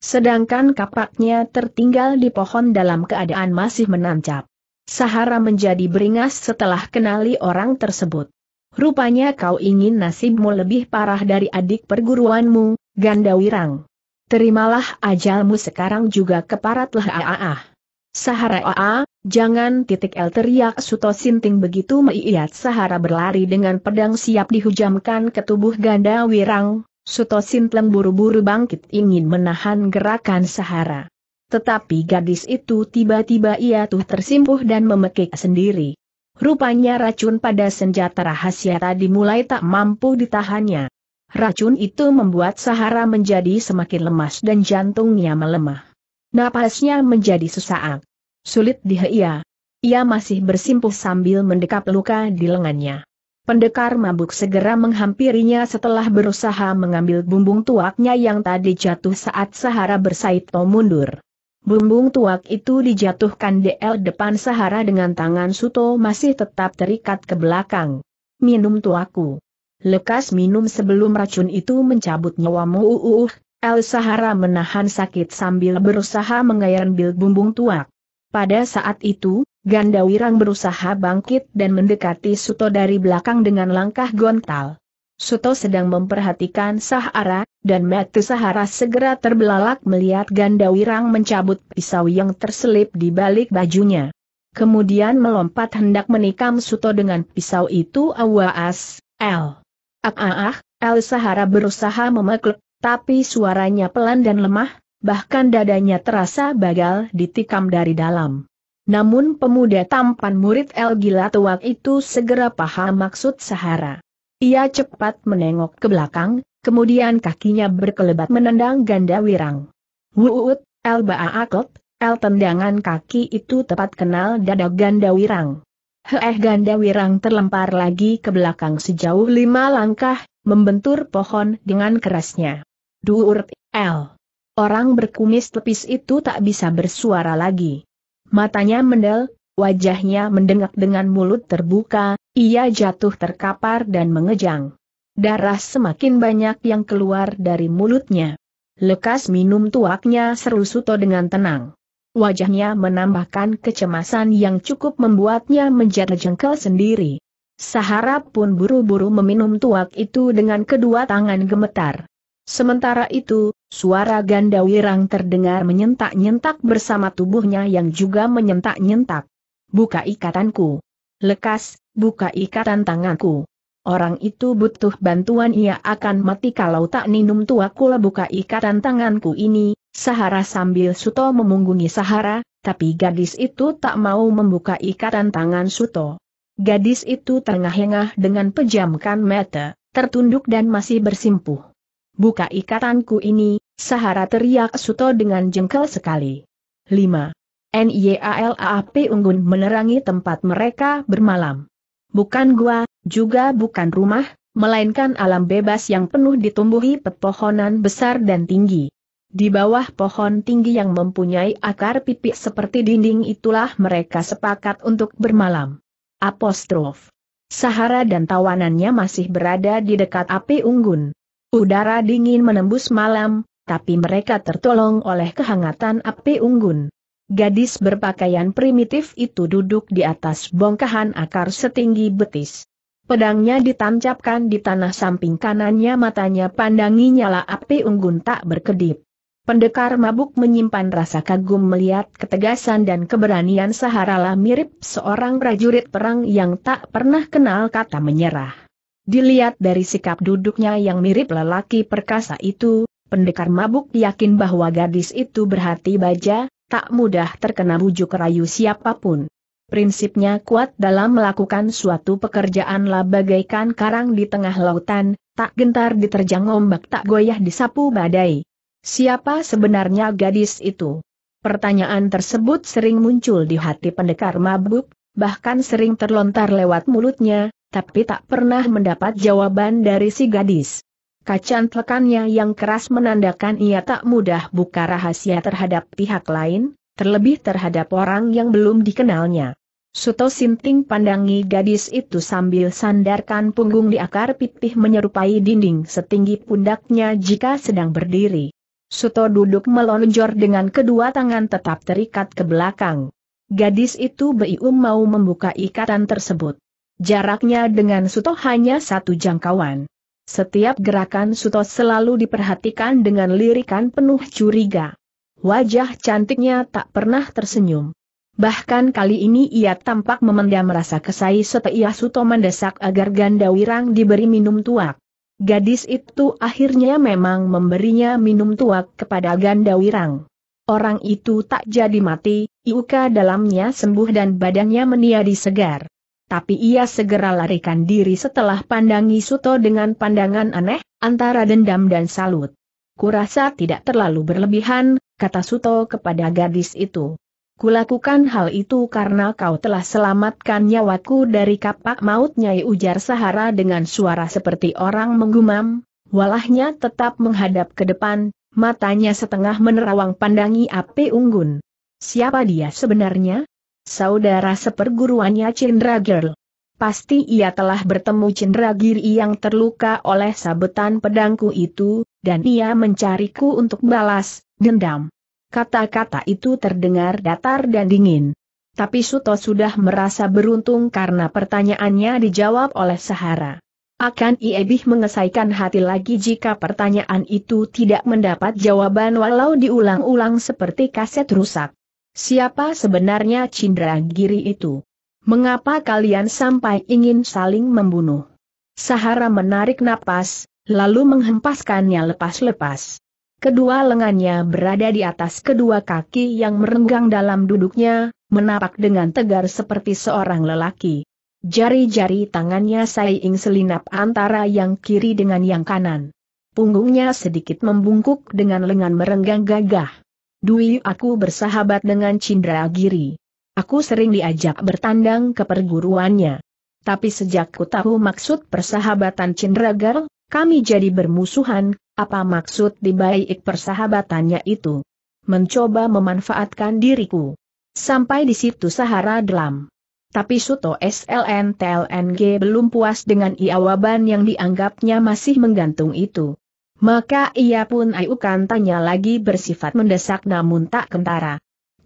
Sedangkan kapaknya tertinggal di pohon dalam keadaan masih menancap. Sahara menjadi beringas setelah kenali orang tersebut. Rupanya kau ingin nasibmu lebih parah dari adik perguruanmu, Gandawirang. Terimalah ajalmu sekarang juga keparatlah aaah. Sahara aa, jangan titik el teriak Suto Sinting begitu meiat Sahara berlari dengan pedang siap dihujamkan ke tubuh Gandawirang. Suto Sintleng buru-buru bangkit ingin menahan gerakan Sahara. Tetapi gadis itu tiba-tiba ia tuh tersimpuh dan memekik sendiri. Rupanya racun pada senjata rahasia tadi mulai tak mampu ditahannya. Racun itu membuat Sahara menjadi semakin lemas dan jantungnya melemah. Napasnya menjadi sesaat. Sulit dihia. Iya. Ia masih bersimpuh sambil mendekap luka di lengannya. Pendekar mabuk segera menghampirinya setelah berusaha mengambil bumbung tuaknya yang tadi jatuh saat Sahara bersaito mundur. Bumbung tuak itu dijatuhkan DL depan Sahara dengan tangan Suto masih tetap terikat ke belakang. Minum tuaku. Lekas minum sebelum racun itu mencabut nyawamu. Uh, uh, uh. El Sahara menahan sakit sambil berusaha bil bumbung tuak. Pada saat itu, Ganda Wirang berusaha bangkit dan mendekati Suto dari belakang dengan langkah gontal. Suto sedang memperhatikan Sahara, dan mata Sahara segera terbelalak melihat Ganda Wirang mencabut pisau yang terselip di balik bajunya. Kemudian melompat hendak menikam Suto dengan pisau itu awas, El. ak ah, ah, ah El Sahara berusaha memekluk, tapi suaranya pelan dan lemah, bahkan dadanya terasa bagal ditikam dari dalam. Namun pemuda tampan murid El Gila Tuak itu segera paham maksud Sahara. Ia cepat menengok ke belakang, kemudian kakinya berkelebat menendang ganda wirang. Wuut, El Baaakot, El tendangan kaki itu tepat kenal dada ganda wirang. Heeh ganda wirang terlempar lagi ke belakang sejauh lima langkah, membentur pohon dengan kerasnya. Duurt, El. Orang berkumis lepis itu tak bisa bersuara lagi. Matanya mendel, wajahnya mendengak dengan mulut terbuka, ia jatuh terkapar dan mengejang. Darah semakin banyak yang keluar dari mulutnya. Lekas minum tuaknya seru Suto dengan tenang. Wajahnya menambahkan kecemasan yang cukup membuatnya menjadi jengkel sendiri. Sahara pun buru-buru meminum tuak itu dengan kedua tangan gemetar. Sementara itu, suara ganda wirang terdengar menyentak-nyentak bersama tubuhnya yang juga menyentak-nyentak buka ikatanku. Lekas, buka ikatan tanganku. Orang itu butuh bantuan ia akan mati kalau tak minum tua. Kula buka ikatan tanganku ini, Sahara sambil Suto memunggungi Sahara, tapi gadis itu tak mau membuka ikatan tangan Suto. Gadis itu tengah engah dengan pejamkan mata, tertunduk dan masih bersimpuh. Buka ikatanku ini, Sahara teriak Suto dengan jengkel sekali. 5. NYALAP Unggun menerangi tempat mereka bermalam. Bukan gua, juga bukan rumah, melainkan alam bebas yang penuh ditumbuhi pepohonan besar dan tinggi. Di bawah pohon tinggi yang mempunyai akar pipih seperti dinding itulah mereka sepakat untuk bermalam. Apostrof. Sahara dan tawanannya masih berada di dekat api unggun. Udara dingin menembus malam, tapi mereka tertolong oleh kehangatan api unggun. Gadis berpakaian primitif itu duduk di atas bongkahan akar setinggi betis. Pedangnya ditancapkan di tanah samping kanannya matanya pandangi nyala api unggun tak berkedip. Pendekar mabuk menyimpan rasa kagum melihat ketegasan dan keberanian Saharalah mirip seorang prajurit perang yang tak pernah kenal kata menyerah. Dilihat dari sikap duduknya yang mirip lelaki perkasa itu, pendekar mabuk yakin bahwa gadis itu berhati baja, tak mudah terkena bujuk rayu siapapun. Prinsipnya kuat dalam melakukan suatu pekerjaan lah bagaikan karang di tengah lautan, tak gentar diterjang ombak tak goyah disapu badai. Siapa sebenarnya gadis itu? Pertanyaan tersebut sering muncul di hati pendekar mabuk, bahkan sering terlontar lewat mulutnya, tapi tak pernah mendapat jawaban dari si gadis. Kacan telekannya yang keras menandakan ia tak mudah buka rahasia terhadap pihak lain, terlebih terhadap orang yang belum dikenalnya. Suto Sinting pandangi gadis itu sambil sandarkan punggung di akar pipih menyerupai dinding setinggi pundaknya jika sedang berdiri. Suto duduk melonjor dengan kedua tangan tetap terikat ke belakang. Gadis itu beium mau membuka ikatan tersebut. Jaraknya dengan Suto hanya satu jangkauan. Setiap gerakan Suto selalu diperhatikan dengan lirikan penuh curiga. Wajah cantiknya tak pernah tersenyum. Bahkan kali ini ia tampak memendam rasa kesai setelah Suto mendesak agar Gandawirang diberi minum tuak. Gadis itu akhirnya memang memberinya minum tuak kepada Gandawirang. Orang itu tak jadi mati, iuka dalamnya sembuh dan badannya meniadi segar tapi ia segera larikan diri setelah pandangi Suto dengan pandangan aneh, antara dendam dan salut. Kurasa tidak terlalu berlebihan, kata Suto kepada gadis itu. Kulakukan hal itu karena kau telah selamatkan nyawaku dari kapak maut Nyai Ujar Sahara dengan suara seperti orang menggumam, walahnya tetap menghadap ke depan, matanya setengah menerawang pandangi api unggun. Siapa dia sebenarnya? saudara seperguruannya Cindra Girl. Pasti ia telah bertemu Cindragiri yang terluka oleh sabetan pedangku itu, dan ia mencariku untuk balas, dendam. Kata-kata itu terdengar datar dan dingin. Tapi Suto sudah merasa beruntung karena pertanyaannya dijawab oleh Sahara. Akan Iebih mengesaikan hati lagi jika pertanyaan itu tidak mendapat jawaban walau diulang-ulang seperti kaset rusak. Siapa sebenarnya Giri itu? Mengapa kalian sampai ingin saling membunuh? Sahara menarik napas, lalu menghempaskannya lepas-lepas. Kedua lengannya berada di atas kedua kaki yang merenggang dalam duduknya, menapak dengan tegar seperti seorang lelaki. Jari-jari tangannya saing selinap antara yang kiri dengan yang kanan. Punggungnya sedikit membungkuk dengan lengan merenggang gagah. Dwi aku bersahabat dengan Cindra Giri. Aku sering diajak bertandang ke perguruannya. Tapi sejak ku tahu maksud persahabatan Cindra Girl, kami jadi bermusuhan, apa maksud dibalik persahabatannya itu? Mencoba memanfaatkan diriku. Sampai di situ Sahara dalam. Tapi Suto SLN TLNG belum puas dengan iawaban yang dianggapnya masih menggantung itu. Maka ia pun ayukan tanya lagi bersifat mendesak namun tak kentara.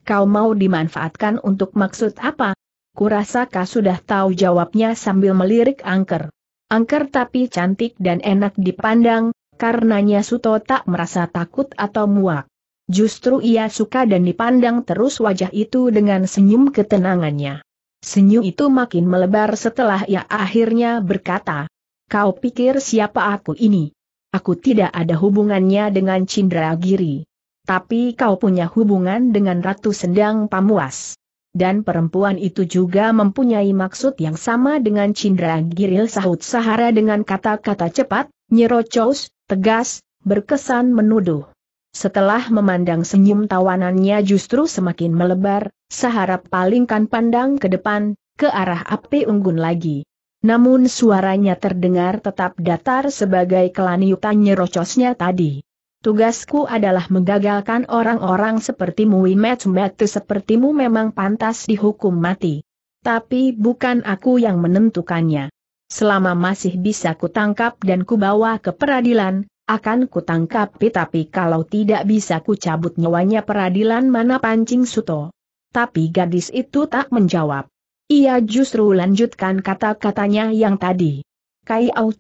Kau mau dimanfaatkan untuk maksud apa? Kurasa kau sudah tahu jawabnya sambil melirik angker. Angker tapi cantik dan enak dipandang, karenanya Suto tak merasa takut atau muak. Justru ia suka dan dipandang terus wajah itu dengan senyum ketenangannya. Senyum itu makin melebar setelah ia akhirnya berkata, Kau pikir siapa aku ini? Aku tidak ada hubungannya dengan Cindragiri, Tapi kau punya hubungan dengan Ratu Sendang Pamuas. Dan perempuan itu juga mempunyai maksud yang sama dengan Cindragiri. sahut Sahara dengan kata-kata cepat, nyerocos, tegas, berkesan menuduh. Setelah memandang senyum tawanannya justru semakin melebar, Sahara palingkan pandang ke depan, ke arah api unggun lagi. Namun suaranya terdengar tetap datar sebagai kelaniutan nyerocosnya tadi. Tugasku adalah menggagalkan orang-orang sepertimu muimet metu sepertimu memang pantas dihukum mati. Tapi bukan aku yang menentukannya. Selama masih bisa kutangkap dan kubawa ke peradilan, akan kutangkapi tapi kalau tidak bisa kucabut nyawanya peradilan mana pancing suto. Tapi gadis itu tak menjawab. Ia justru lanjutkan kata-katanya yang tadi. Kai Au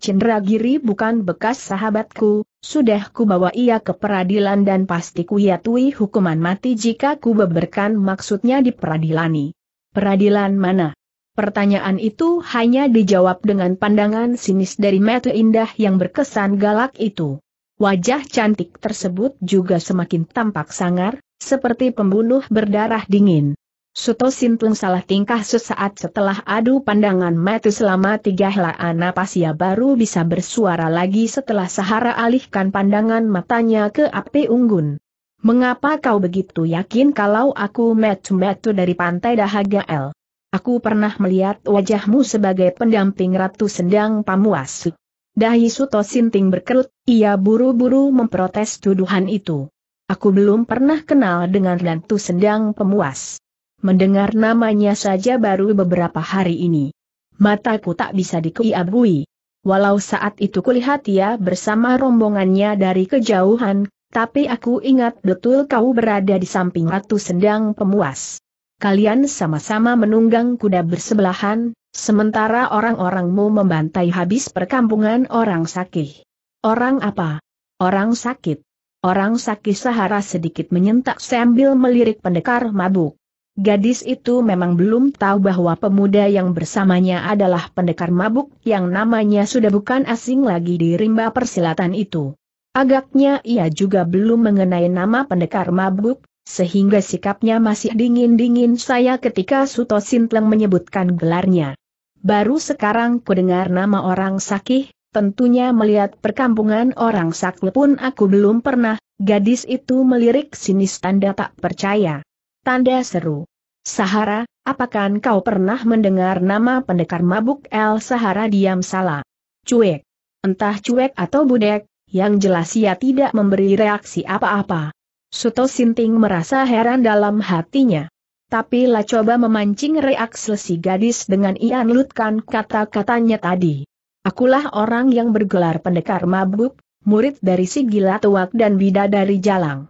bukan bekas sahabatku, sudah ku bawa ia ke peradilan dan pasti ku yatui hukuman mati jika ku beberkan maksudnya di peradilani. Peradilan mana? Pertanyaan itu hanya dijawab dengan pandangan sinis dari mata indah yang berkesan galak itu. Wajah cantik tersebut juga semakin tampak sangar, seperti pembunuh berdarah dingin. Suto Sintung salah tingkah sesaat setelah adu pandangan mati selama tiga helaan napas ia baru bisa bersuara lagi setelah Sahara alihkan pandangan matanya ke api unggun. Mengapa kau begitu yakin kalau aku metu-metu dari pantai dahaga El? Aku pernah melihat wajahmu sebagai pendamping Ratu Sendang Pamuas. Dahi Suto Sinting berkerut, ia buru-buru memprotes tuduhan itu. Aku belum pernah kenal dengan Ratu Sendang Pemuas mendengar namanya saja baru beberapa hari ini. Mataku tak bisa dikeliabui. Walau saat itu kulihat ia bersama rombongannya dari kejauhan, tapi aku ingat betul kau berada di samping Ratu Sendang Pemuas. Kalian sama-sama menunggang kuda bersebelahan, sementara orang-orangmu membantai habis perkampungan orang sakit. Orang apa? Orang sakit. Orang sakit Sahara sedikit menyentak sambil melirik pendekar mabuk. Gadis itu memang belum tahu bahwa pemuda yang bersamanya adalah pendekar mabuk yang namanya sudah bukan asing lagi di rimba persilatan itu. Agaknya ia juga belum mengenai nama pendekar mabuk, sehingga sikapnya masih dingin-dingin saya ketika Suto Sintleng menyebutkan gelarnya. Baru sekarang kudengar nama orang sakih, tentunya melihat perkampungan orang sakle pun aku belum pernah, gadis itu melirik sinis tanda tak percaya. Tanda seru. Sahara, apakah kau pernah mendengar nama pendekar mabuk El Sahara diam salah? Cuek. Entah cuek atau budek, yang jelas ia tidak memberi reaksi apa-apa. Suto Sinting merasa heran dalam hatinya. Tapi lah coba memancing reaksi si gadis dengan ia lutkan kata-katanya tadi. Akulah orang yang bergelar pendekar mabuk, murid dari si gila tuak dan bida dari jalang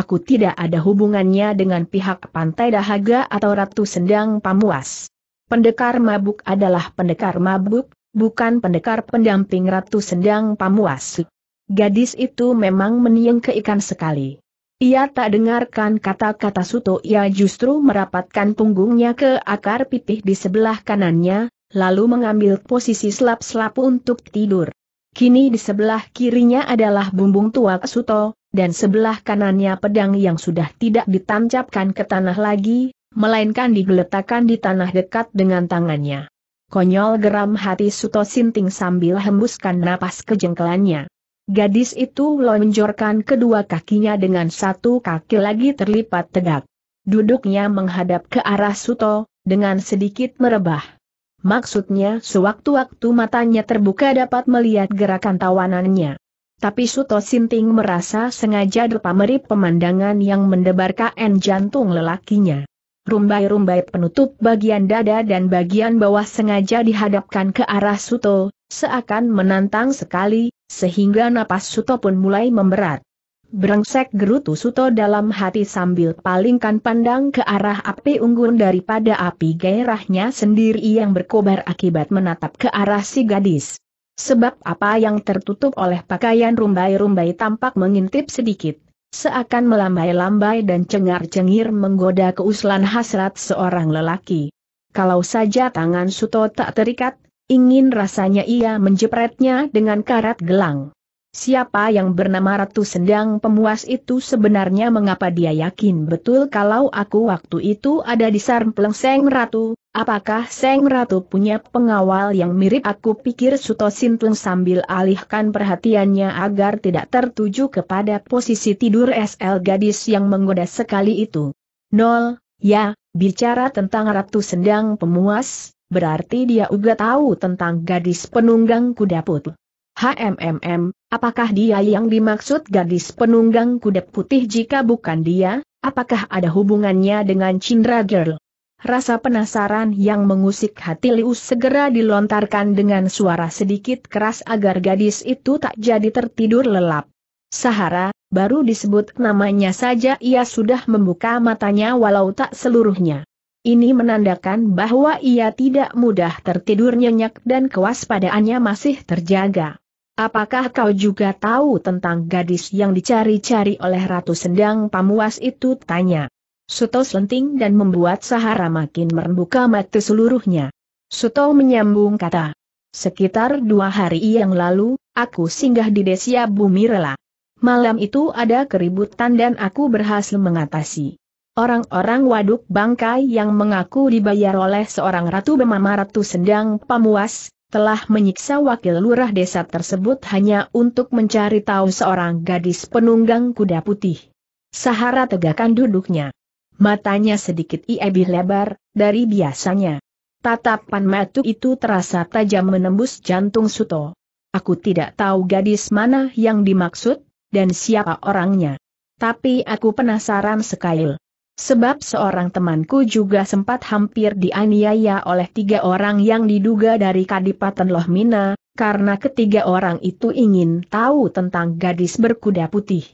aku tidak ada hubungannya dengan pihak Pantai Dahaga atau Ratu Sendang Pamuas. Pendekar mabuk adalah pendekar mabuk, bukan pendekar pendamping Ratu Sendang Pamuas. Gadis itu memang meniang keikan sekali. Ia tak dengarkan kata-kata Suto, ia justru merapatkan punggungnya ke akar pipih di sebelah kanannya, lalu mengambil posisi selap-selap untuk tidur. Kini di sebelah kirinya adalah bumbung tua Suto, dan sebelah kanannya pedang yang sudah tidak ditancapkan ke tanah lagi, melainkan digeletakkan di tanah dekat dengan tangannya. Konyol geram hati Suto Sinting sambil hembuskan napas kejengkelannya. Gadis itu lonjorkan kedua kakinya dengan satu kaki lagi terlipat tegak. Duduknya menghadap ke arah Suto, dengan sedikit merebah. Maksudnya sewaktu-waktu matanya terbuka dapat melihat gerakan tawanannya. Tapi Suto Sinting merasa sengaja depameri pemandangan yang mendebarkan jantung lelakinya. Rumbai-rumbai penutup bagian dada dan bagian bawah sengaja dihadapkan ke arah Suto, seakan menantang sekali, sehingga napas Suto pun mulai memberat. Brengsek gerutu Suto dalam hati sambil palingkan pandang ke arah api unggun daripada api gairahnya sendiri yang berkobar akibat menatap ke arah si gadis. Sebab apa yang tertutup oleh pakaian rumbai-rumbai tampak mengintip sedikit, seakan melambai-lambai dan cengar-cengir menggoda keuslan hasrat seorang lelaki. Kalau saja tangan Suto tak terikat, ingin rasanya ia menjepretnya dengan karat gelang. Siapa yang bernama Ratu Sendang Pemuas itu sebenarnya mengapa dia yakin betul kalau aku waktu itu ada di Sarmpleng Seng Ratu, apakah Seng Ratu punya pengawal yang mirip aku pikir Suto Sintleng sambil alihkan perhatiannya agar tidak tertuju kepada posisi tidur SL gadis yang menggoda sekali itu. Nol, ya, bicara tentang Ratu Sendang Pemuas, berarti dia juga tahu tentang gadis penunggang kuda putih. HMMM, apakah dia yang dimaksud gadis penunggang kuda putih jika bukan dia, apakah ada hubungannya dengan Cindra Girl? Rasa penasaran yang mengusik hati Lius segera dilontarkan dengan suara sedikit keras agar gadis itu tak jadi tertidur lelap. Sahara, baru disebut namanya saja ia sudah membuka matanya walau tak seluruhnya. Ini menandakan bahwa ia tidak mudah tertidur nyenyak dan kewaspadaannya masih terjaga. Apakah kau juga tahu tentang gadis yang dicari-cari oleh Ratu Sendang Pamuas itu? Tanya. Suto selenting dan membuat Sahara makin merembuka mata seluruhnya. Suto menyambung kata. Sekitar dua hari yang lalu, aku singgah di Desia Bumi Rela. Malam itu ada keributan dan aku berhasil mengatasi. Orang-orang waduk bangkai yang mengaku dibayar oleh seorang ratu bemama ratu sendang pamuas, telah menyiksa wakil lurah desa tersebut hanya untuk mencari tahu seorang gadis penunggang kuda putih. Sahara tegakkan duduknya. Matanya sedikit lebih lebar, dari biasanya. Tatapan matu itu terasa tajam menembus jantung Suto. Aku tidak tahu gadis mana yang dimaksud, dan siapa orangnya. Tapi aku penasaran sekali. Sebab seorang temanku juga sempat hampir dianiaya oleh tiga orang yang diduga dari Kadipaten Lohmina, karena ketiga orang itu ingin tahu tentang gadis berkuda putih.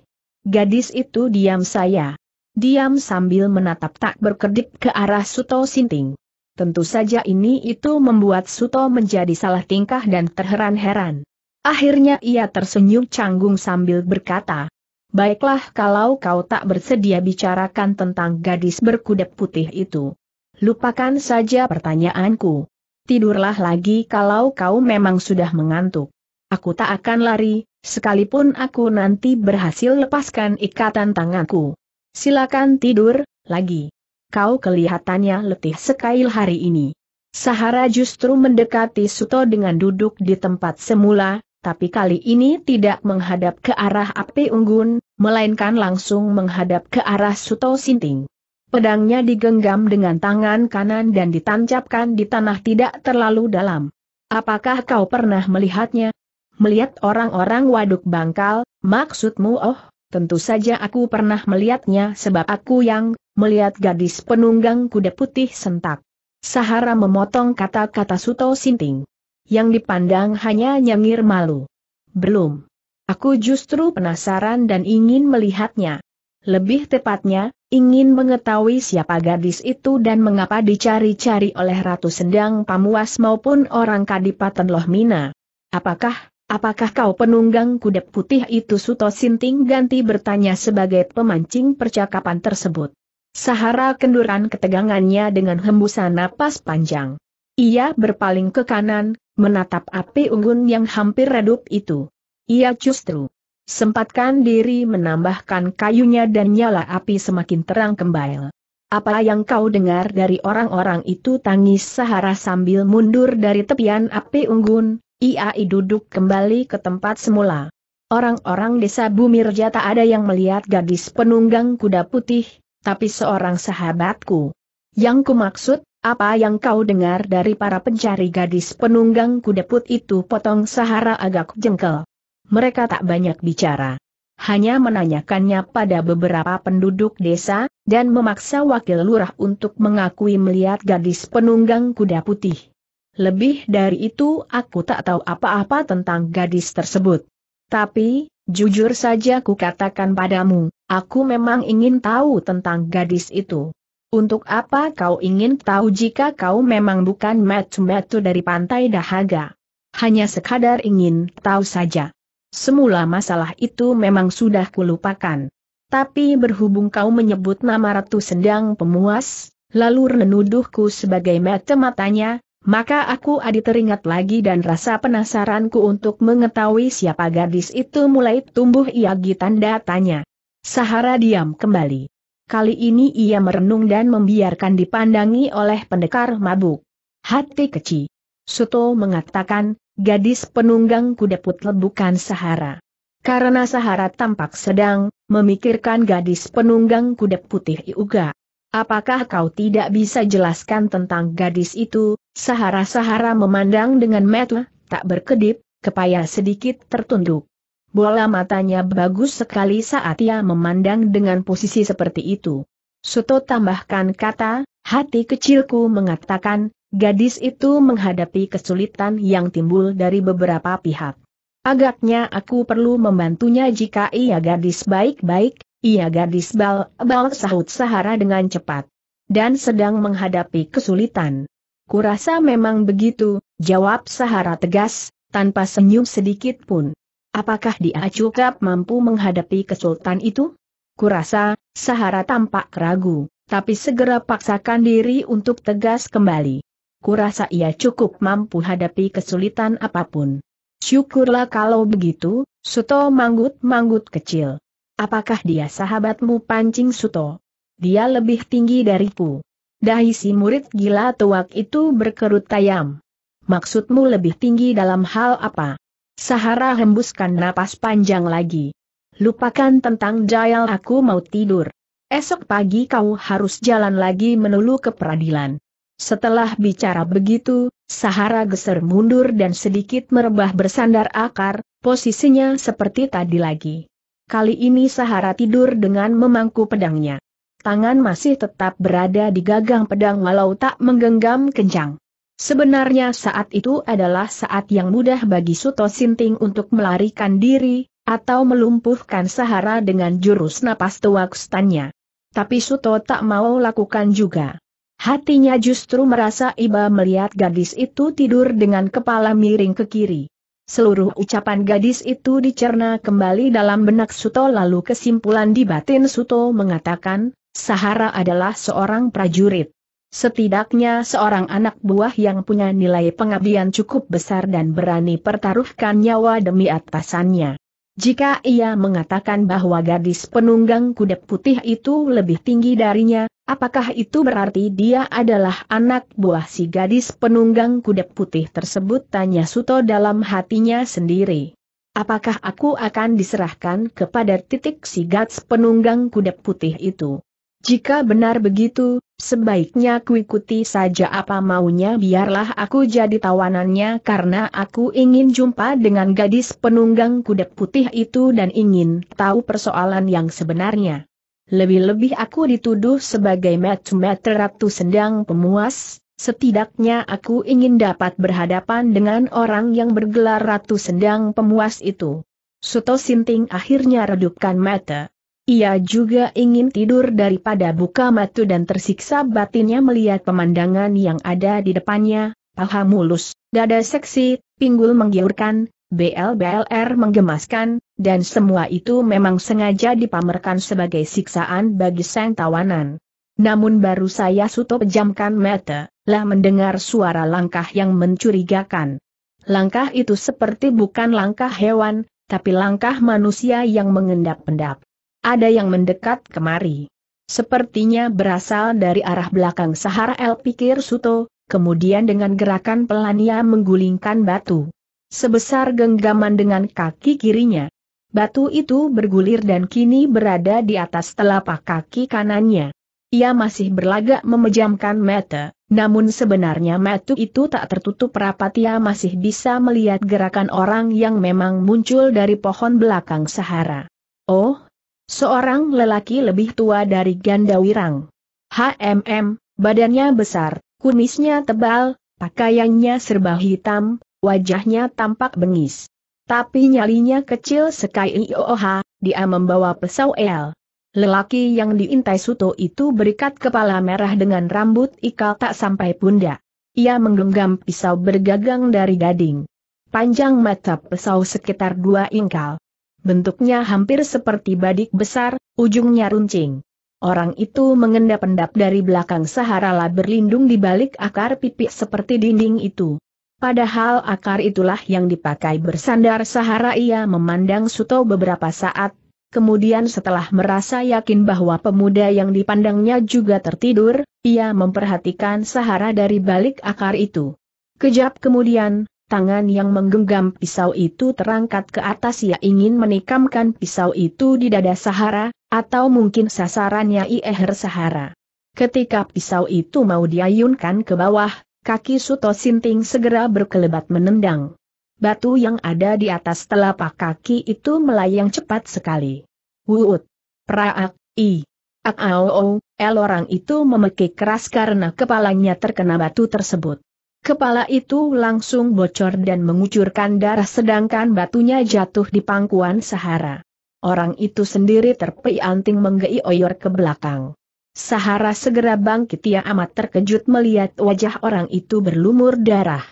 Gadis itu diam saya. Diam sambil menatap tak berkedip ke arah Suto Sinting. Tentu saja ini itu membuat Suto menjadi salah tingkah dan terheran-heran. Akhirnya ia tersenyum canggung sambil berkata, Baiklah kalau kau tak bersedia bicarakan tentang gadis berkuda putih itu. Lupakan saja pertanyaanku. Tidurlah lagi kalau kau memang sudah mengantuk. Aku tak akan lari, sekalipun aku nanti berhasil lepaskan ikatan tanganku. Silakan tidur, lagi. Kau kelihatannya letih sekail hari ini. Sahara justru mendekati Suto dengan duduk di tempat semula, tapi kali ini tidak menghadap ke arah api unggun, melainkan langsung menghadap ke arah Suto Sinting. Pedangnya digenggam dengan tangan kanan dan ditancapkan di tanah tidak terlalu dalam. Apakah kau pernah melihatnya? Melihat orang-orang waduk bangkal, maksudmu oh? Tentu saja aku pernah melihatnya sebab aku yang melihat gadis penunggang kuda putih sentak. Sahara memotong kata-kata Suto Sinting yang dipandang hanya nyengir malu. Belum. Aku justru penasaran dan ingin melihatnya. Lebih tepatnya, ingin mengetahui siapa gadis itu dan mengapa dicari-cari oleh Ratu Sendang Pamuas maupun orang Kadipaten Lohmina. Apakah, apakah kau penunggang kuda putih itu Suto Sinting ganti bertanya sebagai pemancing percakapan tersebut. Sahara kenduran ketegangannya dengan hembusan napas panjang. Ia berpaling ke kanan, menatap api unggun yang hampir redup itu. Ia justru sempatkan diri menambahkan kayunya dan nyala api semakin terang kembali. Apa yang kau dengar dari orang-orang itu tangis Sahara sambil mundur dari tepian api unggun, Ia duduk kembali ke tempat semula. Orang-orang desa Bumirja tak ada yang melihat gadis penunggang kuda putih, tapi seorang sahabatku. Yang kumaksud, apa yang kau dengar dari para pencari gadis penunggang kuda kudeput itu potong Sahara agak jengkel. Mereka tak banyak bicara. Hanya menanyakannya pada beberapa penduduk desa, dan memaksa wakil lurah untuk mengakui melihat gadis penunggang kuda putih. Lebih dari itu aku tak tahu apa-apa tentang gadis tersebut. Tapi, jujur saja ku katakan padamu, aku memang ingin tahu tentang gadis itu. Untuk apa kau ingin tahu jika kau memang bukan metu-metu dari pantai dahaga? Hanya sekadar ingin tahu saja. Semula masalah itu memang sudah kulupakan. Tapi berhubung kau menyebut nama Ratu Sendang Pemuas, lalu menuduhku sebagai mata-matanya, maka aku adi teringat lagi dan rasa penasaranku untuk mengetahui siapa gadis itu mulai tumbuh ia tanda tanya. Sahara diam kembali. Kali ini ia merenung dan membiarkan dipandangi oleh pendekar mabuk. Hati kecil. Suto mengatakan, gadis penunggang kuda putle bukan Sahara. Karena Sahara tampak sedang, memikirkan gadis penunggang kuda putih Iuga. Apakah kau tidak bisa jelaskan tentang gadis itu? Sahara-Sahara memandang dengan mata, tak berkedip, kepaya sedikit tertunduk. Bola matanya bagus sekali saat ia memandang dengan posisi seperti itu. Suto tambahkan kata, hati kecilku mengatakan, gadis itu menghadapi kesulitan yang timbul dari beberapa pihak. Agaknya aku perlu membantunya jika ia gadis baik-baik, ia gadis bal-bal sahut Sahara dengan cepat. Dan sedang menghadapi kesulitan. Kurasa memang begitu, jawab Sahara tegas, tanpa senyum sedikit pun. Apakah dia cukup mampu menghadapi kesultan itu? Kurasa, Sahara tampak ragu, tapi segera paksakan diri untuk tegas kembali. Kurasa ia cukup mampu hadapi kesulitan apapun. Syukurlah kalau begitu, Suto manggut-manggut kecil. Apakah dia sahabatmu pancing Suto? Dia lebih tinggi dariku. Dahi si murid gila tuak itu berkerut tayam. Maksudmu lebih tinggi dalam hal apa? Sahara hembuskan napas panjang lagi. Lupakan tentang dial aku mau tidur. Esok pagi kau harus jalan lagi menulu ke peradilan. Setelah bicara begitu, Sahara geser mundur dan sedikit merebah bersandar akar, posisinya seperti tadi lagi. Kali ini Sahara tidur dengan memangku pedangnya. Tangan masih tetap berada di gagang pedang walau tak menggenggam kencang. Sebenarnya saat itu adalah saat yang mudah bagi Suto Sinting untuk melarikan diri, atau melumpuhkan Sahara dengan jurus napas tuakstannya. Tapi Suto tak mau lakukan juga. Hatinya justru merasa iba melihat gadis itu tidur dengan kepala miring ke kiri. Seluruh ucapan gadis itu dicerna kembali dalam benak Suto lalu kesimpulan di batin Suto mengatakan, Sahara adalah seorang prajurit. Setidaknya seorang anak buah yang punya nilai pengabdian cukup besar dan berani pertaruhkan nyawa demi atasannya. Jika ia mengatakan bahwa gadis penunggang kuda putih itu lebih tinggi darinya, apakah itu berarti dia adalah anak buah si gadis penunggang kuda putih tersebut? Tanya Suto dalam hatinya sendiri. Apakah aku akan diserahkan kepada titik si gadis penunggang kuda putih itu? Jika benar begitu, sebaiknya ku saja apa maunya biarlah aku jadi tawanannya karena aku ingin jumpa dengan gadis penunggang kuda putih itu dan ingin tahu persoalan yang sebenarnya. Lebih-lebih aku dituduh sebagai matchmaker ratu sendang pemuas, setidaknya aku ingin dapat berhadapan dengan orang yang bergelar ratu sendang pemuas itu. Suto Sinting akhirnya redupkan mata. Ia juga ingin tidur daripada buka mata dan tersiksa batinnya melihat pemandangan yang ada di depannya, paha mulus, dada seksi, pinggul menggiurkan, BLBLR menggemaskan, dan semua itu memang sengaja dipamerkan sebagai siksaan bagi sang tawanan. Namun baru saya suto pejamkan mata, lah mendengar suara langkah yang mencurigakan. Langkah itu seperti bukan langkah hewan, tapi langkah manusia yang mengendap-endap ada yang mendekat kemari. Sepertinya berasal dari arah belakang Sahara El pikir Suto, kemudian dengan gerakan pelan ia menggulingkan batu. Sebesar genggaman dengan kaki kirinya. Batu itu bergulir dan kini berada di atas telapak kaki kanannya. Ia masih berlagak memejamkan mata, namun sebenarnya mata itu tak tertutup rapat ia masih bisa melihat gerakan orang yang memang muncul dari pohon belakang Sahara. Oh, Seorang lelaki lebih tua dari Ganda Wirang. HMM, badannya besar, kumisnya tebal, pakaiannya serba hitam, wajahnya tampak bengis. Tapi nyalinya kecil sekali IOH, dia membawa pesau El. Lelaki yang diintai Suto itu berikat kepala merah dengan rambut ikal tak sampai pundak. Ia menggenggam pisau bergagang dari gading. Panjang mata pesau sekitar dua ingkal bentuknya hampir seperti badik besar, ujungnya runcing. Orang itu mengendap-endap dari belakang Saharala berlindung di balik akar pipik seperti dinding itu. Padahal akar itulah yang dipakai bersandar Sahara ia memandang Suto beberapa saat, kemudian setelah merasa yakin bahwa pemuda yang dipandangnya juga tertidur, ia memperhatikan Sahara dari balik akar itu. Kejap kemudian, Tangan yang menggenggam pisau itu terangkat ke atas ia ingin menikamkan pisau itu di dada Sahara, atau mungkin sasarannya Ieher Sahara. Ketika pisau itu mau diayunkan ke bawah, kaki Suto Sinting segera berkelebat menendang. Batu yang ada di atas telapak kaki itu melayang cepat sekali. Wuut! Praak! I! ak o El orang itu memekik keras karena kepalanya terkena batu tersebut. Kepala itu langsung bocor dan mengucurkan darah sedangkan batunya jatuh di pangkuan Sahara. Orang itu sendiri terpei anting menggei oyor ke belakang. Sahara segera bangkit ia amat terkejut melihat wajah orang itu berlumur darah.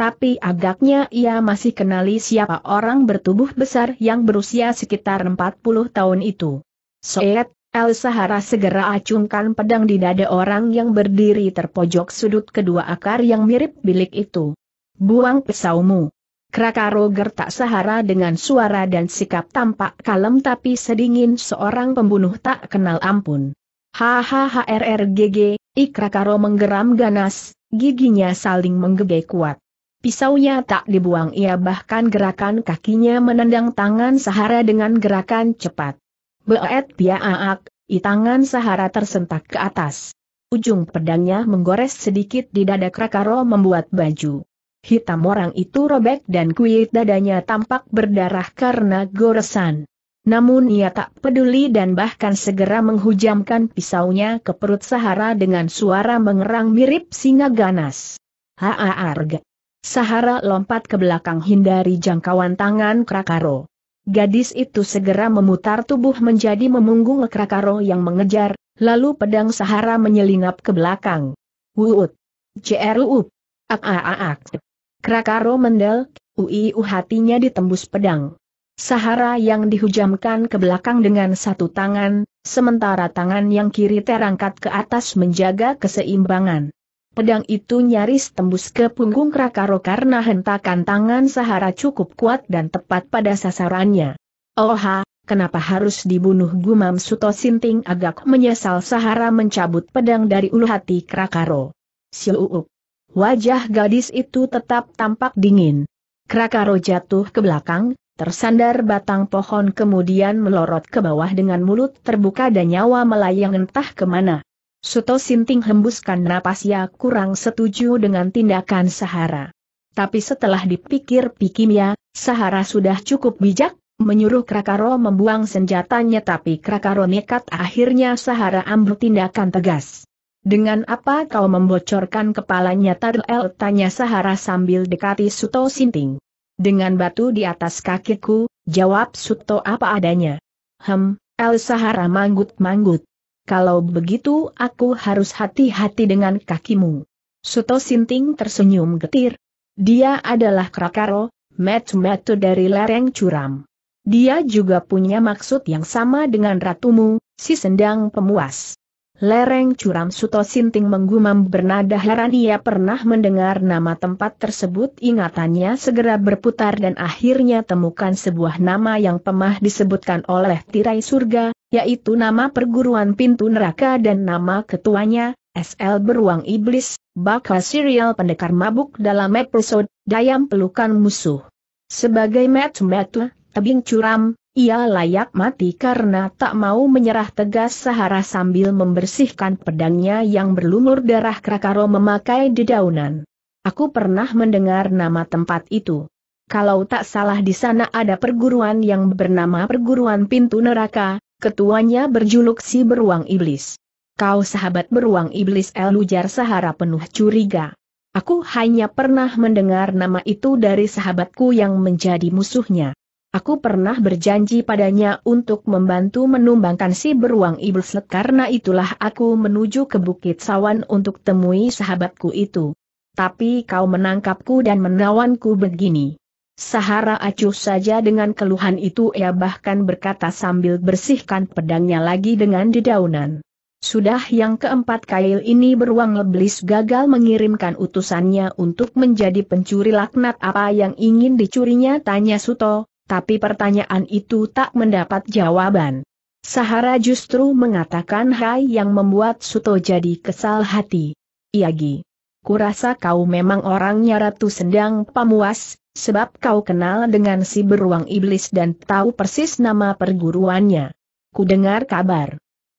Tapi agaknya ia masih kenali siapa orang bertubuh besar yang berusia sekitar 40 tahun itu. Soet, Elsa Sahara segera acungkan pedang di dada orang yang berdiri terpojok sudut kedua akar yang mirip bilik itu. Buang pesaumu. Krakaro gertak Sahara dengan suara dan sikap tampak kalem tapi sedingin seorang pembunuh tak kenal ampun. Hahaha RRGG, Ikrakaro menggeram ganas, giginya saling menggege kuat. Pisaunya tak dibuang ia bahkan gerakan kakinya menendang tangan Sahara dengan gerakan cepat. Beet piaak, i tangan Sahara tersentak ke atas. Ujung pedangnya menggores sedikit di dada Krakaro membuat baju. Hitam orang itu robek dan kuit dadanya tampak berdarah karena goresan. Namun ia tak peduli dan bahkan segera menghujamkan pisaunya ke perut Sahara dengan suara mengerang mirip singa ganas. Haa arg. Sahara lompat ke belakang hindari jangkauan tangan Krakaro. Gadis itu segera memutar tubuh menjadi memunggung Krakaro yang mengejar, lalu pedang Sahara menyelinap ke belakang. Wuut. Cruup. Ak ak Krakaro mendel, uiu hatinya ditembus pedang. Sahara yang dihujamkan ke belakang dengan satu tangan, sementara tangan yang kiri terangkat ke atas menjaga keseimbangan. Pedang itu nyaris tembus ke punggung Krakaro karena hentakan tangan Sahara cukup kuat dan tepat pada sasarannya. Oha, kenapa harus dibunuh gumam Suto Sinting agak menyesal Sahara mencabut pedang dari ulu hati Krakaro. Siuup. Wajah gadis itu tetap tampak dingin. Krakaro jatuh ke belakang, tersandar batang pohon kemudian melorot ke bawah dengan mulut terbuka dan nyawa melayang entah kemana. Suto Sinting hembuskan napas ya kurang setuju dengan tindakan Sahara. Tapi setelah dipikir pikir ya, Sahara sudah cukup bijak, menyuruh Krakaro membuang senjatanya tapi Krakaro nekat akhirnya Sahara ambil tindakan tegas. Dengan apa kau membocorkan kepalanya Tadl tanya Sahara sambil dekati Suto Sinting. Dengan batu di atas kakiku, jawab Suto apa adanya. Hem, El Sahara manggut-manggut. Kalau begitu aku harus hati-hati dengan kakimu. Suto Sinting tersenyum getir. Dia adalah Krakaro, metu-metu dari lereng curam. Dia juga punya maksud yang sama dengan ratumu, si sendang pemuas. Lereng curam Suto Sinting menggumam bernada heran ia pernah mendengar nama tempat tersebut ingatannya segera berputar dan akhirnya temukan sebuah nama yang pemah disebutkan oleh tirai surga, yaitu nama perguruan pintu neraka dan nama ketuanya, SL Beruang Iblis, bakal serial pendekar mabuk dalam episode Dayam Pelukan Musuh. Sebagai metu-metu, tebing curam, ia layak mati karena tak mau menyerah tegas Sahara sambil membersihkan pedangnya yang berlumur darah Krakaro memakai dedaunan. Aku pernah mendengar nama tempat itu. Kalau tak salah di sana ada perguruan yang bernama Perguruan Pintu Neraka, Ketuanya berjuluk si beruang iblis. Kau sahabat beruang iblis Elujar Sahara penuh curiga. Aku hanya pernah mendengar nama itu dari sahabatku yang menjadi musuhnya. Aku pernah berjanji padanya untuk membantu menumbangkan si beruang iblis karena itulah aku menuju ke Bukit Sawan untuk temui sahabatku itu. Tapi kau menangkapku dan menawanku begini. Sahara acuh saja dengan keluhan itu ia bahkan berkata sambil bersihkan pedangnya lagi dengan dedaunan. Sudah yang keempat kail ini beruang leblis gagal mengirimkan utusannya untuk menjadi pencuri laknat apa yang ingin dicurinya tanya Suto, tapi pertanyaan itu tak mendapat jawaban. Sahara justru mengatakan hai yang membuat Suto jadi kesal hati. Iagi. Kurasa kau memang orangnya Ratu Sendang Pamuas, sebab kau kenal dengan si beruang iblis dan tahu persis nama perguruannya. Ku dengar kabar.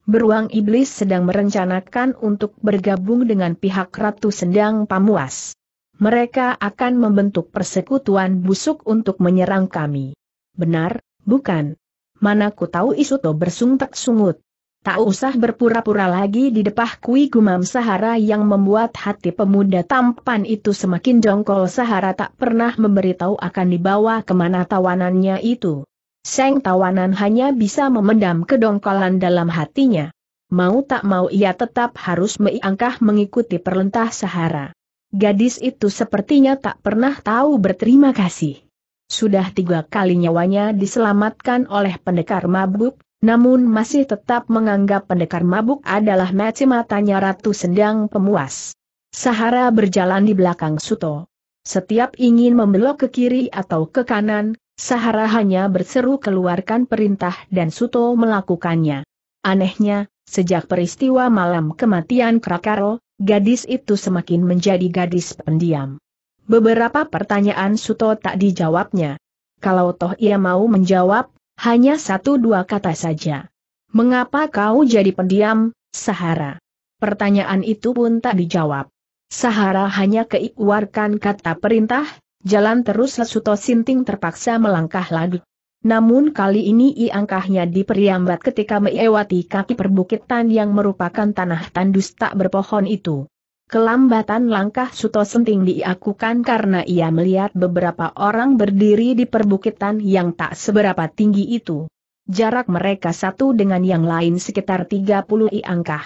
Beruang iblis sedang merencanakan untuk bergabung dengan pihak Ratu Sendang Pamuas. Mereka akan membentuk persekutuan busuk untuk menyerang kami. Benar, bukan? Mana ku tahu Isuto bersungtak sungut. Tak usah berpura-pura lagi di depah kui gumam Sahara yang membuat hati pemuda tampan itu semakin jongkol Sahara tak pernah memberitahu akan dibawa kemana tawanannya itu. Seng tawanan hanya bisa memendam kedongkolan dalam hatinya. Mau tak mau ia tetap harus meiangkah mengikuti perlentah Sahara. Gadis itu sepertinya tak pernah tahu berterima kasih. Sudah tiga kali nyawanya diselamatkan oleh pendekar mabuk, namun masih tetap menganggap pendekar mabuk adalah mati matanya Ratu Sendang Pemuas. Sahara berjalan di belakang Suto. Setiap ingin membelok ke kiri atau ke kanan, Sahara hanya berseru keluarkan perintah dan Suto melakukannya. Anehnya, sejak peristiwa malam kematian Krakaro, gadis itu semakin menjadi gadis pendiam. Beberapa pertanyaan Suto tak dijawabnya. Kalau toh ia mau menjawab, hanya satu dua kata saja. Mengapa kau jadi pendiam, Sahara? Pertanyaan itu pun tak dijawab. Sahara hanya keikwarkan kata perintah, jalan terus Suto Sinting terpaksa melangkah lagi. Namun kali ini iangkahnya diperiambat ketika melewati kaki perbukitan yang merupakan tanah tandus tak berpohon itu. Kelambatan langkah Suto Senting diakukan karena ia melihat beberapa orang berdiri di perbukitan yang tak seberapa tinggi itu. Jarak mereka satu dengan yang lain sekitar 30 i angkah.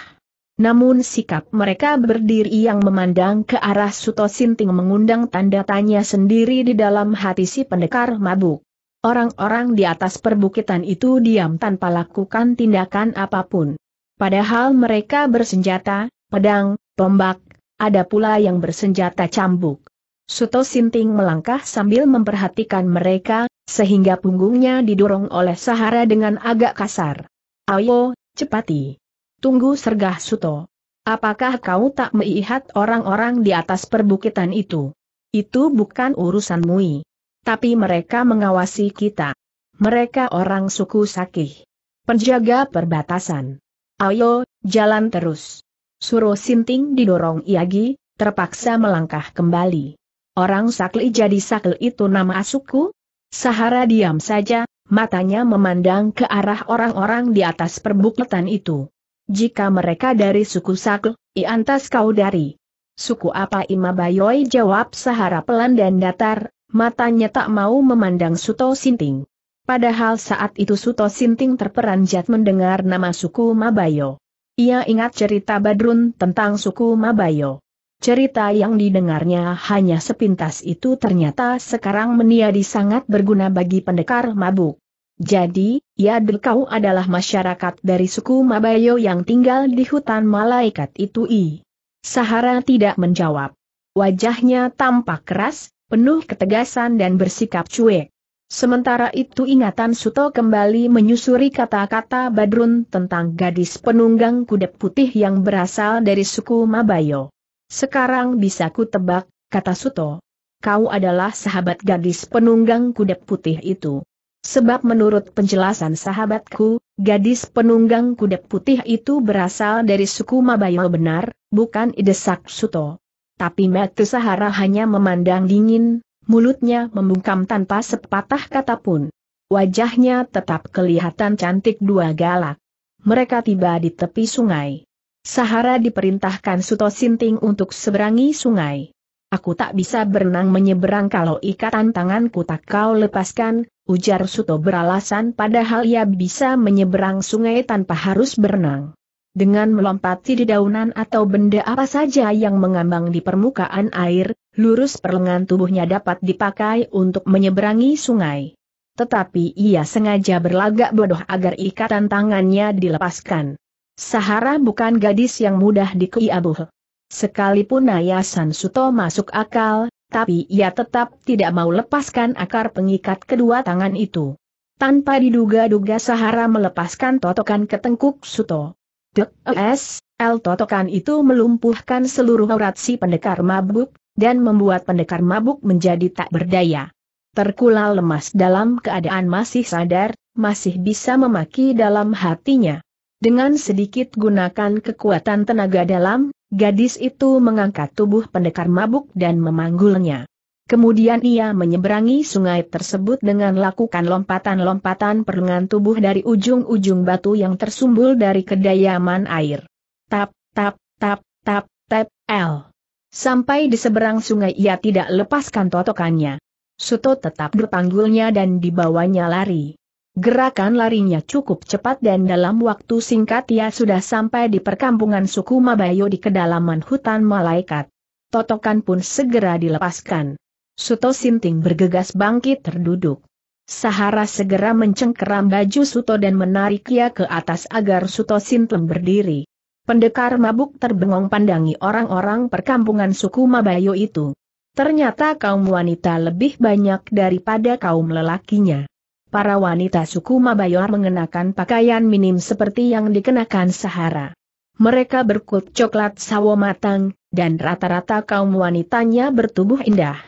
Namun sikap mereka berdiri yang memandang ke arah Suto Sinting mengundang tanda tanya sendiri di dalam hati si pendekar mabuk. Orang-orang di atas perbukitan itu diam tanpa lakukan tindakan apapun. Padahal mereka bersenjata, pedang, tombak, ada pula yang bersenjata cambuk. Suto Sinting melangkah sambil memperhatikan mereka, sehingga punggungnya didorong oleh Sahara dengan agak kasar. Ayo, cepati. Tunggu sergah Suto. Apakah kau tak melihat orang-orang di atas perbukitan itu? Itu bukan urusan Mui. Tapi mereka mengawasi kita. Mereka orang suku Sakih. Penjaga perbatasan. Ayo, jalan terus. Suruh Sinting didorong Iagi, terpaksa melangkah kembali. Orang sakli jadi sakli itu nama asuku? Sahara diam saja, matanya memandang ke arah orang-orang di atas perbukitan itu. Jika mereka dari suku sakli, iantas kau dari. Suku apa Ima Bayoi jawab Sahara pelan dan datar, matanya tak mau memandang Suto Sinting. Padahal saat itu Suto Sinting terperanjat mendengar nama suku Mabayo. Ia ingat cerita Badrun tentang suku Mabayo. Cerita yang didengarnya hanya sepintas itu ternyata sekarang meniadi sangat berguna bagi pendekar mabuk. Jadi, ya kau adalah masyarakat dari suku Mabayo yang tinggal di hutan malaikat itu i. Sahara tidak menjawab. Wajahnya tampak keras, penuh ketegasan dan bersikap cuek. Sementara itu ingatan Suto kembali menyusuri kata-kata Badrun tentang gadis penunggang kuda putih yang berasal dari suku Mabayo. Sekarang bisa ku tebak, kata Suto. Kau adalah sahabat gadis penunggang kuda putih itu. Sebab menurut penjelasan sahabatku, gadis penunggang kuda putih itu berasal dari suku Mabayo benar, bukan Idesak Suto. Tapi Matu Sahara hanya memandang dingin, mulutnya membungkam tanpa sepatah kata pun. Wajahnya tetap kelihatan cantik dua galak. Mereka tiba di tepi sungai. Sahara diperintahkan Suto Sinting untuk seberangi sungai. Aku tak bisa berenang menyeberang kalau ikatan tanganku tak kau lepaskan, ujar Suto beralasan padahal ia bisa menyeberang sungai tanpa harus berenang dengan melompati di daunan atau benda apa saja yang mengambang di permukaan air, lurus perlengan tubuhnya dapat dipakai untuk menyeberangi sungai. Tetapi ia sengaja berlagak bodoh agar ikatan tangannya dilepaskan. Sahara bukan gadis yang mudah abuh. Sekalipun Nayasan Suto masuk akal, tapi ia tetap tidak mau lepaskan akar pengikat kedua tangan itu. Tanpa diduga-duga Sahara melepaskan totokan ke tengkuk Suto. Dek es, El totokan itu melumpuhkan seluruh aurat si pendekar mabuk, dan membuat pendekar mabuk menjadi tak berdaya. Terkulal lemas dalam keadaan masih sadar, masih bisa memaki dalam hatinya. Dengan sedikit gunakan kekuatan tenaga dalam, gadis itu mengangkat tubuh pendekar mabuk dan memanggulnya. Kemudian ia menyeberangi sungai tersebut dengan lakukan lompatan-lompatan perlengan tubuh dari ujung-ujung batu yang tersumbul dari kedayaman air. Tap, tap, tap, tap, tap, L. Sampai di seberang sungai ia tidak lepaskan totokannya. Suto tetap berpanggulnya dan dibawanya lari. Gerakan larinya cukup cepat dan dalam waktu singkat ia sudah sampai di perkampungan suku Mabayo di kedalaman hutan malaikat. Totokan pun segera dilepaskan. Suto Sinting bergegas bangkit terduduk. Sahara segera mencengkeram baju Suto dan menarik ia ke atas agar Suto Sinting berdiri. Pendekar mabuk terbengong pandangi orang-orang perkampungan suku Mabayo itu. Ternyata kaum wanita lebih banyak daripada kaum lelakinya. Para wanita suku Mabayo mengenakan pakaian minim seperti yang dikenakan Sahara. Mereka berkut coklat sawo matang, dan rata-rata kaum wanitanya bertubuh indah.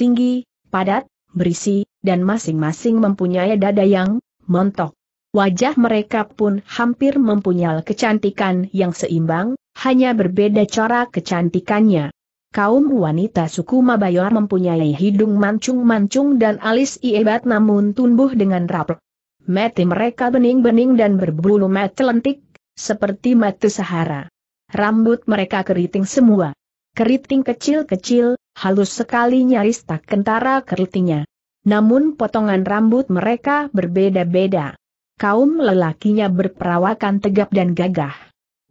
Tinggi, padat, berisi, dan masing-masing mempunyai dada yang montok. Wajah mereka pun hampir mempunyai kecantikan yang seimbang, hanya berbeda cara kecantikannya. Kaum wanita suku Mabayor mempunyai hidung mancung-mancung dan alis iebat namun tumbuh dengan rap. Mata mereka bening-bening dan berbulu mati lentik, seperti mata Sahara. Rambut mereka keriting semua. Keriting kecil-kecil, halus sekali nyaris tak kentara keritingnya. Namun potongan rambut mereka berbeda-beda kaum lelakinya berperawakan tegap dan gagah.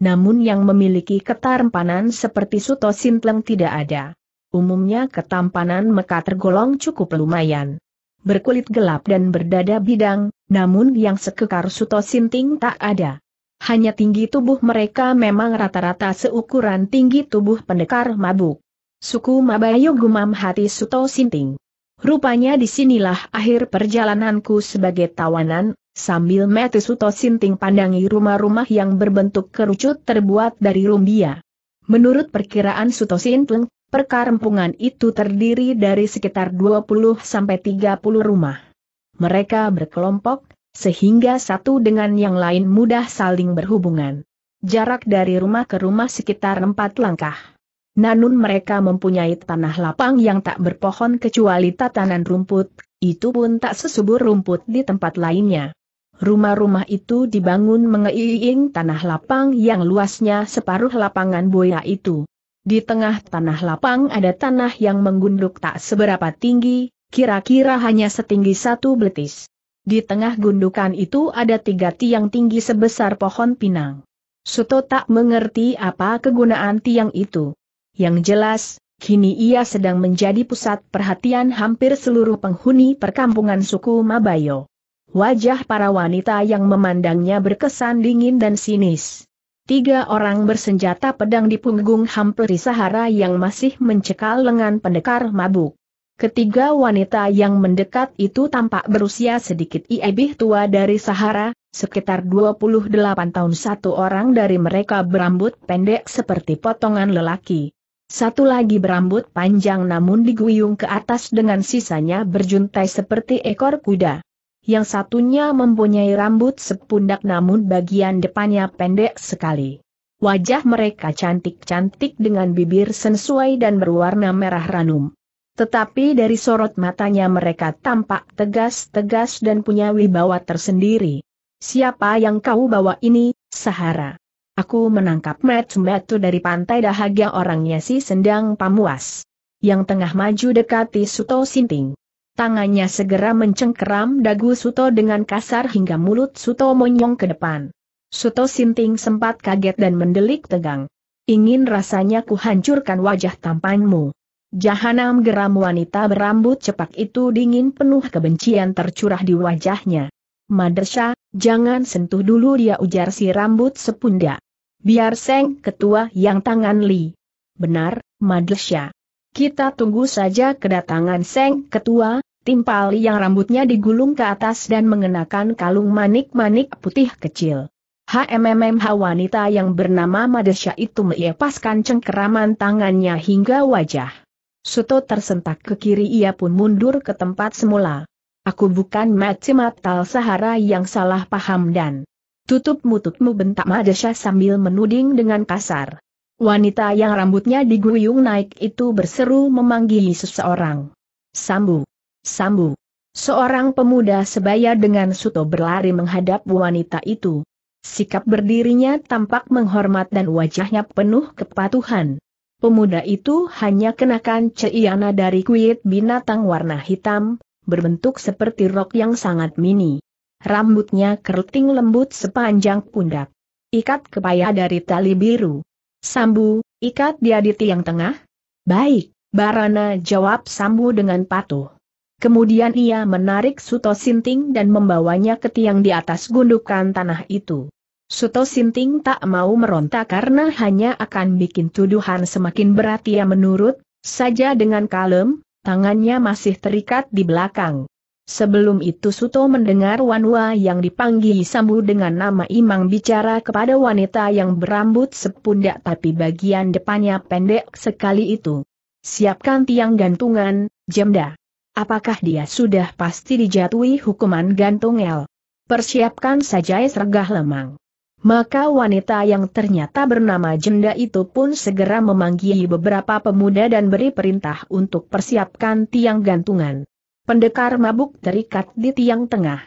Namun yang memiliki ketampanan seperti Suto Sintleng tidak ada. Umumnya ketampanan Meka tergolong cukup lumayan. Berkulit gelap dan berdada bidang, namun yang sekekar Suto Sinting tak ada. Hanya tinggi tubuh mereka memang rata-rata seukuran tinggi tubuh pendekar mabuk. Suku Mabayo gumam hati Suto Sinting. Rupanya disinilah akhir perjalananku sebagai tawanan, Sambil Suto Sinting pandangi rumah-rumah yang berbentuk kerucut terbuat dari rumbia. Menurut perkiraan Suto Sinting, perkarempungan itu terdiri dari sekitar 20-30 rumah. Mereka berkelompok, sehingga satu dengan yang lain mudah saling berhubungan. Jarak dari rumah ke rumah sekitar empat langkah. Nanun mereka mempunyai tanah lapang yang tak berpohon kecuali tatanan rumput, itu pun tak sesubur rumput di tempat lainnya. Rumah-rumah itu dibangun mengeiing tanah lapang yang luasnya separuh lapangan boya itu. Di tengah tanah lapang ada tanah yang menggunduk tak seberapa tinggi, kira-kira hanya setinggi satu betis. Di tengah gundukan itu ada tiga tiang tinggi sebesar pohon pinang. Suto tak mengerti apa kegunaan tiang itu. Yang jelas, kini ia sedang menjadi pusat perhatian hampir seluruh penghuni perkampungan suku Mabayo. Wajah para wanita yang memandangnya berkesan dingin dan sinis. Tiga orang bersenjata pedang di punggung Hampri Sahara yang masih mencekal lengan pendekar mabuk. Ketiga wanita yang mendekat itu tampak berusia sedikit lebih tua dari Sahara, sekitar 28 tahun satu orang dari mereka berambut pendek seperti potongan lelaki. Satu lagi berambut panjang namun diguyung ke atas dengan sisanya berjuntai seperti ekor kuda yang satunya mempunyai rambut sepundak namun bagian depannya pendek sekali. Wajah mereka cantik-cantik dengan bibir sensuai dan berwarna merah ranum. Tetapi dari sorot matanya mereka tampak tegas-tegas dan punya wibawa tersendiri. Siapa yang kau bawa ini, Sahara? Aku menangkap metu-metu dari pantai dahaga orangnya si Sendang Pamuas. Yang tengah maju dekati Suto Sinting. Tangannya segera mencengkeram dagu Suto dengan kasar hingga mulut Suto monyong ke depan. Suto Sinting sempat kaget dan mendelik tegang. Ingin rasanya kuhancurkan wajah tampanmu. Jahanam geram wanita berambut cepak itu dingin penuh kebencian tercurah di wajahnya. Madersha, jangan sentuh dulu dia ujar si rambut sepunda. Biar Seng ketua yang tangan Li. Benar, Madersha. Kita tunggu saja kedatangan Seng Ketua, timpal yang rambutnya digulung ke atas dan mengenakan kalung manik-manik putih kecil. HMMH wanita yang bernama Madesha itu melepaskan cengkeraman tangannya hingga wajah. Suto tersentak ke kiri ia pun mundur ke tempat semula. Aku bukan Matsimatal Sahara yang salah paham dan tutup mututmu bentak Madesha sambil menuding dengan kasar. Wanita yang rambutnya diguyung naik itu berseru memanggili seseorang. Sambu. Sambung. Seorang pemuda sebaya dengan suto berlari menghadap wanita itu. Sikap berdirinya tampak menghormat dan wajahnya penuh kepatuhan. Pemuda itu hanya kenakan ceiana dari kuit binatang warna hitam, berbentuk seperti rok yang sangat mini. Rambutnya keriting lembut sepanjang pundak. Ikat kepaya dari tali biru. Sambu, ikat dia di tiang tengah? Baik, Barana jawab Sambu dengan patuh. Kemudian ia menarik Suto Sinting dan membawanya ke tiang di atas gundukan tanah itu. Suto Sinting tak mau meronta karena hanya akan bikin tuduhan semakin berat ia menurut, saja dengan kalem, tangannya masih terikat di belakang. Sebelum itu Suto mendengar Wanwa yang dipanggil Sambu dengan nama Imang bicara kepada wanita yang berambut sepundak tapi bagian depannya pendek sekali itu. Siapkan tiang gantungan, jemda. Apakah dia sudah pasti dijatuhi hukuman gantung el? Persiapkan saja es lemang. Maka wanita yang ternyata bernama jenda itu pun segera memanggil beberapa pemuda dan beri perintah untuk persiapkan tiang gantungan. Pendekar mabuk terikat di tiang tengah.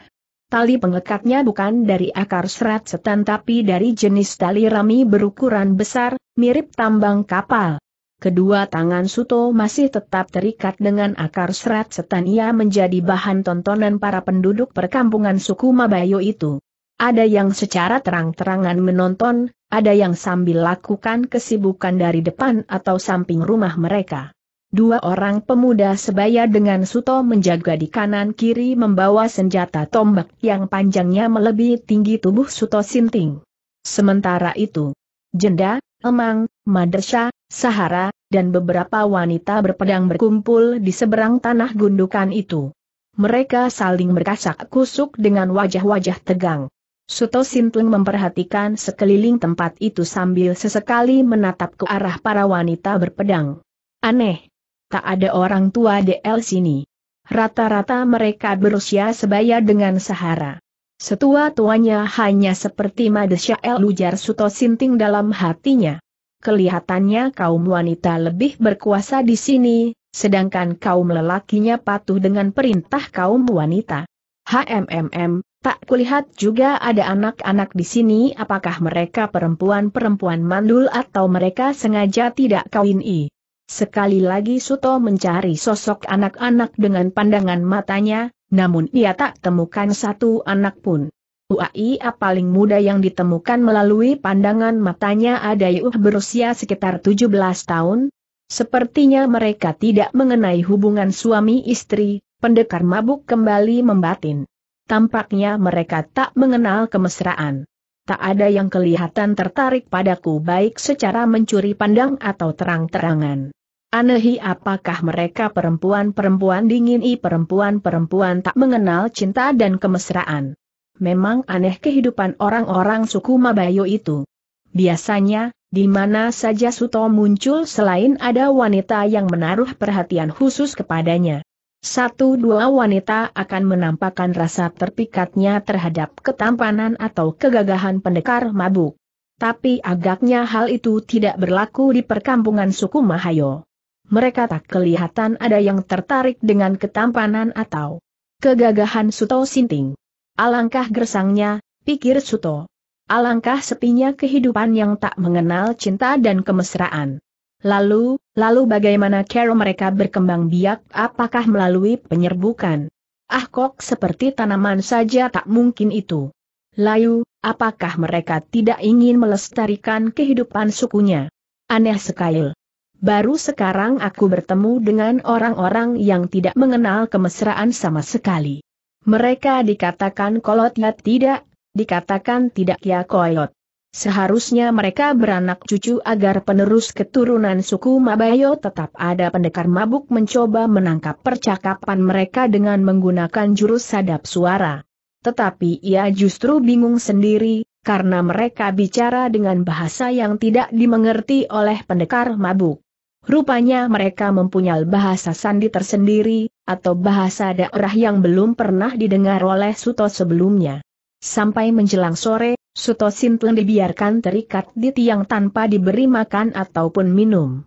Tali pengekatnya bukan dari akar serat setan tapi dari jenis tali rami berukuran besar, mirip tambang kapal. Kedua tangan Suto masih tetap terikat dengan akar serat setan ia menjadi bahan tontonan para penduduk perkampungan suku Mabayo itu. Ada yang secara terang-terangan menonton, ada yang sambil lakukan kesibukan dari depan atau samping rumah mereka. Dua orang pemuda sebaya dengan Suto menjaga di kanan-kiri membawa senjata tombak yang panjangnya melebihi tinggi tubuh Suto Sinting. Sementara itu, jenda, emang, Madersha, Sahara, dan beberapa wanita berpedang berkumpul di seberang tanah gundukan itu. Mereka saling berkasak kusuk dengan wajah-wajah tegang. Suto Sintung memperhatikan sekeliling tempat itu sambil sesekali menatap ke arah para wanita berpedang. Aneh. Tak ada orang tua DL sini. Rata-rata mereka berusia sebaya dengan Sahara. Setua tuanya hanya seperti Madesha El Lujar Suto Sinting dalam hatinya. Kelihatannya kaum wanita lebih berkuasa di sini, sedangkan kaum lelakinya patuh dengan perintah kaum wanita. HMMM, tak kulihat juga ada anak-anak di sini apakah mereka perempuan-perempuan mandul atau mereka sengaja tidak kawin i. Sekali lagi Suto mencari sosok anak-anak dengan pandangan matanya, namun ia tak temukan satu anak pun. Uaia paling muda yang ditemukan melalui pandangan matanya ada Yuh berusia sekitar 17 tahun. Sepertinya mereka tidak mengenai hubungan suami istri, pendekar mabuk kembali membatin. Tampaknya mereka tak mengenal kemesraan. Tak ada yang kelihatan tertarik padaku baik secara mencuri pandang atau terang-terangan. Anehi apakah mereka perempuan-perempuan dingin i perempuan-perempuan tak mengenal cinta dan kemesraan. Memang aneh kehidupan orang-orang suku Mabayo itu. Biasanya, di mana saja Suto muncul selain ada wanita yang menaruh perhatian khusus kepadanya. Satu dua wanita akan menampakkan rasa terpikatnya terhadap ketampanan atau kegagahan pendekar mabuk. Tapi agaknya hal itu tidak berlaku di perkampungan suku Mahayo. Mereka tak kelihatan ada yang tertarik dengan ketampanan atau kegagahan Suto Sinting. Alangkah gersangnya, pikir Suto. Alangkah sepinya kehidupan yang tak mengenal cinta dan kemesraan. Lalu, lalu bagaimana cara mereka berkembang biak apakah melalui penyerbukan? Ah kok seperti tanaman saja tak mungkin itu. Layu, apakah mereka tidak ingin melestarikan kehidupan sukunya? Aneh sekali. Baru sekarang aku bertemu dengan orang-orang yang tidak mengenal kemesraan sama sekali. Mereka dikatakan kolot ya tidak, dikatakan tidak ya koyot. Seharusnya mereka beranak cucu agar penerus keturunan suku Mabayo tetap ada pendekar mabuk mencoba menangkap percakapan mereka dengan menggunakan jurus sadap suara. Tetapi ia justru bingung sendiri, karena mereka bicara dengan bahasa yang tidak dimengerti oleh pendekar mabuk. Rupanya mereka mempunyai bahasa sandi tersendiri, atau bahasa daerah yang belum pernah didengar oleh Suto sebelumnya. Sampai menjelang sore, Suto Sintleng dibiarkan terikat di tiang tanpa diberi makan ataupun minum.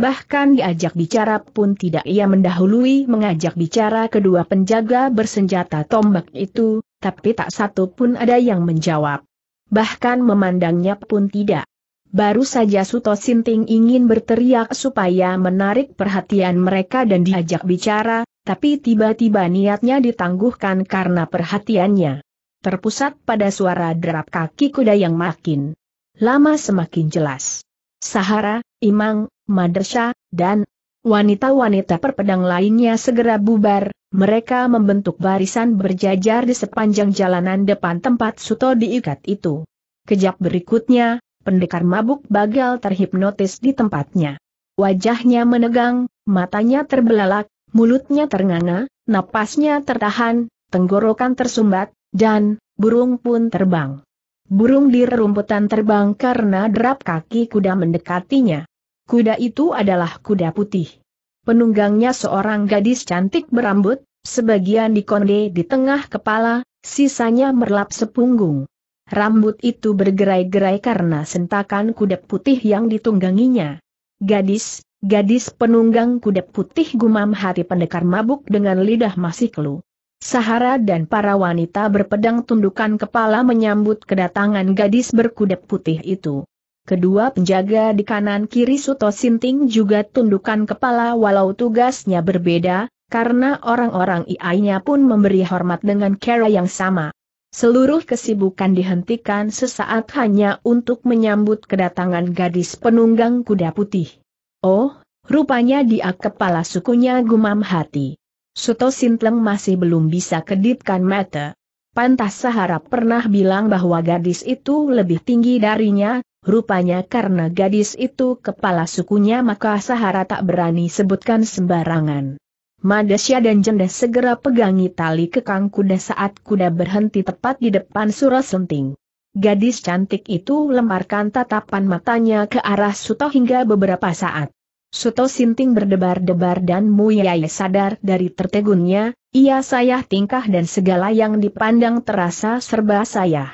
Bahkan diajak bicara pun tidak ia mendahului mengajak bicara kedua penjaga bersenjata tombak itu, tapi tak satu pun ada yang menjawab. Bahkan memandangnya pun tidak. Baru saja Suto Sinting ingin berteriak supaya menarik perhatian mereka dan diajak bicara, tapi tiba-tiba niatnya ditangguhkan karena perhatiannya. Terpusat pada suara derap kaki kuda yang makin lama semakin jelas. Sahara, Imang, Madersha, dan wanita-wanita perpedang lainnya segera bubar, mereka membentuk barisan berjajar di sepanjang jalanan depan tempat Suto diikat itu. Kejap berikutnya, pendekar mabuk bagal terhipnotis di tempatnya. Wajahnya menegang, matanya terbelalak, mulutnya ternganga, napasnya tertahan, tenggorokan tersumbat, dan burung pun terbang. Burung di rerumputan terbang karena derap kaki kuda mendekatinya. Kuda itu adalah kuda putih. Penunggangnya seorang gadis cantik berambut, sebagian dikonde di tengah kepala, sisanya merlap sepunggung. Rambut itu bergerai-gerai karena sentakan kuda putih yang ditungganginya. Gadis, Gadis penunggang kuda putih gumam hati pendekar mabuk dengan lidah masih kelu. Sahara dan para wanita berpedang tundukan kepala menyambut kedatangan gadis berkuda putih itu. Kedua penjaga di kanan kiri Suto Sinting juga tundukan kepala walau tugasnya berbeda, karena orang-orang iainya pun memberi hormat dengan cara yang sama. Seluruh kesibukan dihentikan sesaat hanya untuk menyambut kedatangan gadis penunggang kuda putih. Oh, rupanya dia kepala sukunya gumam hati. Suto Sintleng masih belum bisa kedipkan mata. Pantas Saharap pernah bilang bahwa gadis itu lebih tinggi darinya, rupanya karena gadis itu kepala sukunya maka Sahara tak berani sebutkan sembarangan. Madesya dan Jenda segera pegangi tali kekang kuda saat kuda berhenti tepat di depan Surasenting gadis cantik itu lemparkan tatapan matanya ke arah Suto hingga beberapa saat. Suto Sinting berdebar-debar dan Muyai sadar dari tertegunnya, ia sayah tingkah dan segala yang dipandang terasa serba sayah.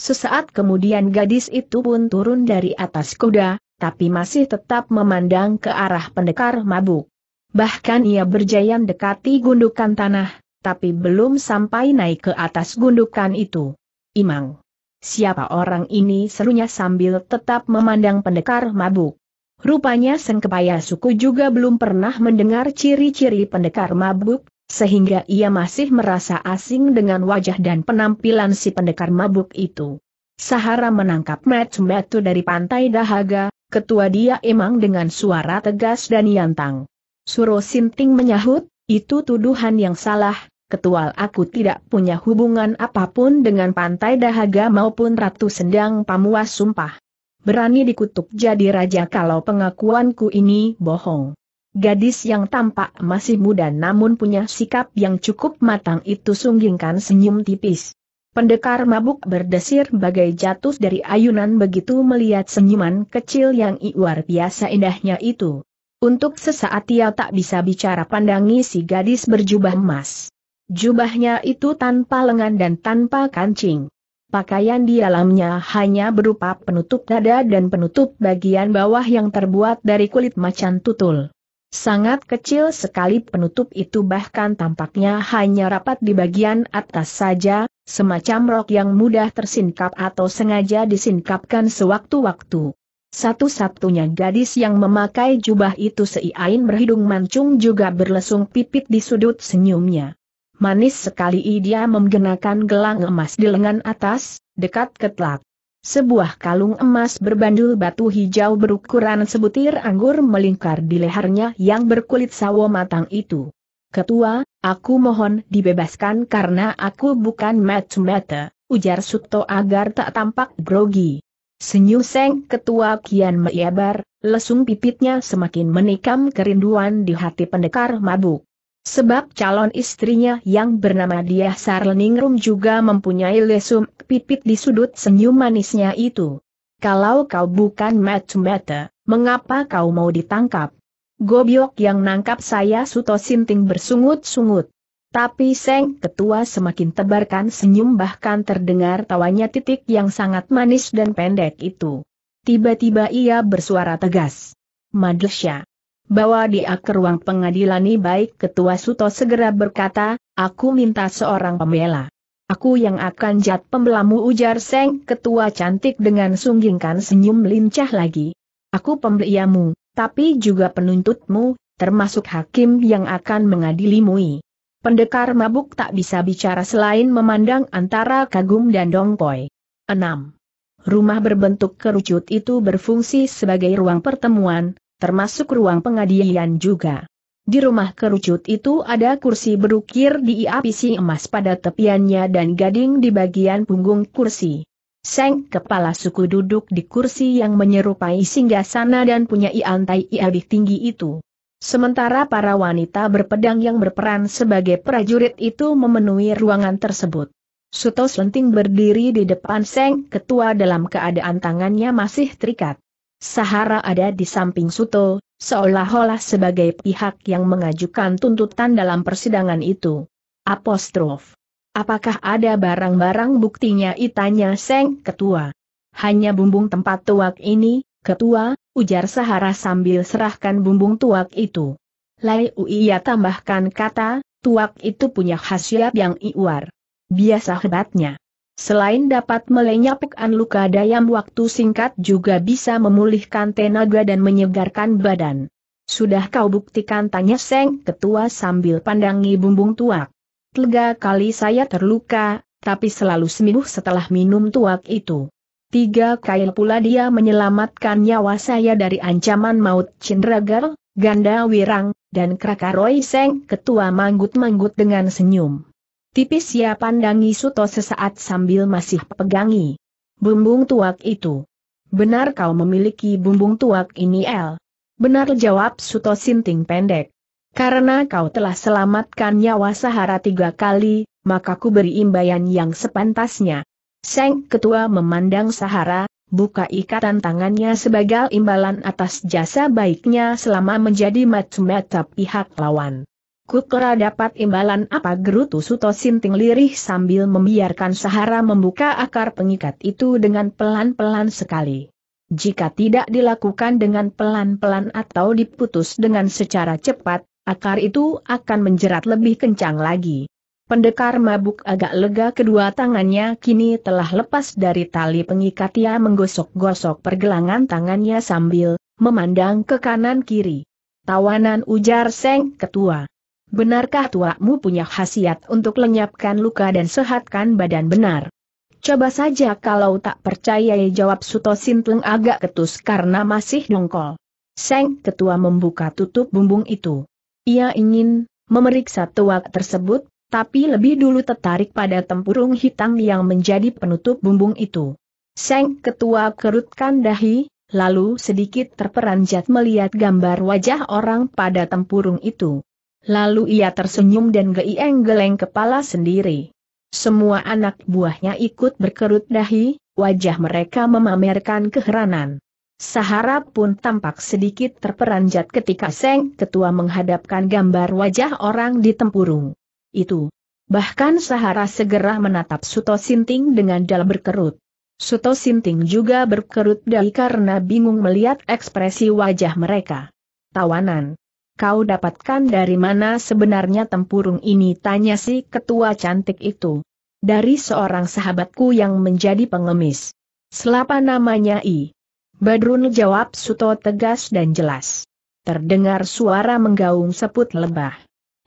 Sesaat kemudian gadis itu pun turun dari atas kuda, tapi masih tetap memandang ke arah pendekar mabuk. Bahkan ia berjaya mendekati gundukan tanah, tapi belum sampai naik ke atas gundukan itu. Imang. Siapa orang ini serunya sambil tetap memandang pendekar mabuk. Rupanya Sengkepaya Suku juga belum pernah mendengar ciri-ciri pendekar mabuk, sehingga ia masih merasa asing dengan wajah dan penampilan si pendekar mabuk itu. Sahara menangkap Matsumbatu dari pantai Dahaga, ketua dia emang dengan suara tegas dan yantang. Suro Sinting menyahut, itu tuduhan yang salah, Ketua, aku tidak punya hubungan apapun dengan Pantai Dahaga maupun Ratu Sendang Pamuas Sumpah. Berani dikutuk jadi raja kalau pengakuanku ini bohong. Gadis yang tampak masih muda namun punya sikap yang cukup matang itu sunggingkan senyum tipis. Pendekar mabuk berdesir bagai jatuh dari ayunan begitu melihat senyuman kecil yang luar biasa indahnya itu. Untuk sesaat ia tak bisa bicara pandangi si gadis berjubah emas. Jubahnya itu tanpa lengan dan tanpa kancing. Pakaian di dalamnya hanya berupa penutup dada dan penutup bagian bawah yang terbuat dari kulit macan tutul. Sangat kecil sekali penutup itu bahkan tampaknya hanya rapat di bagian atas saja, semacam rok yang mudah tersingkap atau sengaja disingkapkan sewaktu-waktu. Satu-satunya gadis yang memakai jubah itu Seiain berhidung mancung juga berlesung pipit di sudut senyumnya. Manis sekali dia menggenakan gelang emas di lengan atas, dekat ketlak. Sebuah kalung emas berbandul batu hijau berukuran sebutir anggur melingkar di lehernya yang berkulit sawo matang itu. Ketua, aku mohon dibebaskan karena aku bukan mata ujar Suto agar tak tampak grogi. Senyum Seng Ketua kian meyabar, lesung pipitnya semakin menikam kerinduan di hati pendekar mabuk. Sebab calon istrinya yang bernama Diah Sarleningrum juga mempunyai lesum pipit di sudut senyum manisnya itu. Kalau kau bukan mata mengapa kau mau ditangkap? Gobyok yang nangkap saya Suto Sinting bersungut-sungut. Tapi Seng Ketua semakin tebarkan senyum bahkan terdengar tawanya titik yang sangat manis dan pendek itu. Tiba-tiba ia bersuara tegas. Madlesya, bawa dia ke ruang pengadilan ini baik Ketua Suto segera berkata, aku minta seorang pembela. Aku yang akan jat pembelamu ujar Seng Ketua cantik dengan sunggingkan senyum lincah lagi. Aku pembeliamu, tapi juga penuntutmu, termasuk hakim yang akan mengadilimu. Pendekar mabuk tak bisa bicara selain memandang antara kagum dan dongkoi. 6. Rumah berbentuk kerucut itu berfungsi sebagai ruang pertemuan, termasuk ruang pengadilan juga. Di rumah kerucut itu ada kursi berukir diiapisi emas pada tepiannya dan gading di bagian punggung kursi. Seng kepala suku duduk di kursi yang menyerupai singgasana dan punya iantai lebih tinggi itu. Sementara para wanita berpedang yang berperan sebagai prajurit itu memenuhi ruangan tersebut. Suto Slenting berdiri di depan Seng Ketua dalam keadaan tangannya masih terikat. Sahara ada di samping Suto, seolah-olah sebagai pihak yang mengajukan tuntutan dalam persidangan itu. Apostrof. Apakah ada barang-barang buktinya itanya Seng Ketua? Hanya bumbung tempat tuak ini, Ketua, ujar Sahara sambil serahkan bumbung tuak itu. Lai ya tambahkan kata, tuak itu punya khasiat yang iwar. Biasa hebatnya. Selain dapat melenyapkan luka dayam waktu singkat juga bisa memulihkan tenaga dan menyegarkan badan. Sudah kau buktikan tanya Seng Ketua sambil pandangi bumbung tuak. Tiga kali saya terluka, tapi selalu sembuh setelah minum tuak itu. Tiga kail pula dia menyelamatkan nyawa saya dari ancaman maut Cindragar, Ganda Wirang, dan Krakaroy. Seng Ketua manggut-manggut dengan senyum. Tipis ia ya pandangi Suto sesaat sambil masih pegangi. Bumbung tuak itu. Benar kau memiliki bumbung tuak ini El. Benar jawab Suto Sinting pendek. Karena kau telah selamatkan nyawa Sahara tiga kali, maka ku beri imbalan yang sepantasnya. Seng Ketua memandang Sahara, buka ikatan tangannya sebagai imbalan atas jasa baiknya selama menjadi macam-macam pihak lawan. Kukera dapat imbalan apa gerutu Suto Sinting lirih sambil membiarkan Sahara membuka akar pengikat itu dengan pelan-pelan sekali. Jika tidak dilakukan dengan pelan-pelan atau diputus dengan secara cepat, akar itu akan menjerat lebih kencang lagi. Pendekar mabuk agak lega kedua tangannya kini telah lepas dari tali pengikat ia menggosok-gosok pergelangan tangannya sambil memandang ke kanan kiri. Tawanan ujar Seng Ketua. Benarkah tuakmu punya khasiat untuk lenyapkan luka dan sehatkan badan benar? Coba saja kalau tak percaya jawab Suto Sintleng agak ketus karena masih dongkol. Seng ketua membuka tutup bumbung itu. Ia ingin memeriksa tuak tersebut, tapi lebih dulu tertarik pada tempurung hitam yang menjadi penutup bumbung itu. Seng ketua kerutkan dahi, lalu sedikit terperanjat melihat gambar wajah orang pada tempurung itu. Lalu ia tersenyum dan geieng-geleng kepala sendiri. Semua anak buahnya ikut berkerut dahi, wajah mereka memamerkan keheranan. Sahara pun tampak sedikit terperanjat ketika Seng Ketua menghadapkan gambar wajah orang di tempurung. Itu. Bahkan Sahara segera menatap Suto Sinting dengan dalam berkerut. Suto Sinting juga berkerut dahi karena bingung melihat ekspresi wajah mereka. Tawanan. Kau dapatkan dari mana sebenarnya tempurung ini? Tanya si ketua cantik itu. Dari seorang sahabatku yang menjadi pengemis. Selapa namanya I. Badrun jawab Suto tegas dan jelas. Terdengar suara menggaung seput lebah.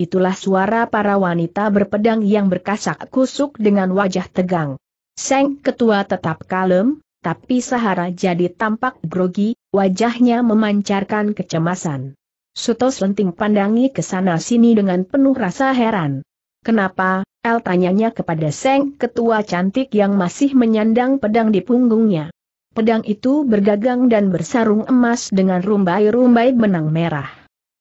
Itulah suara para wanita berpedang yang berkasak kusuk dengan wajah tegang. Seng ketua tetap kalem, tapi Sahara jadi tampak grogi, wajahnya memancarkan kecemasan. Suto Selenting pandangi ke sana sini dengan penuh rasa heran. Kenapa, El tanyanya kepada Seng Ketua Cantik yang masih menyandang pedang di punggungnya. Pedang itu bergagang dan bersarung emas dengan rumbai-rumbai benang merah.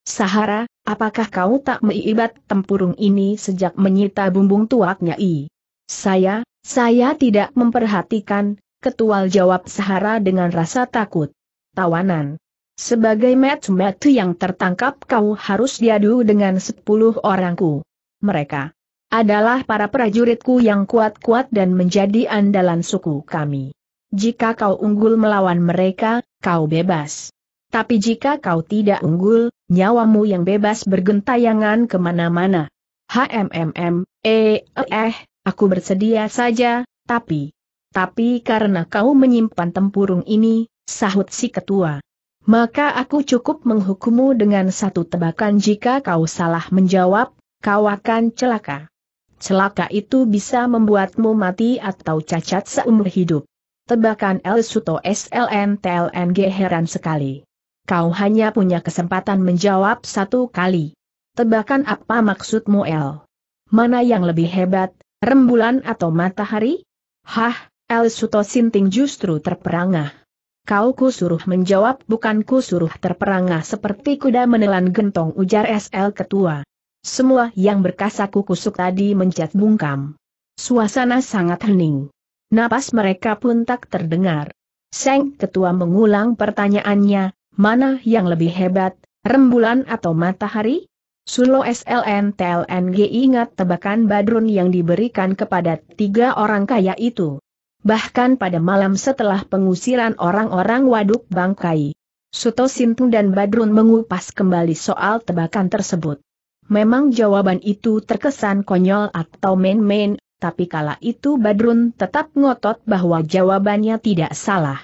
Sahara, apakah kau tak meibat tempurung ini sejak menyita bumbung tuaknya i? Saya, saya tidak memperhatikan, Ketua jawab Sahara dengan rasa takut. Tawanan. Sebagai metu-metu yang tertangkap kau harus diadu dengan sepuluh orangku. Mereka adalah para prajuritku yang kuat-kuat dan menjadi andalan suku kami. Jika kau unggul melawan mereka, kau bebas. Tapi jika kau tidak unggul, nyawamu yang bebas bergentayangan kemana-mana. HMMM, eh, eh, aku bersedia saja, tapi... Tapi karena kau menyimpan tempurung ini, sahut si ketua maka aku cukup menghukummu dengan satu tebakan jika kau salah menjawab, kau akan celaka. Celaka itu bisa membuatmu mati atau cacat seumur hidup. Tebakan El Suto SLN TLNG heran sekali. Kau hanya punya kesempatan menjawab satu kali. Tebakan apa maksudmu El? Mana yang lebih hebat, rembulan atau matahari? Hah, El Suto Sinting justru terperangah. Kau ku suruh menjawab bukan ku suruh terperangah seperti kuda menelan gentong ujar SL Ketua. Semua yang berkasaku kusuk tadi mencet bungkam. Suasana sangat hening. Napas mereka pun tak terdengar. Seng Ketua mengulang pertanyaannya, mana yang lebih hebat, rembulan atau matahari? Sulo SLN TLNG ingat tebakan Badrun yang diberikan kepada tiga orang kaya itu bahkan pada malam setelah pengusiran orang-orang waduk bangkai. Suto Sintung dan Badrun mengupas kembali soal tebakan tersebut. Memang jawaban itu terkesan konyol atau main-main, tapi kala itu Badrun tetap ngotot bahwa jawabannya tidak salah.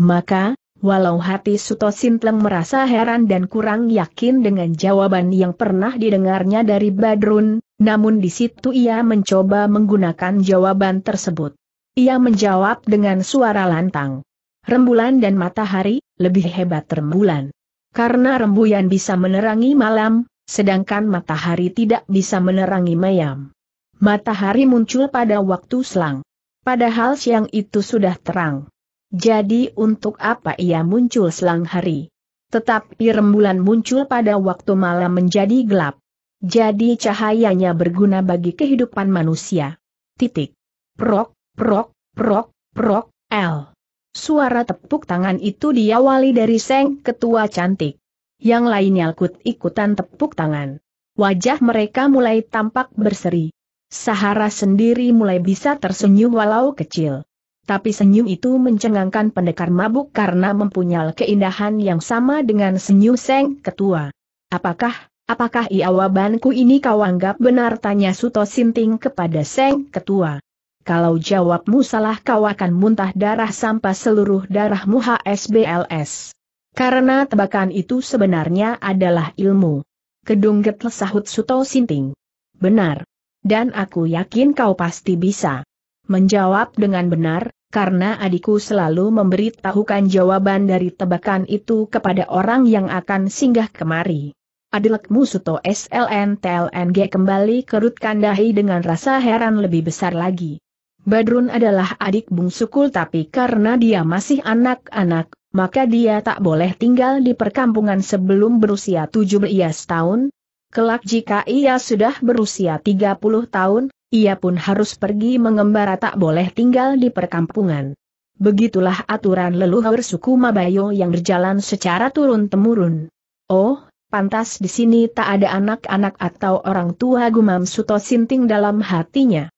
Maka, walau hati Suto Sintleng merasa heran dan kurang yakin dengan jawaban yang pernah didengarnya dari Badrun, namun di situ ia mencoba menggunakan jawaban tersebut. Ia menjawab dengan suara lantang. Rembulan dan matahari, lebih hebat rembulan. Karena rembulan bisa menerangi malam, sedangkan matahari tidak bisa menerangi mayam. Matahari muncul pada waktu selang. Padahal siang itu sudah terang. Jadi untuk apa ia muncul selang hari? Tetapi rembulan muncul pada waktu malam menjadi gelap. Jadi cahayanya berguna bagi kehidupan manusia. Titik. Prok, prok, prok, prok, L. Suara tepuk tangan itu diawali dari Seng Ketua Cantik. Yang lainnya ikut-ikutan tepuk tangan. Wajah mereka mulai tampak berseri. Sahara sendiri mulai bisa tersenyum walau kecil. Tapi senyum itu mencengangkan pendekar mabuk karena mempunyai keindahan yang sama dengan senyum Seng Ketua. Apakah, apakah iawabanku ini kau anggap benar? Tanya Suto Sinting kepada Seng Ketua kalau jawabmu salah kau akan muntah darah sampai seluruh darahmu HSBLS. Karena tebakan itu sebenarnya adalah ilmu. Kedung getl sahut Suto Sinting. Benar. Dan aku yakin kau pasti bisa. Menjawab dengan benar, karena adikku selalu memberitahukan jawaban dari tebakan itu kepada orang yang akan singgah kemari. Adilekmu Suto SLN TLNG kembali kerutkan dahi dengan rasa heran lebih besar lagi. Badrun adalah adik bungsukul tapi karena dia masih anak-anak, maka dia tak boleh tinggal di perkampungan sebelum berusia 17 tahun. Kelak jika ia sudah berusia 30 tahun, ia pun harus pergi mengembara tak boleh tinggal di perkampungan. Begitulah aturan leluhur suku Mabayo yang berjalan secara turun-temurun. Oh, pantas di sini tak ada anak-anak atau orang tua gumam Suto Sinting dalam hatinya.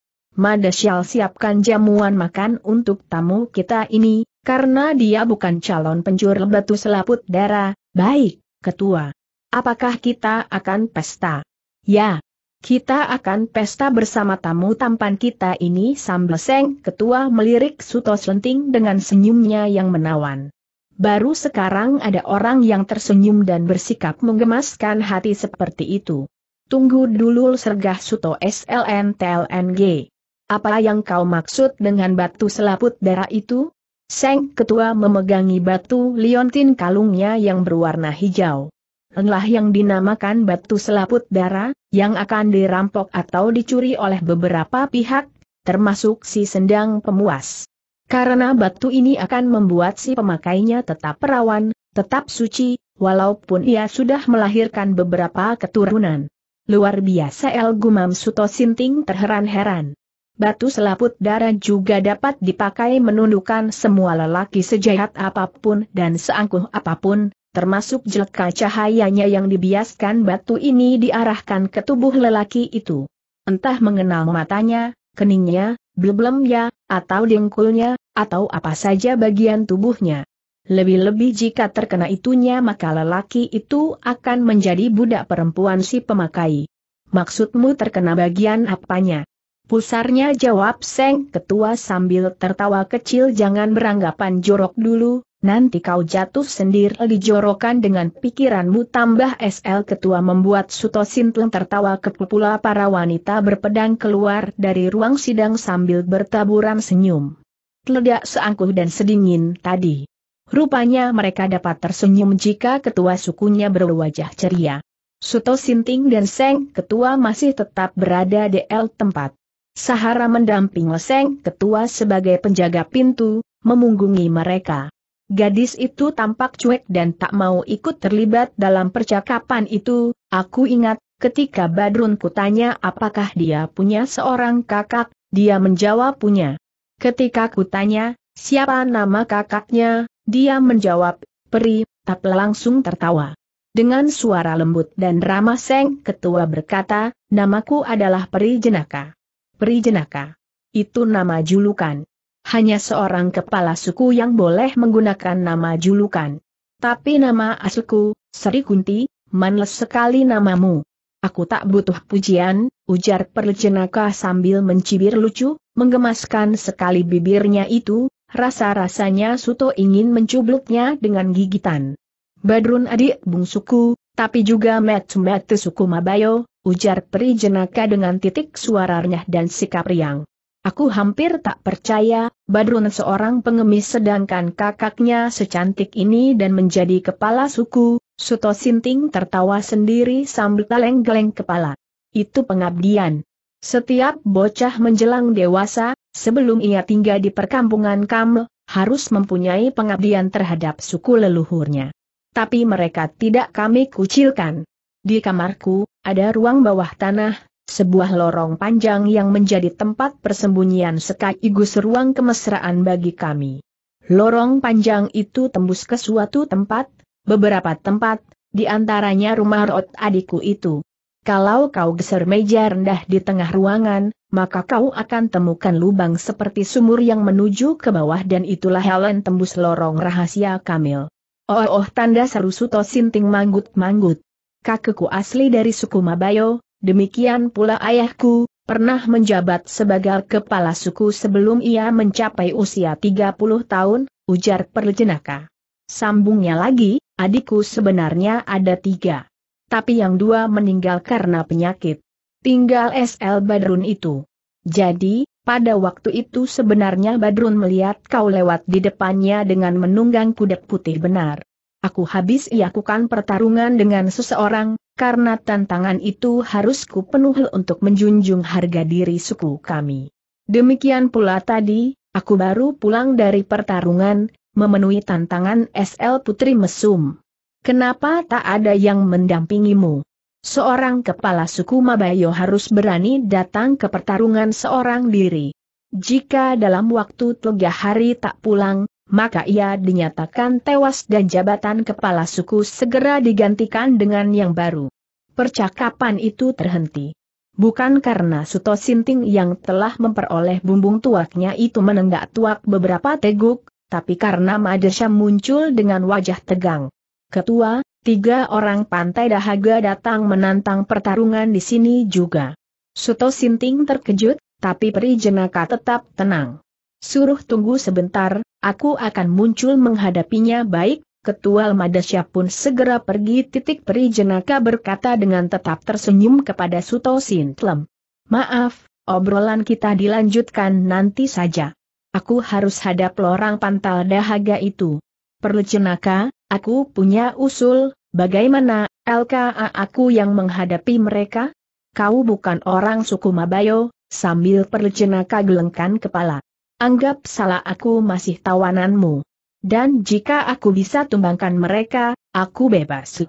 Madasyal siapkan jamuan makan untuk tamu kita ini, karena dia bukan calon penjur batu selaput darah, baik, ketua. Apakah kita akan pesta? Ya, kita akan pesta bersama tamu tampan kita ini sambil seng ketua melirik Suto Slenting dengan senyumnya yang menawan. Baru sekarang ada orang yang tersenyum dan bersikap menggemaskan hati seperti itu. Tunggu dulu sergah Suto SLN TLNG. Apa yang kau maksud dengan batu selaput darah itu? Seng ketua memegangi batu liontin kalungnya yang berwarna hijau. Enlah yang dinamakan batu selaput darah, yang akan dirampok atau dicuri oleh beberapa pihak, termasuk si sendang pemuas. Karena batu ini akan membuat si pemakainya tetap perawan, tetap suci, walaupun ia sudah melahirkan beberapa keturunan. Luar biasa El Gumam Suto Sinting terheran-heran batu selaput darah juga dapat dipakai menundukkan semua lelaki sejahat apapun dan seangkuh apapun, termasuk jelka cahayanya yang dibiaskan batu ini diarahkan ke tubuh lelaki itu. Entah mengenal matanya, keningnya, blblemnya, atau dengkulnya, atau apa saja bagian tubuhnya. Lebih-lebih jika terkena itunya maka lelaki itu akan menjadi budak perempuan si pemakai. Maksudmu terkena bagian apanya? Pusarnya jawab Seng Ketua sambil tertawa kecil jangan beranggapan jorok dulu, nanti kau jatuh sendiri dijorokan dengan pikiranmu tambah SL Ketua membuat Suto Sintleng tertawa kepula para wanita berpedang keluar dari ruang sidang sambil bertaburan senyum. Teledak seangkuh dan sedingin tadi. Rupanya mereka dapat tersenyum jika ketua sukunya berwajah ceria. Suto Sinting dan Seng Ketua masih tetap berada di L tempat. Sahara mendamping Leseng ketua sebagai penjaga pintu, memunggungi mereka. Gadis itu tampak cuek dan tak mau ikut terlibat dalam percakapan itu, aku ingat, ketika Badrun kutanya apakah dia punya seorang kakak, dia menjawab punya. Ketika kutanya, siapa nama kakaknya, dia menjawab, peri, tak langsung tertawa. Dengan suara lembut dan ramah Seng ketua berkata, namaku adalah peri jenaka. Peri Jenaka. Itu nama julukan. Hanya seorang kepala suku yang boleh menggunakan nama julukan. Tapi nama asuku, Sri Kunti, manles sekali namamu. Aku tak butuh pujian, ujar Perjenaka sambil mencibir lucu, menggemaskan sekali bibirnya itu, rasa-rasanya Suto ingin mencubluknya dengan gigitan. Badrun adik bungsuku, tapi juga metu-metu suku Mabayo, ujar peri jenaka dengan titik suara renyah dan sikap riang. Aku hampir tak percaya, Badrun seorang pengemis sedangkan kakaknya secantik ini dan menjadi kepala suku, Suto Sinting tertawa sendiri sambil geleng-geleng kepala. Itu pengabdian. Setiap bocah menjelang dewasa, sebelum ia tinggal di perkampungan Kamel, harus mempunyai pengabdian terhadap suku leluhurnya. Tapi mereka tidak kami kucilkan. Di kamarku, ada ruang bawah tanah, sebuah lorong panjang yang menjadi tempat persembunyian sekaligus ruang kemesraan bagi kami. Lorong panjang itu tembus ke suatu tempat, beberapa tempat, di antaranya rumah rot adikku itu. Kalau kau geser meja rendah di tengah ruangan, maka kau akan temukan lubang seperti sumur yang menuju ke bawah dan itulah Helen tembus lorong rahasia Kamil. Oh oh tanda seru Suto Sinting manggut-manggut kakekku asli dari suku Mabayo, demikian pula ayahku, pernah menjabat sebagai kepala suku sebelum ia mencapai usia 30 tahun, ujar Perjenaka. Sambungnya lagi, adikku sebenarnya ada tiga. Tapi yang dua meninggal karena penyakit. Tinggal SL Badrun itu. Jadi, pada waktu itu sebenarnya Badrun melihat kau lewat di depannya dengan menunggang kuda putih benar. Aku habis iakukan pertarungan dengan seseorang, karena tantangan itu harus kupenuh untuk menjunjung harga diri suku kami. Demikian pula tadi, aku baru pulang dari pertarungan, memenuhi tantangan SL Putri Mesum. Kenapa tak ada yang mendampingimu? Seorang kepala suku Mabayo harus berani datang ke pertarungan seorang diri. Jika dalam waktu tiga hari tak pulang, maka ia dinyatakan tewas dan jabatan kepala suku segera digantikan dengan yang baru. Percakapan itu terhenti. Bukan karena Suto Sinting yang telah memperoleh bumbung tuaknya itu menenggak tuak beberapa teguk, tapi karena Madesha muncul dengan wajah tegang. Ketua, tiga orang pantai dahaga datang menantang pertarungan di sini juga. Suto Sinting terkejut, tapi peri Jenaka tetap tenang. Suruh tunggu sebentar, aku akan muncul menghadapinya baik, Ketua Madasya pun segera pergi titik peri jenaka berkata dengan tetap tersenyum kepada Suto Sintlem. Maaf, obrolan kita dilanjutkan nanti saja. Aku harus hadap lorang pantal dahaga itu. Perlu jenaka, aku punya usul, bagaimana, LKA aku yang menghadapi mereka? Kau bukan orang suku Mabayo, sambil perlu jenaka gelengkan kepala. Anggap salah aku masih tawananmu. Dan jika aku bisa tumbangkan mereka, aku bebas.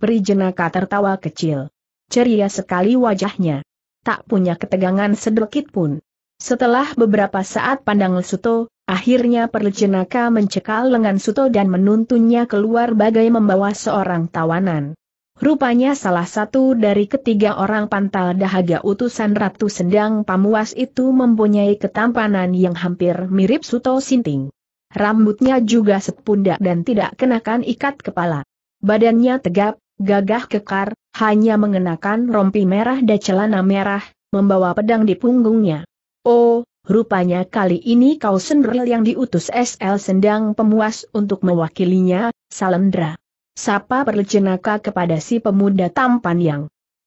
Peri jenaka tertawa kecil. Ceria sekali wajahnya. Tak punya ketegangan sedikit pun. Setelah beberapa saat pandang Suto, akhirnya jenaka mencekal lengan Suto dan menuntunnya keluar bagai membawa seorang tawanan. Rupanya salah satu dari ketiga orang pantal dahaga utusan Ratu Sendang Pamuas itu mempunyai ketampanan yang hampir mirip Suto Sinting. Rambutnya juga sepundak dan tidak kenakan ikat kepala. Badannya tegap, gagah kekar, hanya mengenakan rompi merah dan celana merah, membawa pedang di punggungnya. Oh, rupanya kali ini kau sendril yang diutus SL Sendang Pemuas untuk mewakilinya, Salendra. Sapa berjenaka kepada si pemuda tampan yang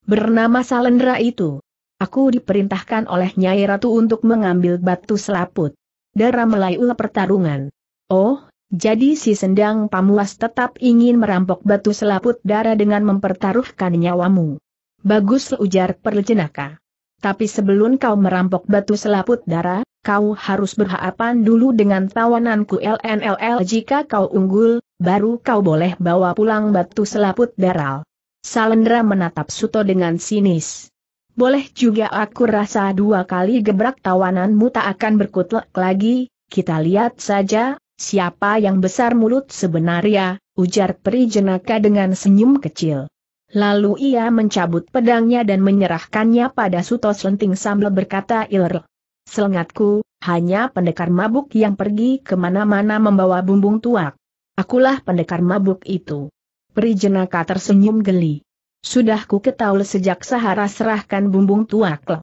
bernama Salendra itu. Aku diperintahkan oleh Nyai Ratu untuk mengambil batu selaput. Darah melayu pertarungan. Oh, jadi si sendang pamuas tetap ingin merampok batu selaput darah dengan mempertaruhkan nyawamu. Bagus ujar perjenaka. Tapi sebelum kau merampok batu selaput darah, kau harus berhaapan dulu dengan tawananku LNLL jika kau unggul, baru kau boleh bawa pulang batu selaput darah. Salendra menatap Suto dengan sinis. Boleh juga aku rasa dua kali gebrak tawananmu tak akan berkutlek lagi, kita lihat saja, siapa yang besar mulut sebenarnya, ujar Peri Jenaka dengan senyum kecil. Lalu ia mencabut pedangnya dan menyerahkannya pada Suto Selenting sambil berkata iler. Selengatku, hanya pendekar mabuk yang pergi kemana-mana membawa bumbung tuak. Akulah pendekar mabuk itu. Peri jenaka tersenyum geli. Sudah ku ketahui sejak Sahara serahkan bumbung tuak.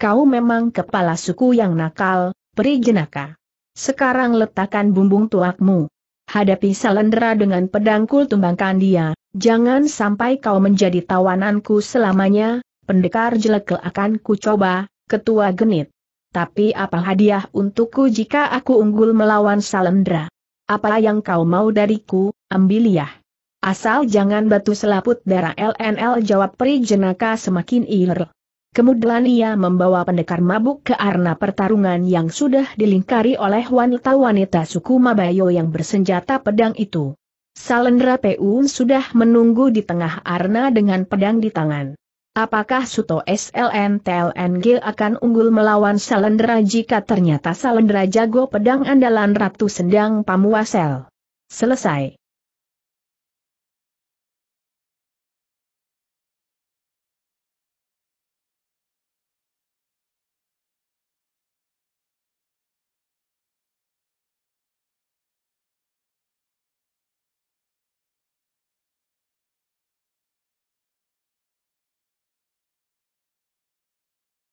Kau memang kepala suku yang nakal, peri jenaka. Sekarang letakkan bumbung tuakmu. Hadapi Salendra dengan pedangku tumbangkan dia, Jangan sampai kau menjadi tawananku selamanya, pendekar jelekel akan ku coba, ketua genit. Tapi apa hadiah untukku jika aku unggul melawan Salendra? Apa yang kau mau dariku, Ambiliah? Ya. Asal jangan batu selaput darah LNL jawab peri jenaka semakin ir. Kemudian ia membawa pendekar mabuk ke arena pertarungan yang sudah dilingkari oleh wanita-wanita suku Mabayo yang bersenjata pedang itu. Salendra PU sudah menunggu di tengah arna dengan pedang di tangan. Apakah Suto SLN TLNG akan unggul melawan Salendra jika ternyata Salendra jago pedang andalan Ratu Sendang Pamuasel? Selesai.